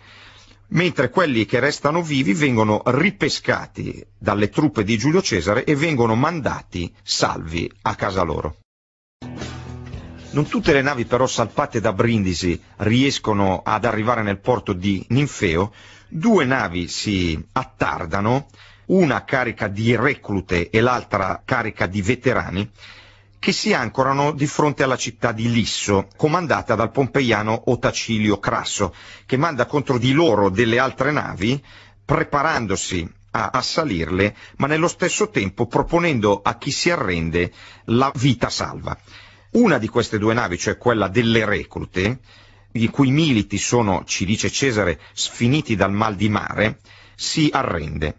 mentre quelli che restano vivi vengono ripescati dalle truppe di Giulio Cesare e vengono mandati salvi a casa loro. Non tutte le navi però salpate da Brindisi riescono ad arrivare nel porto di Ninfeo, due navi si attardano, una carica di reclute e l'altra carica di veterani, che si ancorano di fronte alla città di Lisso, comandata dal pompeiano Otacilio Crasso, che manda contro di loro delle altre navi, preparandosi a assalirle, ma nello stesso tempo proponendo a chi si arrende la vita salva. Una di queste due navi, cioè quella delle reclute, i cui militi sono, ci dice Cesare, sfiniti dal mal di mare, si arrende.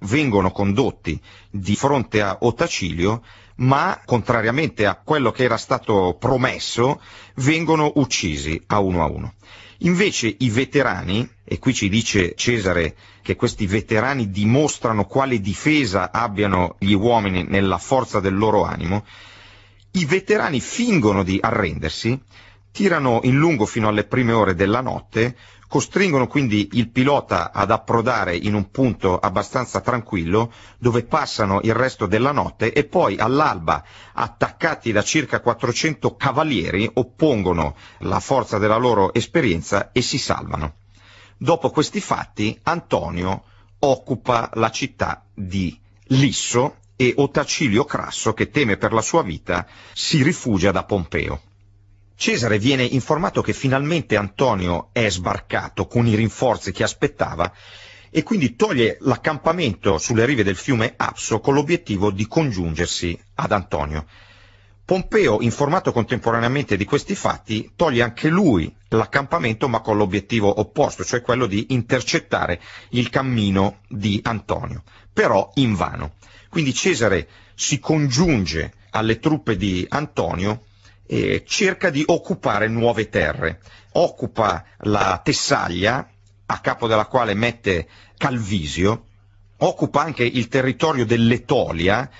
Vengono condotti di fronte a Ottacilio, ma contrariamente a quello che era stato promesso, vengono uccisi a uno a uno. Invece i veterani, e qui ci dice Cesare che questi veterani dimostrano quale difesa abbiano gli uomini nella forza del loro animo, i veterani fingono di arrendersi, tirano in lungo fino alle prime ore della notte, costringono quindi il pilota ad approdare in un punto abbastanza tranquillo dove passano il resto della notte e poi all'alba, attaccati da circa 400 cavalieri, oppongono la forza della loro esperienza e si salvano. Dopo questi fatti Antonio occupa la città di Lisso e Otacilio Crasso, che teme per la sua vita, si rifugia da Pompeo. Cesare viene informato che finalmente Antonio è sbarcato con i rinforzi che aspettava e quindi toglie l'accampamento sulle rive del fiume Apso con l'obiettivo di congiungersi ad Antonio. Pompeo, informato contemporaneamente di questi fatti, toglie anche lui l'accampamento ma con l'obiettivo opposto, cioè quello di intercettare il cammino di Antonio, però invano. Quindi Cesare si congiunge alle truppe di Antonio e cerca di occupare nuove terre. Occupa la Tessaglia, a capo della quale mette Calvisio, occupa anche il territorio dell'Etolia,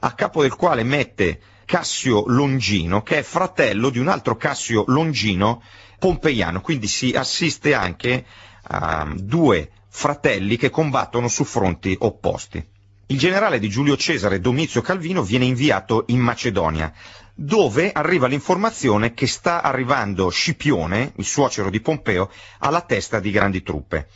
a capo del quale mette Cassio Longino, che è fratello di un altro Cassio Longino pompeiano, quindi si assiste anche a due fratelli che combattono su fronti opposti. Il generale di Giulio Cesare Domizio Calvino viene inviato in Macedonia, dove arriva l'informazione che sta arrivando Scipione, il suocero di Pompeo, alla testa di grandi truppe.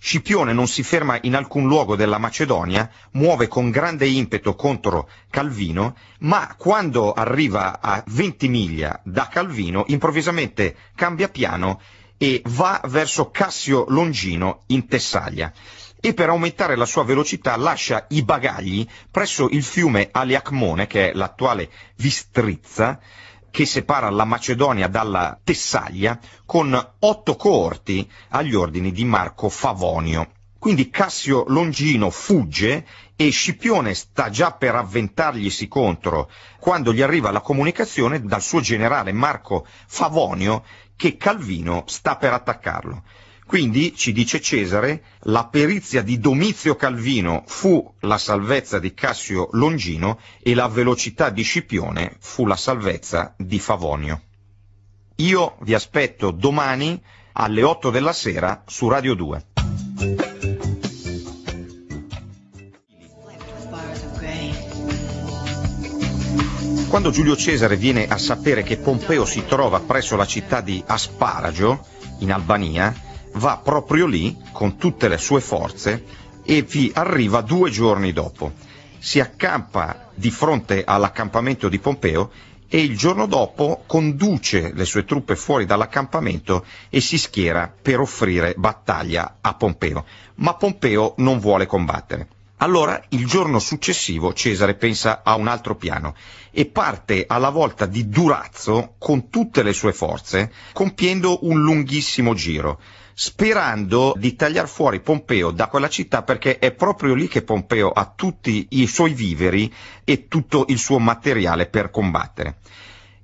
Scipione non si ferma in alcun luogo della Macedonia, muove con grande impeto contro Calvino, ma quando arriva a 20 miglia da Calvino, improvvisamente cambia piano e va verso Cassio Longino in Tessaglia e per aumentare la sua velocità lascia i bagagli presso il fiume Aliakmone, che è l'attuale Vistrizza, che separa la Macedonia dalla Tessaglia, con otto coorti agli ordini di Marco Favonio. Quindi Cassio Longino fugge e Scipione sta già per avventarglisi contro quando gli arriva la comunicazione dal suo generale Marco Favonio che Calvino sta per attaccarlo. Quindi, ci dice Cesare, la perizia di Domizio Calvino fu la salvezza di Cassio Longino e la velocità di Scipione fu la salvezza di Favonio. Io vi aspetto domani alle 8 della sera su Radio 2. Quando Giulio Cesare viene a sapere che Pompeo si trova presso la città di Asparagio, in Albania, va proprio lì con tutte le sue forze e vi arriva due giorni dopo. Si accampa di fronte all'accampamento di Pompeo e il giorno dopo conduce le sue truppe fuori dall'accampamento e si schiera per offrire battaglia a Pompeo. Ma Pompeo non vuole combattere. Allora il giorno successivo Cesare pensa a un altro piano e parte alla volta di Durazzo con tutte le sue forze, compiendo un lunghissimo giro sperando di tagliare fuori Pompeo da quella città perché è proprio lì che Pompeo ha tutti i suoi viveri e tutto il suo materiale per combattere.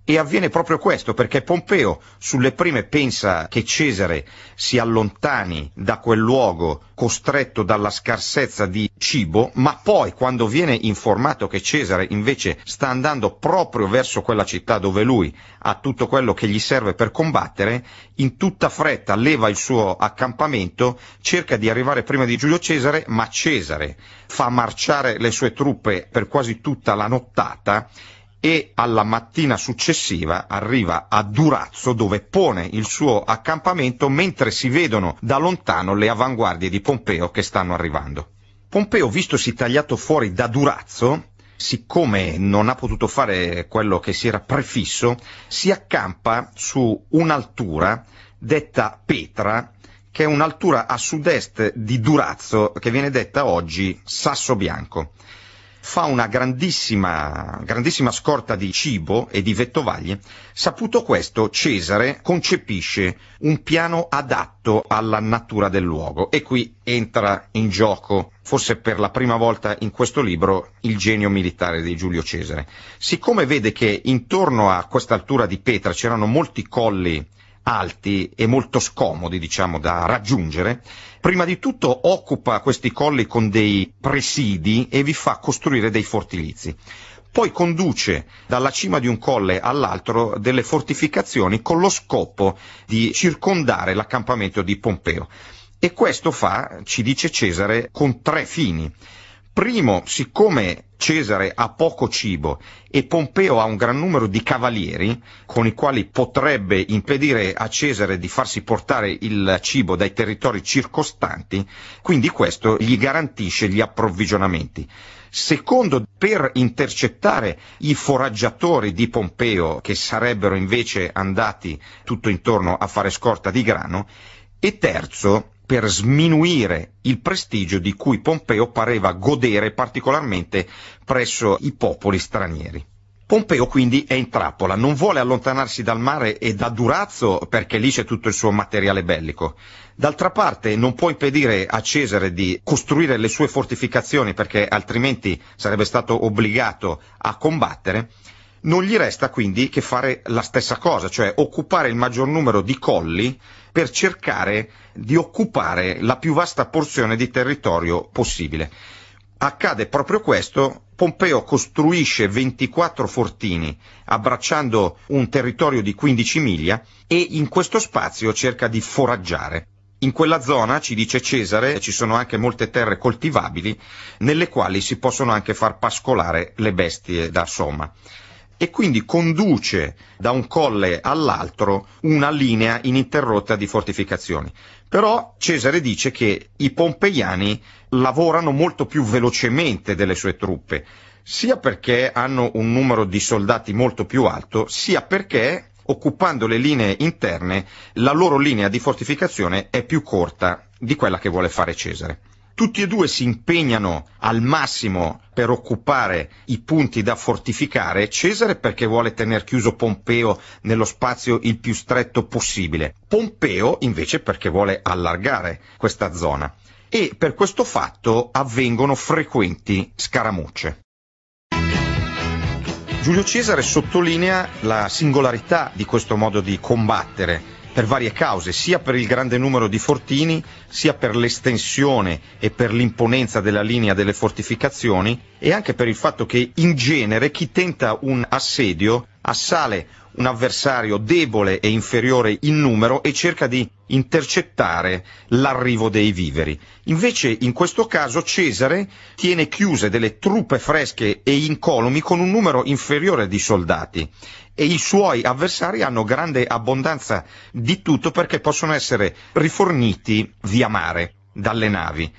E avviene proprio questo, perché Pompeo sulle prime pensa che Cesare si allontani da quel luogo costretto dalla scarsezza di cibo, ma poi quando viene informato che Cesare invece sta andando proprio verso quella città dove lui ha tutto quello che gli serve per combattere, in tutta fretta leva il suo accampamento, cerca di arrivare prima di Giulio Cesare, ma Cesare fa marciare le sue truppe per quasi tutta la nottata e alla mattina successiva arriva a Durazzo dove pone il suo accampamento mentre si vedono da lontano le avanguardie di Pompeo che stanno arrivando. Pompeo, vistosi tagliato fuori da Durazzo, siccome non ha potuto fare quello che si era prefisso, si accampa su un'altura detta Petra, che è un'altura a sud-est di Durazzo, che viene detta oggi Sasso Bianco fa una grandissima, grandissima scorta di cibo e di vettovaglie. Saputo questo, Cesare concepisce un piano adatto alla natura del luogo e qui entra in gioco, forse per la prima volta in questo libro, il genio militare di Giulio Cesare. Siccome vede che intorno a questa altura di Petra c'erano molti colli alti e molto scomodi, diciamo, da raggiungere, prima di tutto occupa questi colli con dei presidi e vi fa costruire dei fortilizi. Poi conduce dalla cima di un colle all'altro delle fortificazioni con lo scopo di circondare l'accampamento di Pompeo. E questo fa, ci dice Cesare, con tre fini. Primo, siccome Cesare ha poco cibo e Pompeo ha un gran numero di cavalieri con i quali potrebbe impedire a Cesare di farsi portare il cibo dai territori circostanti, quindi questo gli garantisce gli approvvigionamenti. Secondo, per intercettare i foraggiatori di Pompeo che sarebbero invece andati tutto intorno a fare scorta di grano. E terzo, per sminuire il prestigio di cui Pompeo pareva godere particolarmente presso i popoli stranieri. Pompeo quindi è in trappola, non vuole allontanarsi dal mare e da Durazzo perché lì c'è tutto il suo materiale bellico. D'altra parte non può impedire a Cesare di costruire le sue fortificazioni perché altrimenti sarebbe stato obbligato a combattere. Non gli resta quindi che fare la stessa cosa, cioè occupare il maggior numero di colli per cercare di occupare la più vasta porzione di territorio possibile. Accade proprio questo, Pompeo costruisce 24 fortini abbracciando un territorio di 15 miglia e in questo spazio cerca di foraggiare. In quella zona, ci dice Cesare, ci sono anche molte terre coltivabili nelle quali si possono anche far pascolare le bestie da somma e quindi conduce da un colle all'altro una linea ininterrotta di fortificazioni. Però Cesare dice che i pompeiani lavorano molto più velocemente delle sue truppe, sia perché hanno un numero di soldati molto più alto, sia perché occupando le linee interne la loro linea di fortificazione è più corta di quella che vuole fare Cesare. Tutti e due si impegnano al massimo per occupare i punti da fortificare, Cesare perché vuole tenere chiuso Pompeo nello spazio il più stretto possibile, Pompeo invece perché vuole allargare questa zona e per questo fatto avvengono frequenti scaramucce. Giulio Cesare sottolinea la singolarità di questo modo di combattere, per varie cause, sia per il grande numero di fortini, sia per l'estensione e per l'imponenza della linea delle fortificazioni e anche per il fatto che in genere chi tenta un assedio assale un avversario debole e inferiore in numero e cerca di intercettare l'arrivo dei viveri. Invece in questo caso Cesare tiene chiuse delle truppe fresche e incolumi con un numero inferiore di soldati e i suoi avversari hanno grande abbondanza di tutto perché possono essere riforniti via mare, dalle navi.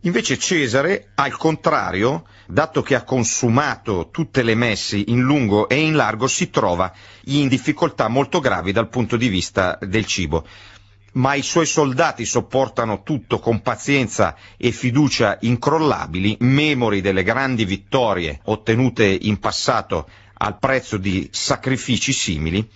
Invece Cesare, al contrario, dato che ha consumato tutte le messi in lungo e in largo, si trova in difficoltà molto gravi dal punto di vista del cibo. Ma i suoi soldati sopportano tutto con pazienza e fiducia incrollabili, memori delle grandi vittorie ottenute in passato al prezzo di sacrifici simili.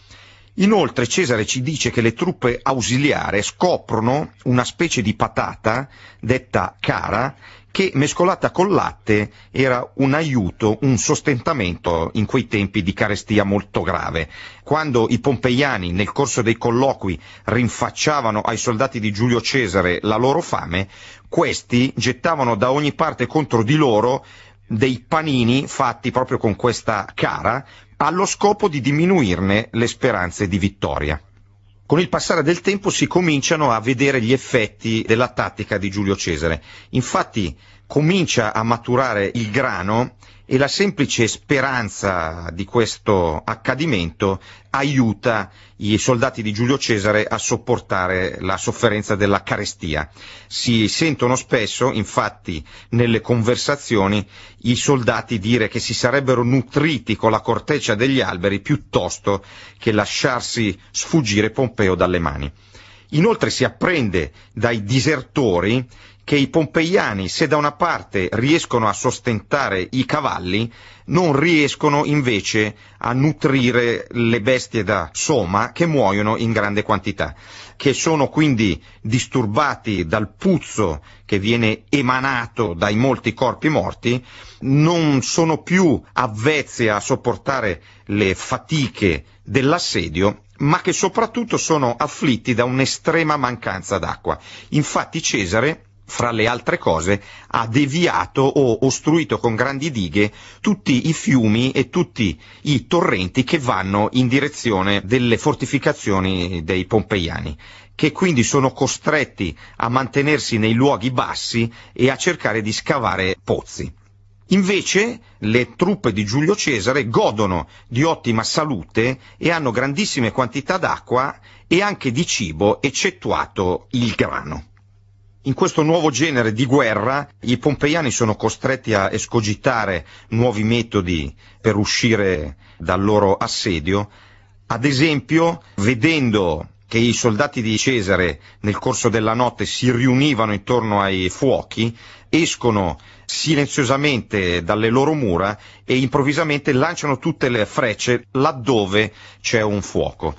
Inoltre Cesare ci dice che le truppe ausiliare scoprono una specie di patata, detta cara, che mescolata col latte era un aiuto, un sostentamento in quei tempi di carestia molto grave. Quando i pompeiani nel corso dei colloqui rinfacciavano ai soldati di Giulio Cesare la loro fame, questi gettavano da ogni parte contro di loro dei panini fatti proprio con questa cara allo scopo di diminuirne le speranze di vittoria. Con il passare del tempo si cominciano a vedere gli effetti della tattica di Giulio Cesare. Infatti comincia a maturare il grano e la semplice speranza di questo accadimento aiuta i soldati di Giulio Cesare a sopportare la sofferenza della carestia. Si sentono spesso, infatti, nelle conversazioni i soldati dire che si sarebbero nutriti con la corteccia degli alberi piuttosto che lasciarsi sfuggire Pompeo dalle mani. Inoltre si apprende dai disertori che i pompeiani, se da una parte riescono a sostentare i cavalli, non riescono invece a nutrire le bestie da soma che muoiono in grande quantità, che sono quindi disturbati dal puzzo che viene emanato dai molti corpi morti, non sono più avvezzi a sopportare le fatiche dell'assedio ma che soprattutto sono afflitti da un'estrema mancanza d'acqua. Infatti Cesare fra le altre cose, ha deviato o ostruito con grandi dighe tutti i fiumi e tutti i torrenti che vanno in direzione delle fortificazioni dei pompeiani, che quindi sono costretti a mantenersi nei luoghi bassi e a cercare di scavare pozzi. Invece le truppe di Giulio Cesare godono di ottima salute e hanno grandissime quantità d'acqua e anche di cibo, eccettuato il grano. In questo nuovo genere di guerra i pompeiani sono costretti a escogitare nuovi metodi per uscire dal loro assedio, ad esempio vedendo che i soldati di Cesare nel corso della notte si riunivano intorno ai fuochi, escono silenziosamente dalle loro mura e improvvisamente lanciano tutte le frecce laddove c'è un fuoco.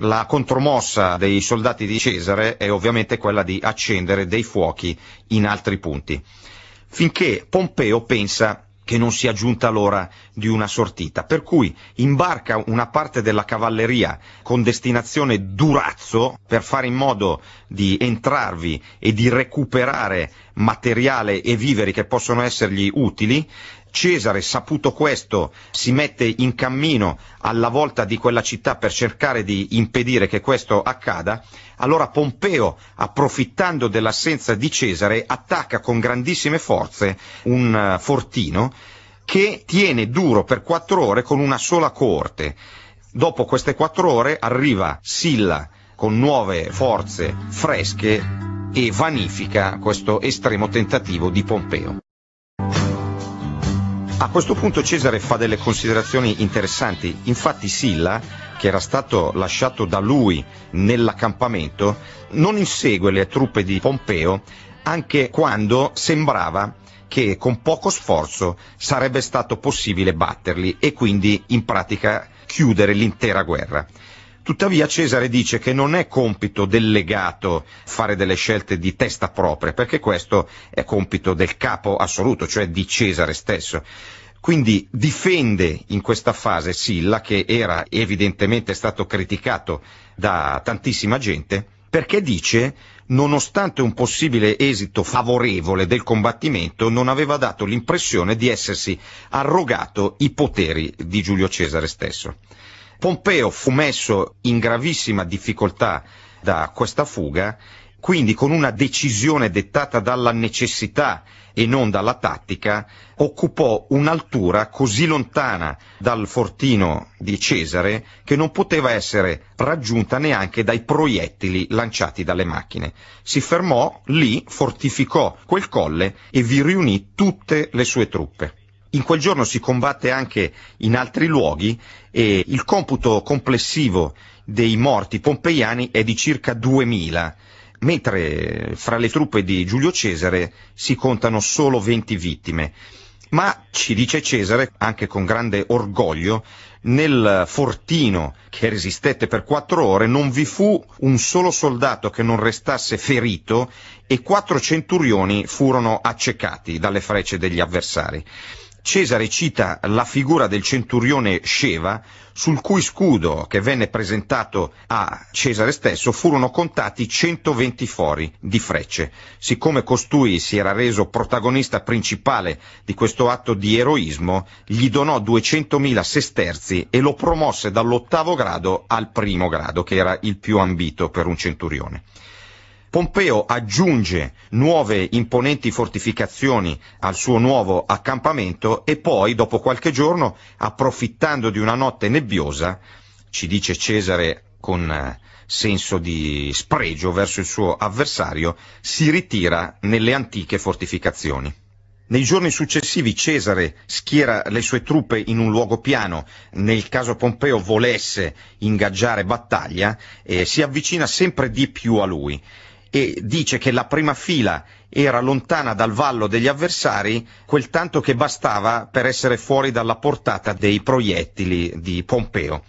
La contromossa dei soldati di Cesare è ovviamente quella di accendere dei fuochi in altri punti, finché Pompeo pensa che non sia giunta l'ora di una sortita, per cui imbarca una parte della cavalleria con destinazione Durazzo per fare in modo di entrarvi e di recuperare materiale e viveri che possono essergli utili, Cesare, saputo questo, si mette in cammino alla volta di quella città per cercare di impedire che questo accada, allora Pompeo, approfittando dell'assenza di Cesare, attacca con grandissime forze un eh, fortino che tiene duro per quattro ore con una sola corte. Dopo queste quattro ore arriva Silla con nuove forze fresche e vanifica questo estremo tentativo di Pompeo. A questo punto Cesare fa delle considerazioni interessanti, infatti Silla, che era stato lasciato da lui nell'accampamento, non insegue le truppe di Pompeo anche quando sembrava che con poco sforzo sarebbe stato possibile batterli e quindi in pratica chiudere l'intera guerra. Tuttavia Cesare dice che non è compito del legato fare delle scelte di testa propria, perché questo è compito del capo assoluto, cioè di Cesare stesso. Quindi difende in questa fase Silla, che era evidentemente stato criticato da tantissima gente, perché dice nonostante un possibile esito favorevole del combattimento, non aveva dato l'impressione di essersi arrogato i poteri di Giulio Cesare stesso. Pompeo fu messo in gravissima difficoltà da questa fuga, quindi con una decisione dettata dalla necessità e non dalla tattica, occupò un'altura così lontana dal fortino di Cesare che non poteva essere raggiunta neanche dai proiettili lanciati dalle macchine. Si fermò lì, fortificò quel colle e vi riunì tutte le sue truppe. In quel giorno si combatte anche in altri luoghi e il computo complessivo dei morti pompeiani è di circa 2000, mentre fra le truppe di Giulio Cesare si contano solo 20 vittime. Ma, ci dice Cesare, anche con grande orgoglio, nel fortino che resistette per quattro ore non vi fu un solo soldato che non restasse ferito e quattro centurioni furono accecati dalle frecce degli avversari. Cesare cita la figura del centurione Sceva, sul cui scudo che venne presentato a Cesare stesso furono contati 120 fori di frecce. Siccome costui si era reso protagonista principale di questo atto di eroismo, gli donò 200.000 sesterzi e lo promosse dall'ottavo grado al primo grado, che era il più ambito per un centurione. Pompeo aggiunge nuove imponenti fortificazioni al suo nuovo accampamento e poi, dopo qualche giorno, approfittando di una notte nebbiosa, ci dice Cesare con eh, senso di spregio verso il suo avversario, si ritira nelle antiche fortificazioni. Nei giorni successivi Cesare schiera le sue truppe in un luogo piano, nel caso Pompeo volesse ingaggiare battaglia, e eh, si avvicina sempre di più a lui e dice che la prima fila era lontana dal vallo degli avversari quel tanto che bastava per essere fuori dalla portata dei proiettili di Pompeo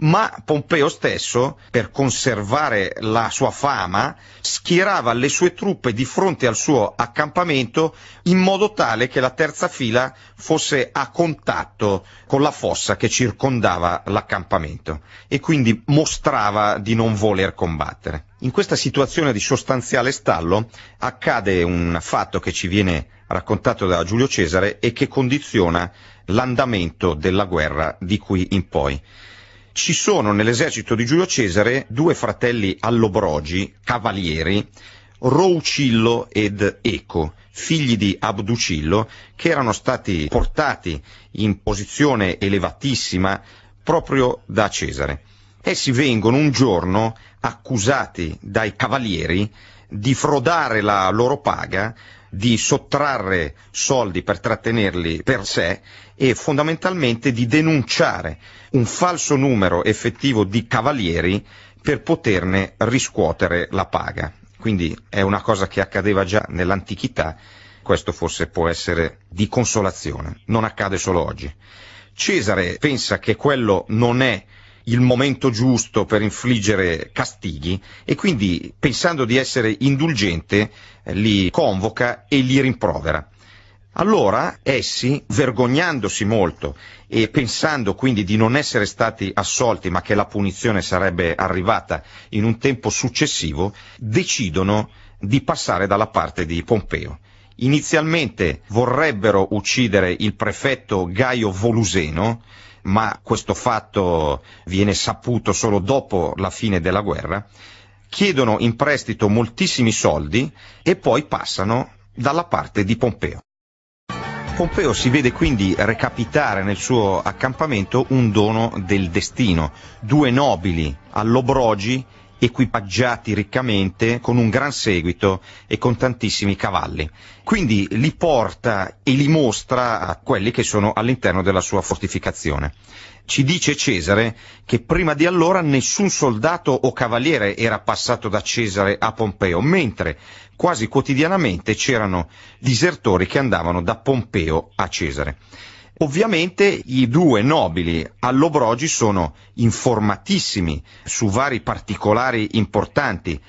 ma Pompeo stesso, per conservare la sua fama, schierava le sue truppe di fronte al suo accampamento in modo tale che la terza fila fosse a contatto con la fossa che circondava l'accampamento e quindi mostrava di non voler combattere. In questa situazione di sostanziale stallo accade un fatto che ci viene raccontato da Giulio Cesare e che condiziona l'andamento della guerra di qui in poi ci sono nell'esercito di Giulio Cesare due fratelli allobrogi, cavalieri, Roucillo ed Eco, figli di Abducillo, che erano stati portati in posizione elevatissima proprio da Cesare. Essi vengono un giorno accusati dai cavalieri di frodare la loro paga, di sottrarre soldi per trattenerli per sé e fondamentalmente di denunciare un falso numero effettivo di cavalieri per poterne riscuotere la paga. Quindi è una cosa che accadeva già nell'antichità, questo forse può essere di consolazione, non accade solo oggi. Cesare pensa che quello non è il momento giusto per infliggere castighi e quindi pensando di essere indulgente li convoca e li rimprovera. Allora essi, vergognandosi molto e pensando quindi di non essere stati assolti ma che la punizione sarebbe arrivata in un tempo successivo, decidono di passare dalla parte di Pompeo. Inizialmente vorrebbero uccidere il prefetto Gaio Voluseno, ma questo fatto viene saputo solo dopo la fine della guerra, chiedono in prestito moltissimi soldi e poi passano dalla parte di Pompeo. Pompeo si vede quindi recapitare nel suo accampamento un dono del destino, due nobili all'obrogi equipaggiati riccamente con un gran seguito e con tantissimi cavalli. Quindi li porta e li mostra a quelli che sono all'interno della sua fortificazione. Ci dice Cesare che prima di allora nessun soldato o cavaliere era passato da Cesare a Pompeo, mentre quasi quotidianamente c'erano disertori che andavano da Pompeo a Cesare. Ovviamente i due nobili all'Obrogi sono informatissimi su vari particolari importanti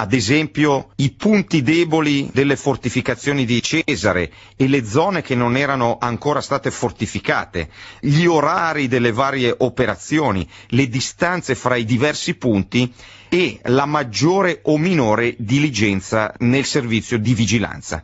ad esempio i punti deboli delle fortificazioni di Cesare e le zone che non erano ancora state fortificate, gli orari delle varie operazioni, le distanze fra i diversi punti e la maggiore o minore diligenza nel servizio di vigilanza.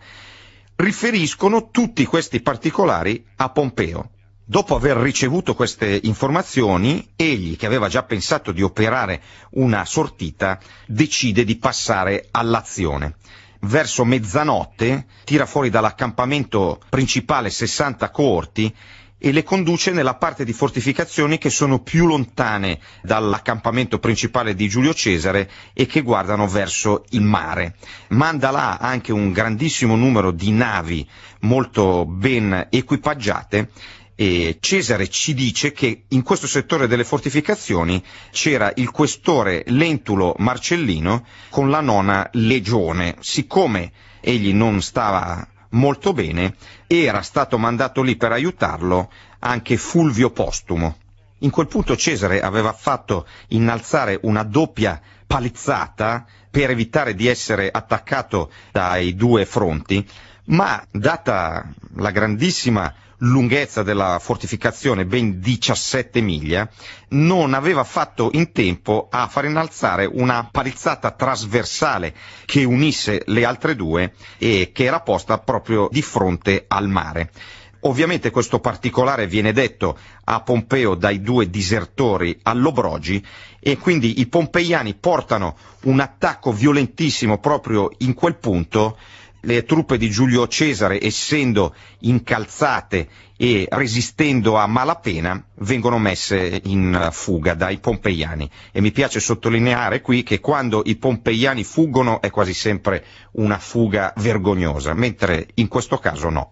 Riferiscono tutti questi particolari a Pompeo, Dopo aver ricevuto queste informazioni, egli, che aveva già pensato di operare una sortita, decide di passare all'azione. Verso mezzanotte tira fuori dall'accampamento principale 60 coorti e le conduce nella parte di fortificazioni che sono più lontane dall'accampamento principale di Giulio Cesare e che guardano verso il mare. Manda là anche un grandissimo numero di navi molto ben equipaggiate e Cesare ci dice che in questo settore delle fortificazioni c'era il questore Lentulo Marcellino con la nona legione. Siccome egli non stava molto bene, era stato mandato lì per aiutarlo anche Fulvio Postumo. In quel punto Cesare aveva fatto innalzare una doppia palizzata per evitare di essere attaccato dai due fronti, ma data la grandissima lunghezza della fortificazione, ben 17 miglia, non aveva fatto in tempo a far innalzare una palizzata trasversale che unisse le altre due e che era posta proprio di fronte al mare. Ovviamente questo particolare viene detto a Pompeo dai due disertori all'Obrogi e quindi i pompeiani portano un attacco violentissimo proprio in quel punto le truppe di Giulio Cesare, essendo incalzate e resistendo a malapena, vengono messe in fuga dai pompeiani. E mi piace sottolineare qui che quando i pompeiani fuggono è quasi sempre una fuga vergognosa, mentre in questo caso no.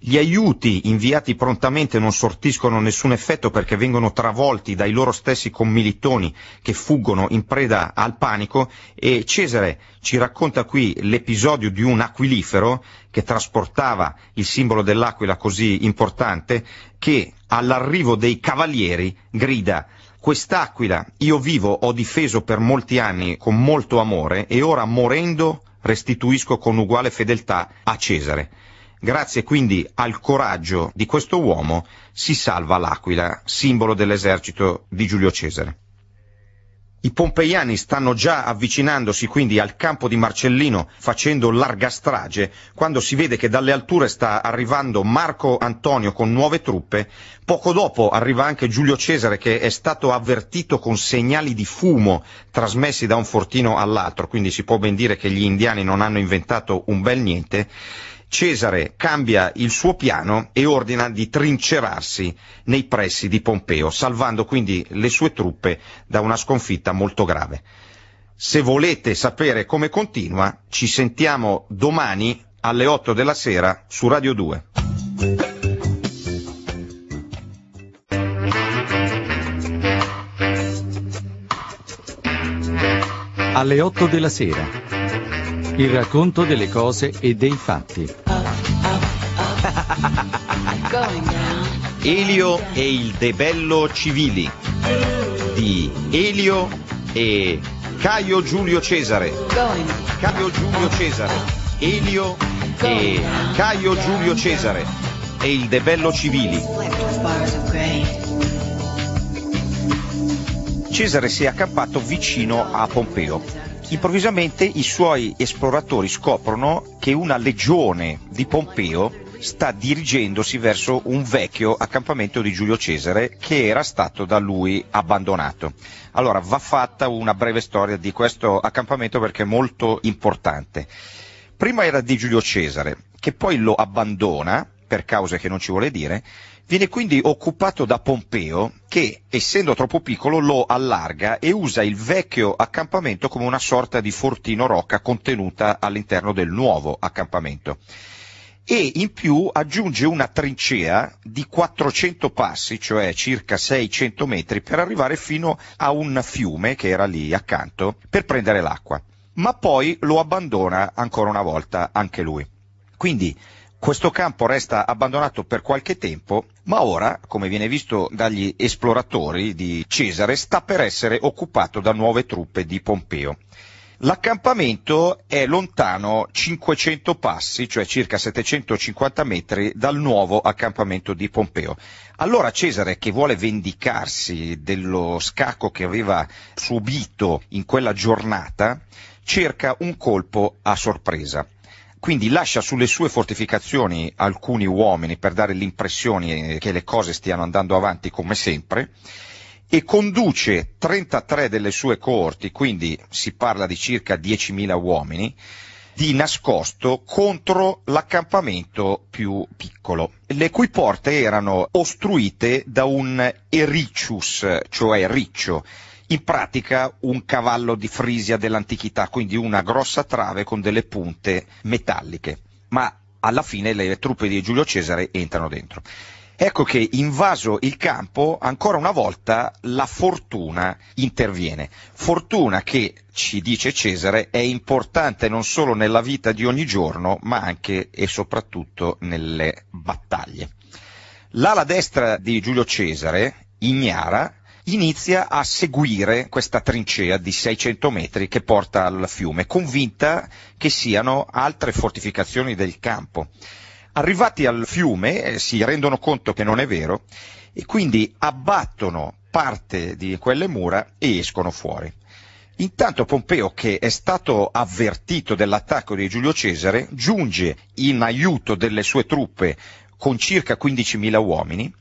Gli aiuti inviati prontamente non sortiscono nessun effetto perché vengono travolti dai loro stessi commilitoni che fuggono in preda al panico e Cesare ci racconta qui l'episodio di un aquilifero che trasportava il simbolo dell'aquila così importante che all'arrivo dei cavalieri grida Quest'aquila io vivo ho difeso per molti anni con molto amore e ora morendo restituisco con uguale fedeltà a Cesare. Grazie quindi al coraggio di questo uomo si salva l'aquila, simbolo dell'esercito di Giulio Cesare. I pompeiani stanno già avvicinandosi quindi al campo di Marcellino facendo larga strage quando si vede che dalle alture sta arrivando Marco Antonio con nuove truppe, poco dopo arriva anche Giulio Cesare che è stato avvertito con segnali di fumo trasmessi da un fortino all'altro, quindi si può ben dire che gli indiani non hanno inventato un bel niente Cesare cambia il suo piano e ordina di trincerarsi nei pressi di Pompeo, salvando quindi le sue truppe da una sconfitta molto grave. Se volete sapere come continua, ci sentiamo domani alle 8 della sera su Radio 2. Alle 8 della sera il racconto delle cose e dei fatti. Elio e il debello civili di Elio e Caio Giulio Cesare. Caio Giulio Cesare. Elio e Caio Giulio Cesare e il debello civili. Cesare si è accappato vicino a Pompeo Improvvisamente i suoi esploratori scoprono che una legione di Pompeo sta dirigendosi verso un vecchio accampamento di Giulio Cesare che era stato da lui abbandonato. Allora va fatta una breve storia di questo accampamento perché è molto importante. Prima era di Giulio Cesare, che poi lo abbandona per cause che non ci vuole dire, Viene quindi occupato da Pompeo che, essendo troppo piccolo, lo allarga e usa il vecchio accampamento come una sorta di fortino rocca contenuta all'interno del nuovo accampamento. E in più aggiunge una trincea di 400 passi, cioè circa 600 metri, per arrivare fino a un fiume che era lì accanto per prendere l'acqua. Ma poi lo abbandona ancora una volta anche lui. Quindi questo campo resta abbandonato per qualche tempo, ma ora, come viene visto dagli esploratori di Cesare, sta per essere occupato da nuove truppe di Pompeo. L'accampamento è lontano 500 passi, cioè circa 750 metri, dal nuovo accampamento di Pompeo. Allora Cesare, che vuole vendicarsi dello scacco che aveva subito in quella giornata, cerca un colpo a sorpresa quindi lascia sulle sue fortificazioni alcuni uomini per dare l'impressione eh, che le cose stiano andando avanti come sempre e conduce 33 delle sue corti, quindi si parla di circa 10.000 uomini, di nascosto contro l'accampamento più piccolo, le cui porte erano ostruite da un ericius, cioè riccio, in pratica un cavallo di Frisia dell'antichità, quindi una grossa trave con delle punte metalliche, ma alla fine le truppe di Giulio Cesare entrano dentro. Ecco che invaso il campo, ancora una volta la fortuna interviene. Fortuna che, ci dice Cesare, è importante non solo nella vita di ogni giorno, ma anche e soprattutto nelle battaglie. L'ala destra di Giulio Cesare, ignara, inizia a seguire questa trincea di 600 metri che porta al fiume, convinta che siano altre fortificazioni del campo. Arrivati al fiume eh, si rendono conto che non è vero e quindi abbattono parte di quelle mura e escono fuori. Intanto Pompeo, che è stato avvertito dell'attacco di Giulio Cesare, giunge in aiuto delle sue truppe con circa 15.000 uomini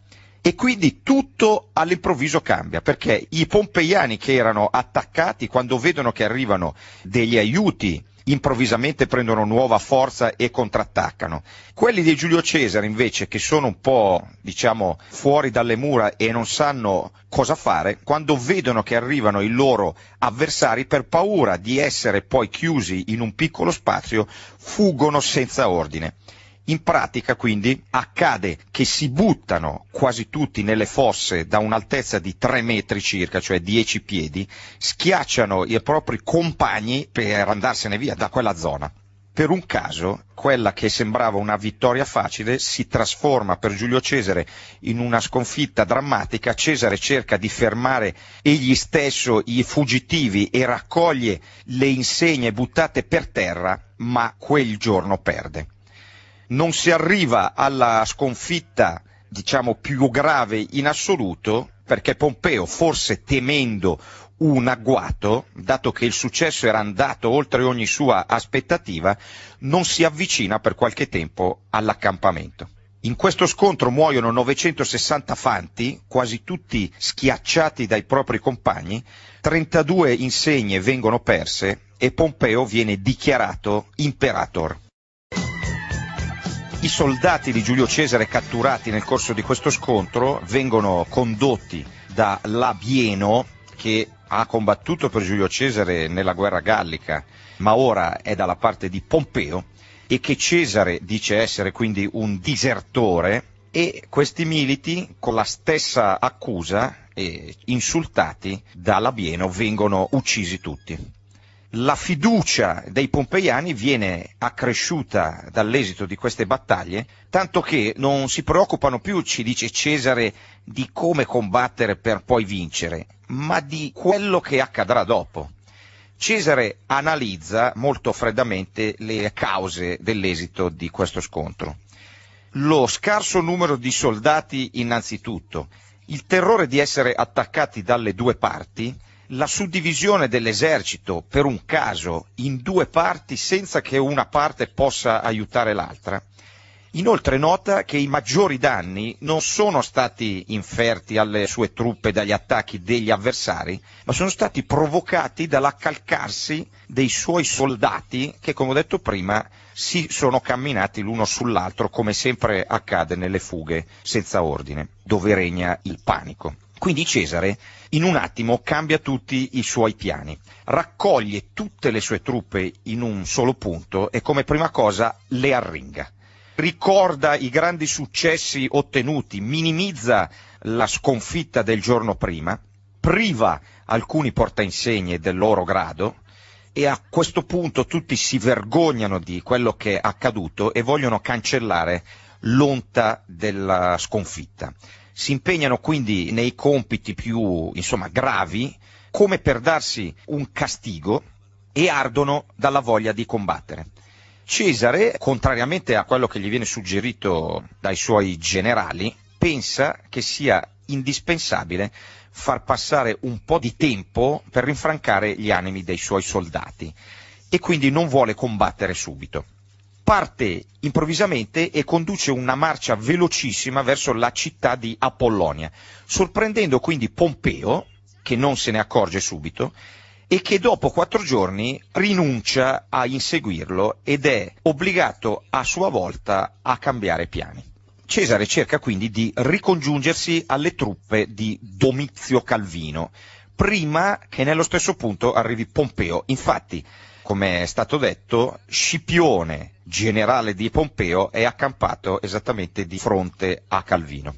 e quindi tutto all'improvviso cambia, perché i pompeiani che erano attaccati quando vedono che arrivano degli aiuti improvvisamente prendono nuova forza e contrattaccano. Quelli di Giulio Cesare invece che sono un po' diciamo fuori dalle mura e non sanno cosa fare, quando vedono che arrivano i loro avversari per paura di essere poi chiusi in un piccolo spazio, fuggono senza ordine. In pratica quindi accade che si buttano quasi tutti nelle fosse da un'altezza di 3 metri circa, cioè 10 piedi, schiacciano i propri compagni per andarsene via da quella zona. Per un caso, quella che sembrava una vittoria facile si trasforma per Giulio Cesare in una sconfitta drammatica. Cesare cerca di fermare egli stesso i fuggitivi e raccoglie le insegne buttate per terra, ma quel giorno perde non si arriva alla sconfitta diciamo più grave in assoluto perché Pompeo forse temendo un agguato, dato che il successo era andato oltre ogni sua aspettativa, non si avvicina per qualche tempo all'accampamento. In questo scontro muoiono 960 fanti, quasi tutti schiacciati dai propri compagni, 32 insegne vengono perse e Pompeo viene dichiarato imperator. I soldati di Giulio Cesare catturati nel corso di questo scontro vengono condotti da Labieno che ha combattuto per Giulio Cesare nella guerra gallica, ma ora è dalla parte di Pompeo e che Cesare dice essere quindi un disertore e questi militi con la stessa accusa e insultati da Labieno vengono uccisi tutti. La fiducia dei pompeiani viene accresciuta dall'esito di queste battaglie, tanto che non si preoccupano più, ci dice Cesare, di come combattere per poi vincere, ma di quello che accadrà dopo. Cesare analizza molto freddamente le cause dell'esito di questo scontro. Lo scarso numero di soldati innanzitutto, il terrore di essere attaccati dalle due parti, la suddivisione dell'esercito per un caso in due parti senza che una parte possa aiutare l'altra. Inoltre nota che i maggiori danni non sono stati inferti alle sue truppe dagli attacchi degli avversari, ma sono stati provocati dall'accalcarsi dei suoi soldati che, come ho detto prima, si sono camminati l'uno sull'altro, come sempre accade nelle fughe senza ordine, dove regna il panico. Quindi Cesare in un attimo cambia tutti i suoi piani, raccoglie tutte le sue truppe in un solo punto e come prima cosa le arringa. Ricorda i grandi successi ottenuti, minimizza la sconfitta del giorno prima, priva alcuni portainsegne del loro grado e a questo punto tutti si vergognano di quello che è accaduto e vogliono cancellare l'onta della sconfitta si impegnano quindi nei compiti più insomma, gravi come per darsi un castigo e ardono dalla voglia di combattere. Cesare, contrariamente a quello che gli viene suggerito dai suoi generali, pensa che sia indispensabile far passare un po' di tempo per rinfrancare gli animi dei suoi soldati e quindi non vuole combattere subito parte improvvisamente e conduce una marcia velocissima verso la città di Apollonia, sorprendendo quindi Pompeo, che non se ne accorge subito, e che dopo quattro giorni rinuncia a inseguirlo ed è obbligato a sua volta a cambiare piani. Cesare cerca quindi di ricongiungersi alle truppe di Domizio Calvino, prima che nello stesso punto arrivi Pompeo. Infatti, come è stato detto, Scipione, generale di Pompeo, è accampato esattamente di fronte a Calvino.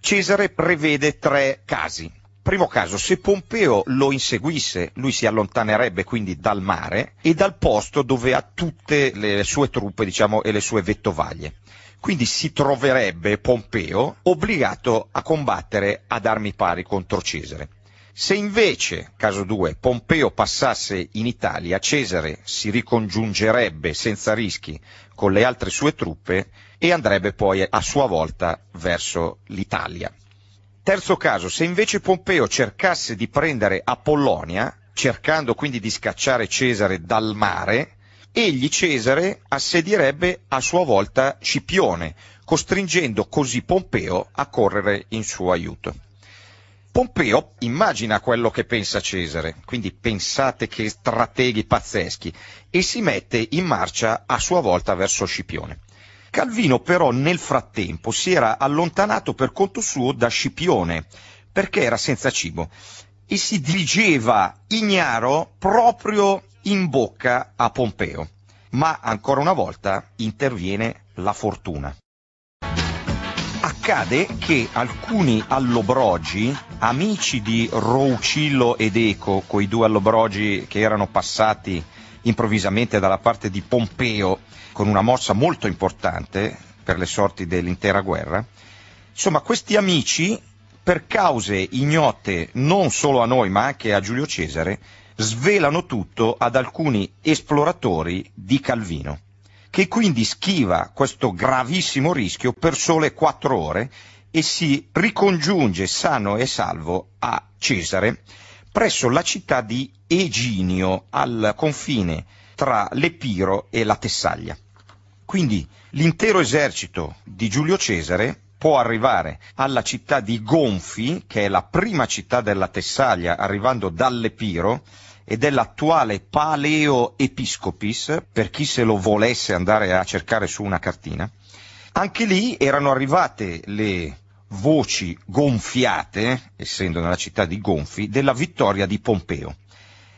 Cesare prevede tre casi. Primo caso, se Pompeo lo inseguisse, lui si allontanerebbe quindi dal mare e dal posto dove ha tutte le sue truppe diciamo, e le sue vettovaglie. Quindi si troverebbe Pompeo obbligato a combattere ad armi pari contro Cesare. Se invece, caso 2, Pompeo passasse in Italia, Cesare si ricongiungerebbe senza rischi con le altre sue truppe e andrebbe poi a sua volta verso l'Italia. Terzo caso, se invece Pompeo cercasse di prendere Apollonia, cercando quindi di scacciare Cesare dal mare, egli Cesare assedierebbe a sua volta Scipione, costringendo così Pompeo a correre in suo aiuto. Pompeo immagina quello che pensa Cesare, quindi pensate che strateghi pazzeschi, e si mette in marcia a sua volta verso Scipione. Calvino però nel frattempo si era allontanato per conto suo da Scipione, perché era senza cibo, e si dirigeva ignaro proprio in bocca a Pompeo. Ma ancora una volta interviene la fortuna accade che alcuni allobrogi, amici di Roucillo ed Eco, quei due allobrogi che erano passati improvvisamente dalla parte di Pompeo con una mossa molto importante per le sorti dell'intera guerra, insomma questi amici per cause ignote non solo a noi ma anche a Giulio Cesare, svelano tutto ad alcuni esploratori di Calvino che quindi schiva questo gravissimo rischio per sole quattro ore e si ricongiunge sano e salvo a Cesare presso la città di Eginio al confine tra l'Epiro e la Tessaglia. Quindi l'intero esercito di Giulio Cesare può arrivare alla città di Gonfi, che è la prima città della Tessaglia, arrivando dall'Epiro, e dell'attuale Paleo Episcopis, per chi se lo volesse andare a cercare su una cartina. Anche lì erano arrivate le voci gonfiate, essendo nella città di Gonfi, della vittoria di Pompeo.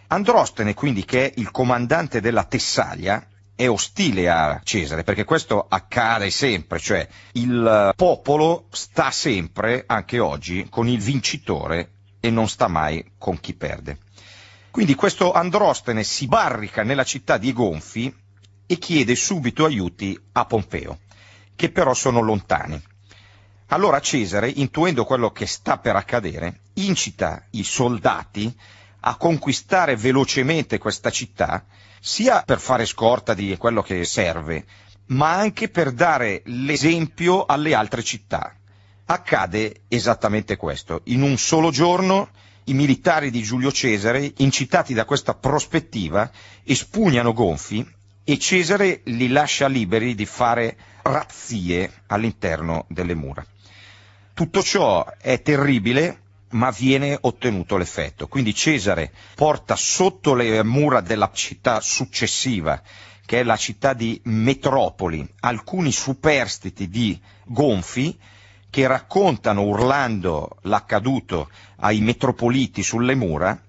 Androstene, quindi, che è il comandante della Tessaglia, è ostile a Cesare, perché questo accade sempre, cioè il popolo sta sempre, anche oggi, con il vincitore e non sta mai con chi perde. Quindi questo Androstene si barrica nella città di Gonfi e chiede subito aiuti a Pompeo, che però sono lontani. Allora Cesare, intuendo quello che sta per accadere, incita i soldati a conquistare velocemente questa città, sia per fare scorta di quello che serve, ma anche per dare l'esempio alle altre città. Accade esattamente questo. In un solo giorno i militari di Giulio Cesare, incitati da questa prospettiva, espugnano Gonfi e Cesare li lascia liberi di fare razzie all'interno delle mura. Tutto ciò è terribile, ma viene ottenuto l'effetto. Quindi Cesare porta sotto le mura della città successiva, che è la città di Metropoli, alcuni superstiti di Gonfi, che raccontano urlando l'accaduto ai metropoliti sulle mura,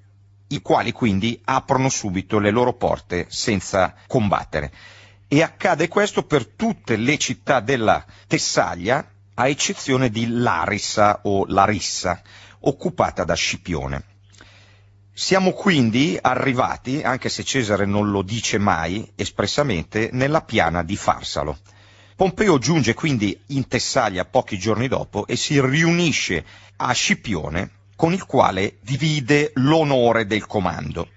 i quali quindi aprono subito le loro porte senza combattere. E accade questo per tutte le città della Tessaglia, a eccezione di Larissa o Larissa, occupata da Scipione. Siamo quindi arrivati, anche se Cesare non lo dice mai espressamente, nella piana di Farsalo. Pompeo giunge quindi in Tessaglia pochi giorni dopo e si riunisce a Scipione con il quale divide l'onore del comando.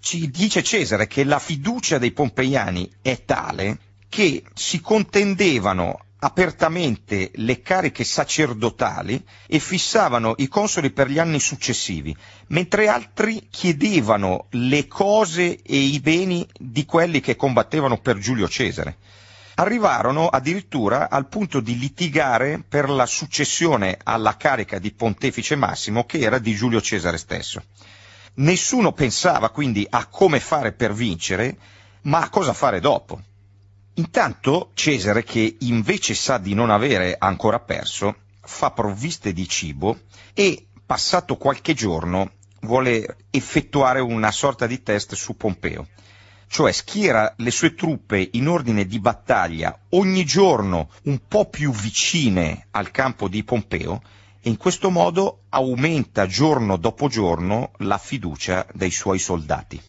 Ci dice Cesare che la fiducia dei pompeiani è tale che si contendevano apertamente le cariche sacerdotali e fissavano i consoli per gli anni successivi, mentre altri chiedevano le cose e i beni di quelli che combattevano per Giulio Cesare arrivarono addirittura al punto di litigare per la successione alla carica di pontefice massimo che era di Giulio Cesare stesso. Nessuno pensava quindi a come fare per vincere, ma a cosa fare dopo. Intanto Cesare, che invece sa di non avere ancora perso, fa provviste di cibo e, passato qualche giorno, vuole effettuare una sorta di test su Pompeo cioè schiera le sue truppe in ordine di battaglia ogni giorno un po' più vicine al campo di Pompeo e in questo modo aumenta giorno dopo giorno la fiducia dei suoi soldati.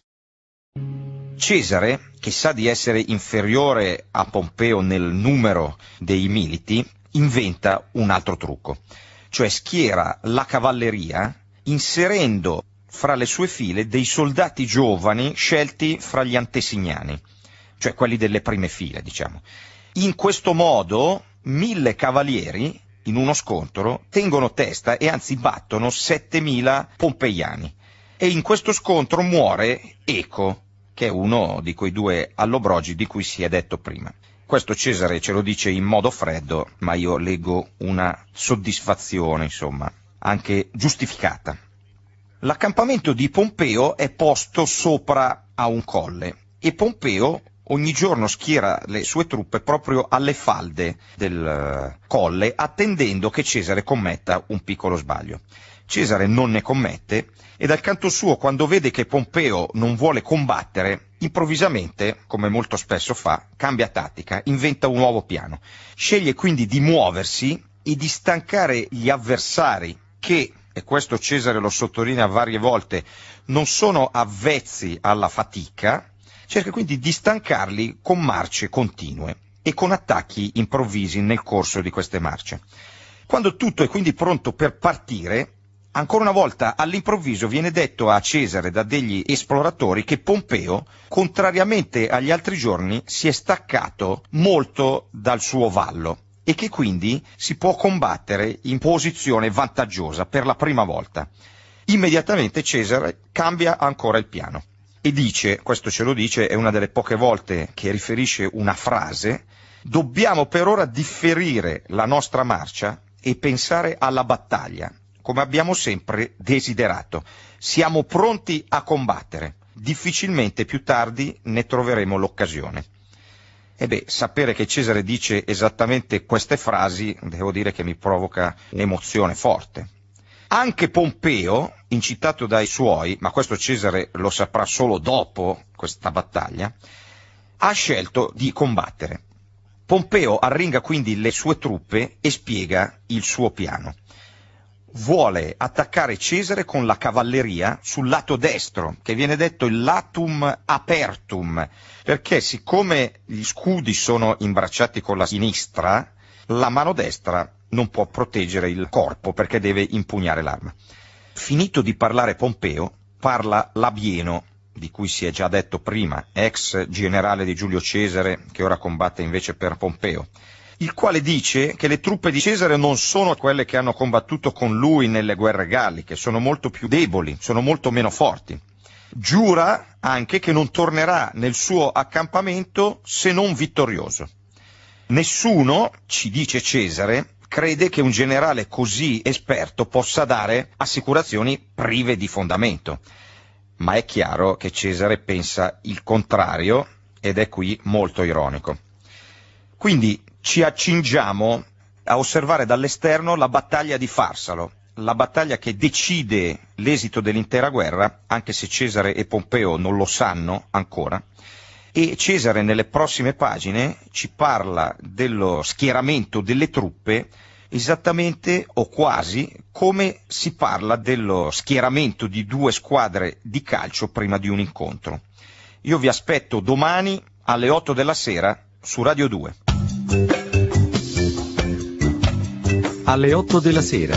Cesare, che sa di essere inferiore a Pompeo nel numero dei militi, inventa un altro trucco, cioè schiera la cavalleria inserendo fra le sue file dei soldati giovani scelti fra gli antesignani, cioè quelli delle prime file, diciamo. In questo modo mille cavalieri in uno scontro tengono testa e anzi battono 7000 pompeiani. E in questo scontro muore Eco, che è uno di quei due allobrogi di cui si è detto prima. Questo Cesare ce lo dice in modo freddo, ma io leggo una soddisfazione, insomma, anche giustificata. L'accampamento di Pompeo è posto sopra a un colle e Pompeo ogni giorno schiera le sue truppe proprio alle falde del eh, colle attendendo che Cesare commetta un piccolo sbaglio. Cesare non ne commette e dal canto suo quando vede che Pompeo non vuole combattere, improvvisamente, come molto spesso fa, cambia tattica, inventa un nuovo piano. Sceglie quindi di muoversi e di stancare gli avversari che e questo Cesare lo sottolinea varie volte, non sono avvezzi alla fatica, cerca quindi di stancarli con marce continue e con attacchi improvvisi nel corso di queste marce. Quando tutto è quindi pronto per partire, ancora una volta all'improvviso viene detto a Cesare da degli esploratori che Pompeo, contrariamente agli altri giorni, si è staccato molto dal suo vallo e che quindi si può combattere in posizione vantaggiosa per la prima volta. Immediatamente Cesare cambia ancora il piano e dice, questo ce lo dice, è una delle poche volte che riferisce una frase, dobbiamo per ora differire la nostra marcia e pensare alla battaglia, come abbiamo sempre desiderato. Siamo pronti a combattere, difficilmente più tardi ne troveremo l'occasione. E beh, sapere che Cesare dice esattamente queste frasi, devo dire che mi provoca un'emozione forte. Anche Pompeo, incitato dai suoi, ma questo Cesare lo saprà solo dopo questa battaglia, ha scelto di combattere. Pompeo arringa quindi le sue truppe e spiega il suo piano vuole attaccare Cesare con la cavalleria sul lato destro, che viene detto il latum apertum, perché siccome gli scudi sono imbracciati con la sinistra, la mano destra non può proteggere il corpo perché deve impugnare l'arma. Finito di parlare Pompeo, parla Labieno, di cui si è già detto prima, ex generale di Giulio Cesare che ora combatte invece per Pompeo il quale dice che le truppe di Cesare non sono quelle che hanno combattuto con lui nelle guerre galliche, sono molto più deboli, sono molto meno forti. Giura anche che non tornerà nel suo accampamento se non vittorioso. Nessuno, ci dice Cesare, crede che un generale così esperto possa dare assicurazioni prive di fondamento. Ma è chiaro che Cesare pensa il contrario ed è qui molto ironico. Quindi ci accingiamo a osservare dall'esterno la battaglia di Farsalo, la battaglia che decide l'esito dell'intera guerra, anche se Cesare e Pompeo non lo sanno ancora, e Cesare nelle prossime pagine ci parla dello schieramento delle truppe esattamente o quasi come si parla dello schieramento di due squadre di calcio prima di un incontro. Io vi aspetto domani alle 8 della sera su Radio 2. Alle 8 della sera.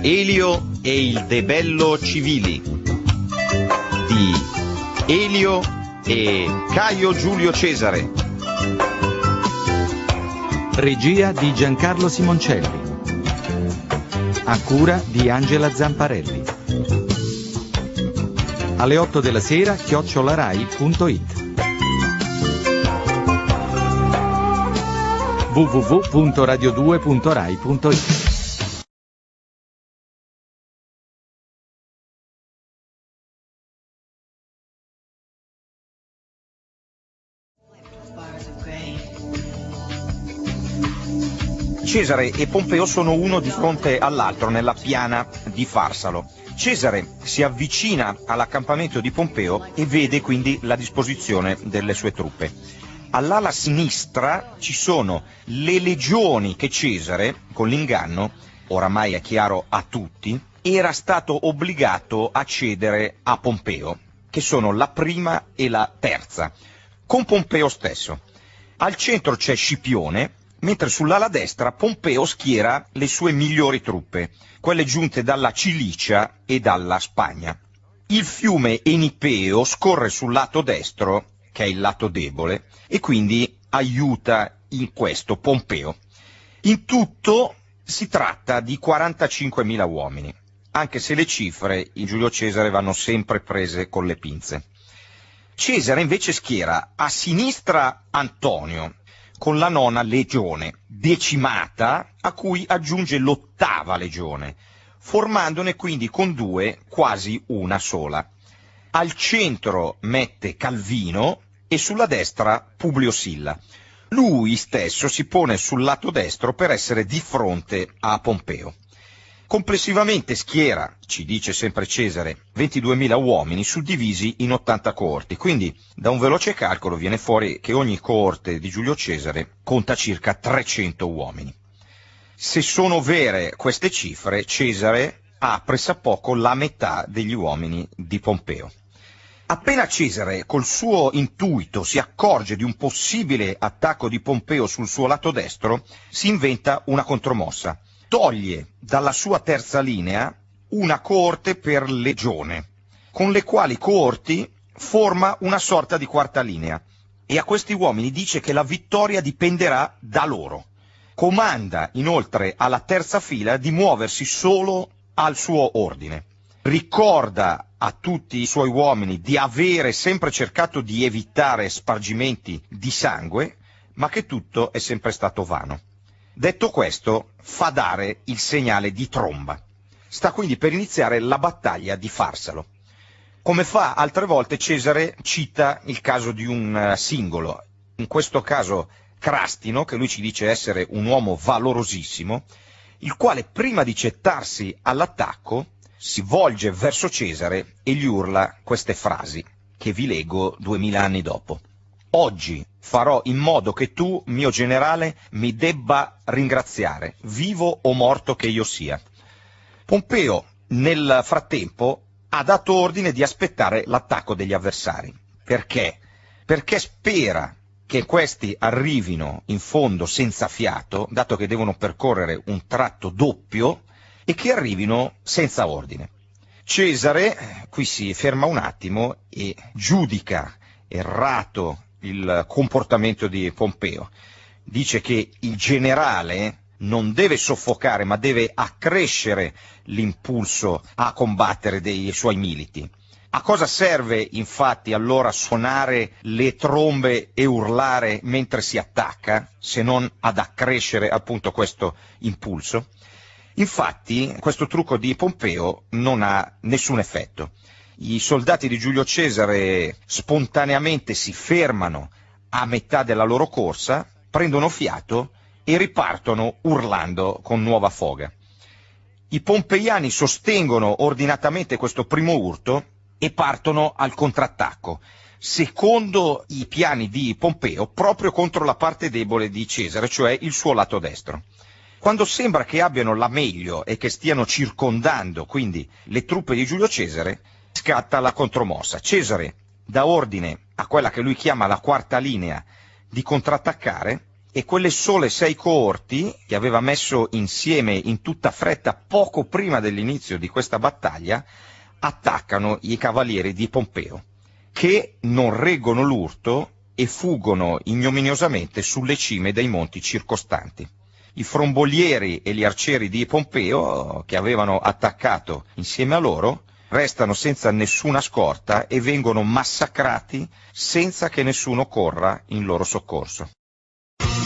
Elio e il debello civili di Elio e Caio Giulio Cesare. Regia di Giancarlo Simoncelli. A cura di Angela Zamparelli alle 8 della sera chiocciolarai.it www.radio2.rai.it Cesare e Pompeo sono uno di fronte all'altro nella piana di Farsalo. Cesare si avvicina all'accampamento di Pompeo e vede quindi la disposizione delle sue truppe all'ala sinistra ci sono le legioni che Cesare, con l'inganno, oramai è chiaro a tutti, era stato obbligato a cedere a Pompeo, che sono la prima e la terza, con Pompeo stesso. Al centro c'è Scipione, mentre sull'ala destra Pompeo schiera le sue migliori truppe, quelle giunte dalla Cilicia e dalla Spagna. Il fiume Enipeo scorre sul lato destro che è il lato debole, e quindi aiuta in questo Pompeo. In tutto si tratta di 45.000 uomini, anche se le cifre in Giulio Cesare vanno sempre prese con le pinze. Cesare invece schiera a sinistra Antonio, con la nona legione, decimata, a cui aggiunge l'ottava legione, formandone quindi con due quasi una sola al centro mette Calvino e sulla destra Publio Silla. Lui stesso si pone sul lato destro per essere di fronte a Pompeo. Complessivamente schiera, ci dice sempre Cesare, 22.000 uomini suddivisi in 80 coorti, quindi da un veloce calcolo viene fuori che ogni coorte di Giulio Cesare conta circa 300 uomini. Se sono vere queste cifre, Cesare ha pressappoco la metà degli uomini di Pompeo. Appena Cesare, col suo intuito, si accorge di un possibile attacco di Pompeo sul suo lato destro, si inventa una contromossa. Toglie dalla sua terza linea una coorte per legione, con le quali coorti forma una sorta di quarta linea e a questi uomini dice che la vittoria dipenderà da loro. Comanda inoltre alla terza fila di muoversi solo al suo ordine ricorda a tutti i suoi uomini di avere sempre cercato di evitare spargimenti di sangue, ma che tutto è sempre stato vano. Detto questo, fa dare il segnale di tromba. Sta quindi per iniziare la battaglia di Farsalo. Come fa altre volte, Cesare cita il caso di un eh, singolo, in questo caso Crastino, che lui ci dice essere un uomo valorosissimo, il quale prima di gettarsi all'attacco si volge verso Cesare e gli urla queste frasi, che vi leggo duemila anni dopo. Oggi farò in modo che tu, mio generale, mi debba ringraziare, vivo o morto che io sia. Pompeo, nel frattempo, ha dato ordine di aspettare l'attacco degli avversari. Perché? Perché spera che questi arrivino in fondo senza fiato, dato che devono percorrere un tratto doppio, e che arrivino senza ordine. Cesare qui si ferma un attimo e giudica errato il comportamento di Pompeo. Dice che il generale non deve soffocare ma deve accrescere l'impulso a combattere dei suoi militi. A cosa serve infatti allora suonare le trombe e urlare mentre si attacca se non ad accrescere appunto questo impulso? Infatti questo trucco di Pompeo non ha nessun effetto. I soldati di Giulio Cesare spontaneamente si fermano a metà della loro corsa, prendono fiato e ripartono urlando con nuova foga. I pompeiani sostengono ordinatamente questo primo urto e partono al contrattacco, secondo i piani di Pompeo, proprio contro la parte debole di Cesare, cioè il suo lato destro. Quando sembra che abbiano la meglio e che stiano circondando quindi le truppe di Giulio Cesare, scatta la contromossa. Cesare dà ordine a quella che lui chiama la quarta linea di contrattaccare e quelle sole sei coorti che aveva messo insieme in tutta fretta poco prima dell'inizio di questa battaglia attaccano i cavalieri di Pompeo, che non reggono l'urto e fuggono ignominiosamente sulle cime dei monti circostanti i frombolieri e gli arcieri di Pompeo, che avevano attaccato insieme a loro, restano senza nessuna scorta e vengono massacrati senza che nessuno corra in loro soccorso.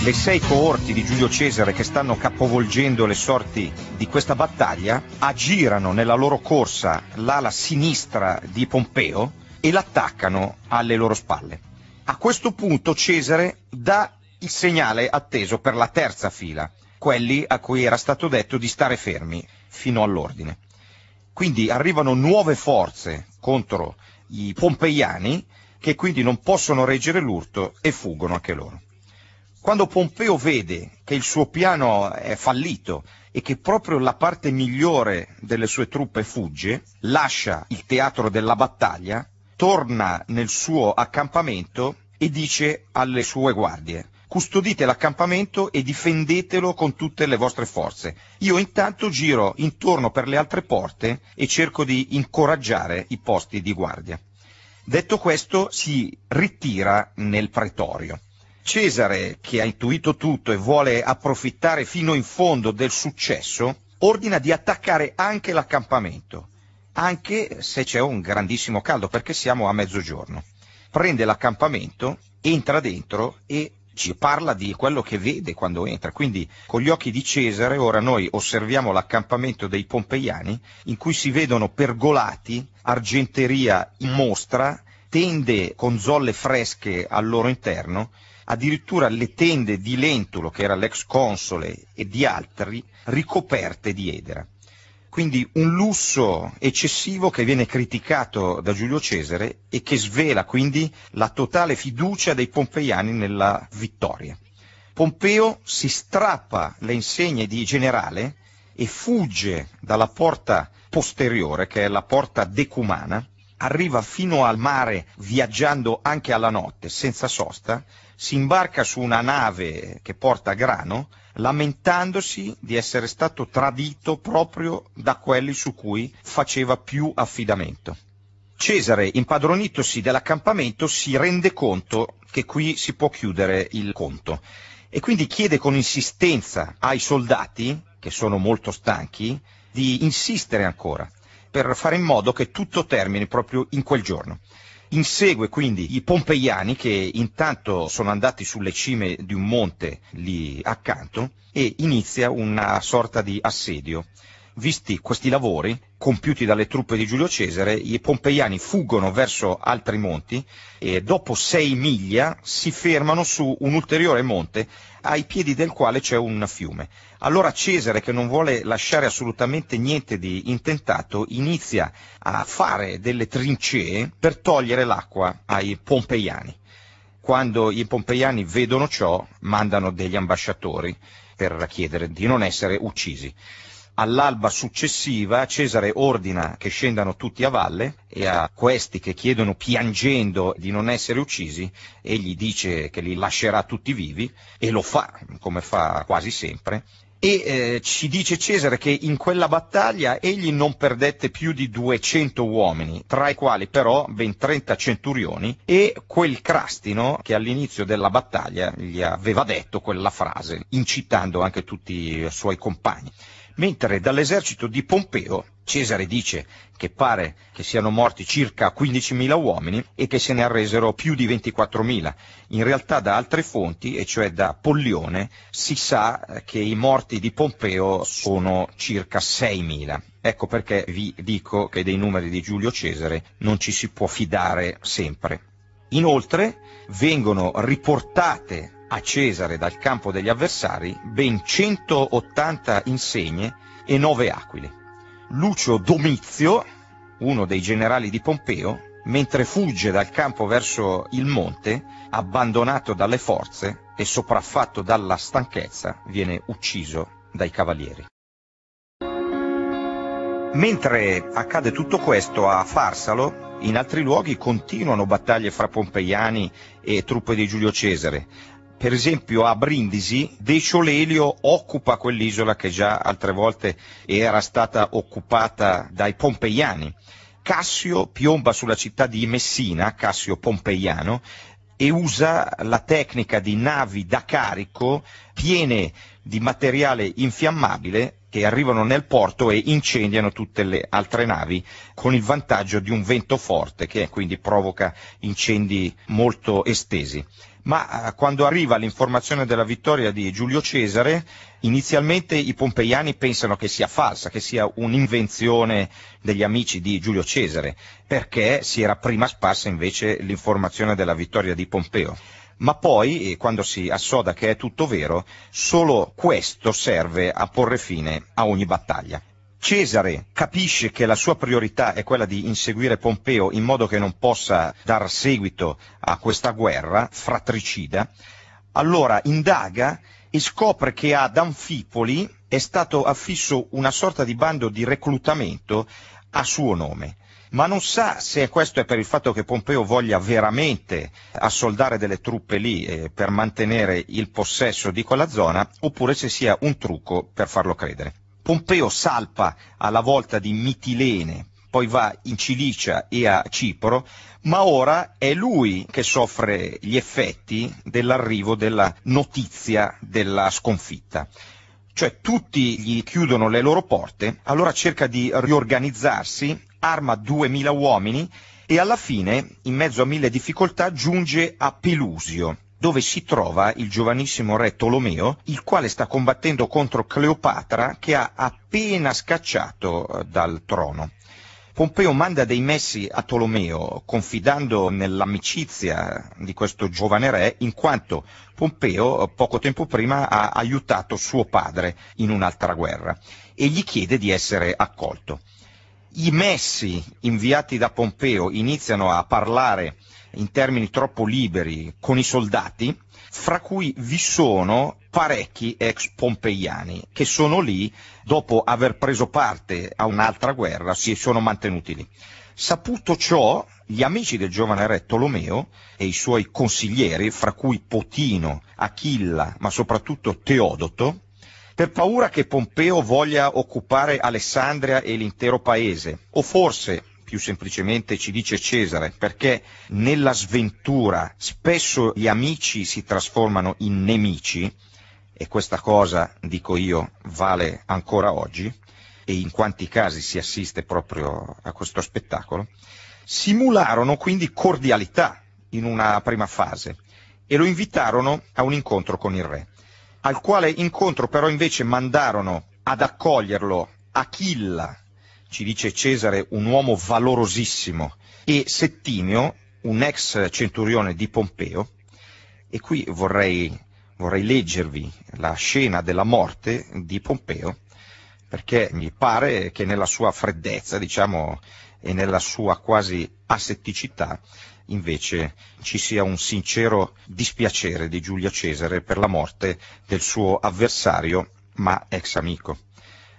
Le sei coorti di Giulio Cesare che stanno capovolgendo le sorti di questa battaglia aggirano nella loro corsa l'ala sinistra di Pompeo e l'attaccano alle loro spalle. A questo punto Cesare dà il segnale atteso per la terza fila, quelli a cui era stato detto di stare fermi fino all'ordine. Quindi arrivano nuove forze contro i pompeiani che quindi non possono reggere l'urto e fuggono anche loro. Quando Pompeo vede che il suo piano è fallito e che proprio la parte migliore delle sue truppe fugge, lascia il teatro della battaglia, torna nel suo accampamento e dice alle sue guardie custodite l'accampamento e difendetelo con tutte le vostre forze. Io intanto giro intorno per le altre porte e cerco di incoraggiare i posti di guardia. Detto questo, si ritira nel pretorio. Cesare, che ha intuito tutto e vuole approfittare fino in fondo del successo, ordina di attaccare anche l'accampamento, anche se c'è un grandissimo caldo perché siamo a mezzogiorno. Prende l'accampamento, entra dentro e leggi, parla di quello che vede quando entra. Quindi con gli occhi di Cesare ora noi osserviamo l'accampamento dei pompeiani in cui si vedono pergolati, argenteria in mostra, tende con zolle fresche al loro interno, addirittura le tende di Lentulo, che era l'ex console, e di altri, ricoperte di edera. Quindi un lusso eccessivo che viene criticato da Giulio Cesare e che svela quindi la totale fiducia dei pompeiani nella vittoria. Pompeo si strappa le insegne di generale e fugge dalla porta posteriore, che è la porta decumana, arriva fino al mare viaggiando anche alla notte, senza sosta, si imbarca su una nave che porta grano lamentandosi di essere stato tradito proprio da quelli su cui faceva più affidamento. Cesare, impadronitosi dell'accampamento, si rende conto che qui si può chiudere il conto e quindi chiede con insistenza ai soldati, che sono molto stanchi, di insistere ancora per fare in modo che tutto termini proprio in quel giorno. Insegue quindi i pompeiani che intanto sono andati sulle cime di un monte lì accanto e inizia una sorta di assedio. Visti questi lavori, compiuti dalle truppe di Giulio Cesare, i pompeiani fuggono verso altri monti e dopo sei miglia si fermano su un ulteriore monte ai piedi del quale c'è un fiume. Allora Cesare, che non vuole lasciare assolutamente niente di intentato, inizia a fare delle trincee per togliere l'acqua ai pompeiani. Quando i pompeiani vedono ciò, mandano degli ambasciatori per chiedere di non essere uccisi. All'alba successiva Cesare ordina che scendano tutti a valle e a questi che chiedono piangendo di non essere uccisi, egli dice che li lascerà tutti vivi e lo fa, come fa quasi sempre, e eh, ci dice Cesare che in quella battaglia egli non perdette più di 200 uomini, tra i quali però ben 30 centurioni e quel Crastino che all'inizio della battaglia gli aveva detto quella frase, incitando anche tutti i suoi compagni mentre dall'esercito di Pompeo Cesare dice che pare che siano morti circa 15.000 uomini e che se ne arresero più di 24.000. In realtà da altre fonti, e cioè da Pollione, si sa eh, che i morti di Pompeo sono circa 6.000. Ecco perché vi dico che dei numeri di Giulio Cesare non ci si può fidare sempre. Inoltre vengono riportate a Cesare dal campo degli avversari ben 180 insegne e 9 aquile. Lucio Domizio, uno dei generali di Pompeo, mentre fugge dal campo verso il monte, abbandonato dalle forze e sopraffatto dalla stanchezza, viene ucciso dai cavalieri. Mentre accade tutto questo a Farsalo, in altri luoghi continuano battaglie fra pompeiani e truppe di Giulio Cesare per esempio a Brindisi Decio occupa quell'isola che già altre volte era stata occupata dai pompeiani. Cassio piomba sulla città di Messina, Cassio pompeiano, e usa la tecnica di navi da carico piene di materiale infiammabile che arrivano nel porto e incendiano tutte le altre navi con il vantaggio di un vento forte che quindi provoca incendi molto estesi ma eh, quando arriva l'informazione della vittoria di Giulio Cesare, inizialmente i pompeiani pensano che sia falsa, che sia un'invenzione degli amici di Giulio Cesare, perché si era prima sparsa invece l'informazione della vittoria di Pompeo ma poi, eh, quando si assoda che è tutto vero, solo questo serve a porre fine a ogni battaglia. Cesare capisce che la sua priorità è quella di inseguire Pompeo in modo che non possa dar seguito a questa guerra fratricida, allora indaga e scopre che ad Anfipoli è stato affisso una sorta di bando di reclutamento a suo nome ma non sa se questo è per il fatto che Pompeo voglia veramente assoldare delle truppe lì eh, per mantenere il possesso di quella zona oppure se sia un trucco per farlo credere. Pompeo salpa alla volta di Mitilene, poi va in Cilicia e a Cipro, ma ora è lui che soffre gli effetti dell'arrivo della notizia della sconfitta. Cioè tutti gli chiudono le loro porte, allora cerca di riorganizzarsi, arma 2000 uomini e alla fine, in mezzo a mille difficoltà, giunge a Pelusio, dove si trova il giovanissimo re Tolomeo, il quale sta combattendo contro Cleopatra che ha appena scacciato eh, dal trono. Pompeo manda dei messi a Tolomeo confidando nell'amicizia di questo giovane re in quanto Pompeo eh, poco tempo prima ha aiutato suo padre in un'altra guerra e gli chiede di essere accolto i messi inviati da Pompeo iniziano a parlare in termini troppo liberi con i soldati, fra cui vi sono parecchi ex pompeiani che sono lì dopo aver preso parte a un'altra guerra, si sono mantenuti lì. Saputo ciò, gli amici del giovane re Tolomeo e i suoi consiglieri, fra cui Potino, Achilla, ma soprattutto Teodoto, per paura che Pompeo voglia occupare Alessandria e l'intero paese, o forse più semplicemente ci dice Cesare, perché nella sventura spesso gli amici si trasformano in nemici, e questa cosa, dico io, vale ancora oggi, e in quanti casi si assiste proprio a questo spettacolo, simularono quindi cordialità in una prima fase e lo invitarono a un incontro con il re al quale incontro però invece mandarono ad accoglierlo Achilla, ci dice Cesare, un uomo valorosissimo, e Settimio, un ex centurione di Pompeo, e qui vorrei, vorrei leggervi la scena della morte di Pompeo, perché mi pare che nella sua freddezza, diciamo, e nella sua quasi asetticità invece ci sia un sincero dispiacere di Giulia Cesare per la morte del suo avversario, ma ex amico.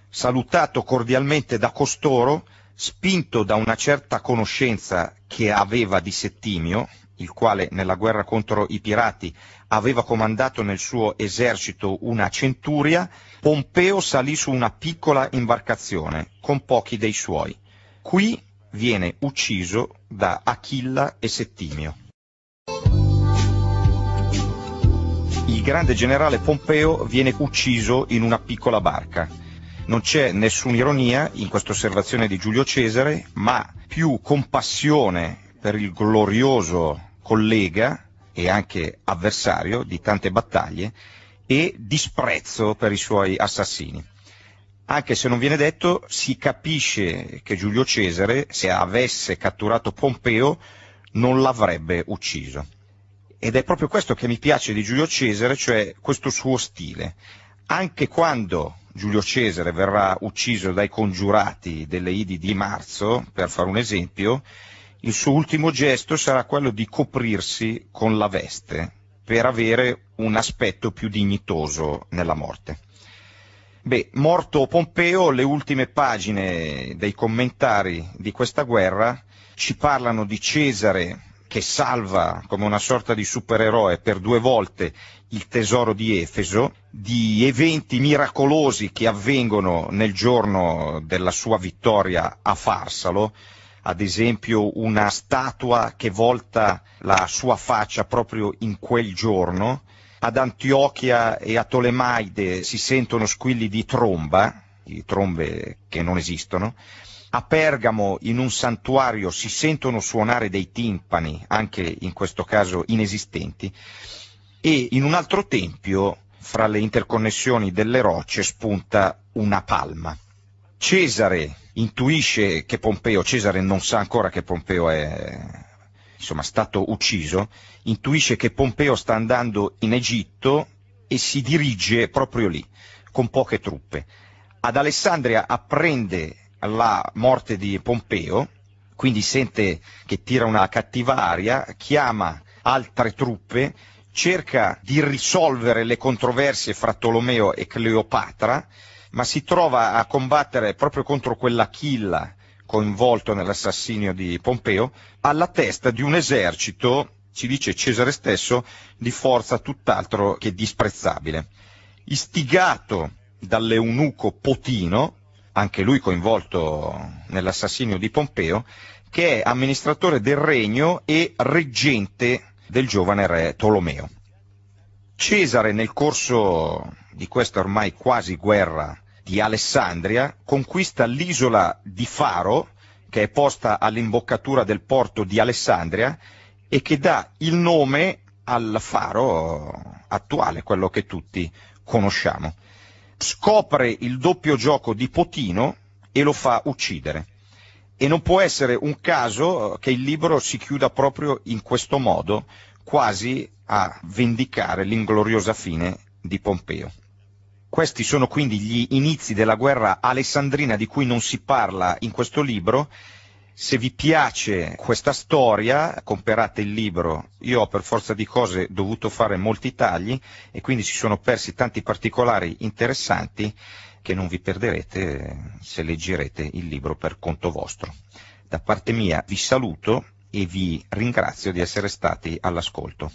Salutato cordialmente da costoro, spinto da una certa conoscenza che aveva di Settimio, il quale nella guerra contro i pirati aveva comandato nel suo esercito una centuria, Pompeo salì su una piccola imbarcazione con pochi dei suoi. Qui viene ucciso da Achilla e Settimio. Il grande generale Pompeo viene ucciso in una piccola barca. Non c'è nessuna ironia in questa osservazione di Giulio Cesare, ma più compassione per il glorioso collega e anche avversario di tante battaglie e disprezzo per i suoi assassini anche se non viene detto, si capisce che Giulio Cesare, se avesse catturato Pompeo, non l'avrebbe ucciso. Ed è proprio questo che mi piace di Giulio Cesare, cioè questo suo stile. Anche quando Giulio Cesare verrà ucciso dai congiurati delle Idi di marzo, per fare un esempio, il suo ultimo gesto sarà quello di coprirsi con la veste per avere un aspetto più dignitoso nella morte. Beh, morto Pompeo, le ultime pagine dei commentari di questa guerra ci parlano di Cesare che salva come una sorta di supereroe per due volte il tesoro di Efeso, di eventi miracolosi che avvengono nel giorno della sua vittoria a Farsalo, ad esempio una statua che volta la sua faccia proprio in quel giorno, ad Antiochia e a Tolemaide si sentono squilli di tromba, di trombe che non esistono, a Pergamo in un santuario si sentono suonare dei timpani, anche in questo caso inesistenti, e in un altro tempio, fra le interconnessioni delle rocce, spunta una palma. Cesare intuisce che Pompeo, Cesare non sa ancora che Pompeo è insomma, stato ucciso, intuisce che Pompeo sta andando in Egitto e si dirige proprio lì, con poche truppe. Ad Alessandria apprende la morte di Pompeo, quindi sente che tira una cattiva aria, chiama altre truppe, cerca di risolvere le controversie fra Tolomeo e Cleopatra, ma si trova a combattere proprio contro quell'Achilla coinvolto nell'assassinio di Pompeo, alla testa di un esercito ci dice Cesare stesso, di forza tutt'altro che disprezzabile. Istigato dall'eunuco Potino, anche lui coinvolto nell'assassinio di Pompeo, che è amministratore del regno e reggente del giovane re Tolomeo. Cesare nel corso di questa ormai quasi guerra di Alessandria conquista l'isola di Faro, che è posta all'imboccatura del porto di Alessandria, e che dà il nome al faro attuale, quello che tutti conosciamo. Scopre il doppio gioco di Potino e lo fa uccidere. E non può essere un caso che il libro si chiuda proprio in questo modo, quasi a vendicare l'ingloriosa fine di Pompeo. Questi sono quindi gli inizi della guerra alessandrina di cui non si parla in questo libro se vi piace questa storia, comprate il libro. Io ho per forza di cose dovuto fare molti tagli e quindi si sono persi tanti particolari interessanti che non vi perderete se leggerete il libro per conto vostro. Da parte mia vi saluto e vi ringrazio di essere stati all'ascolto.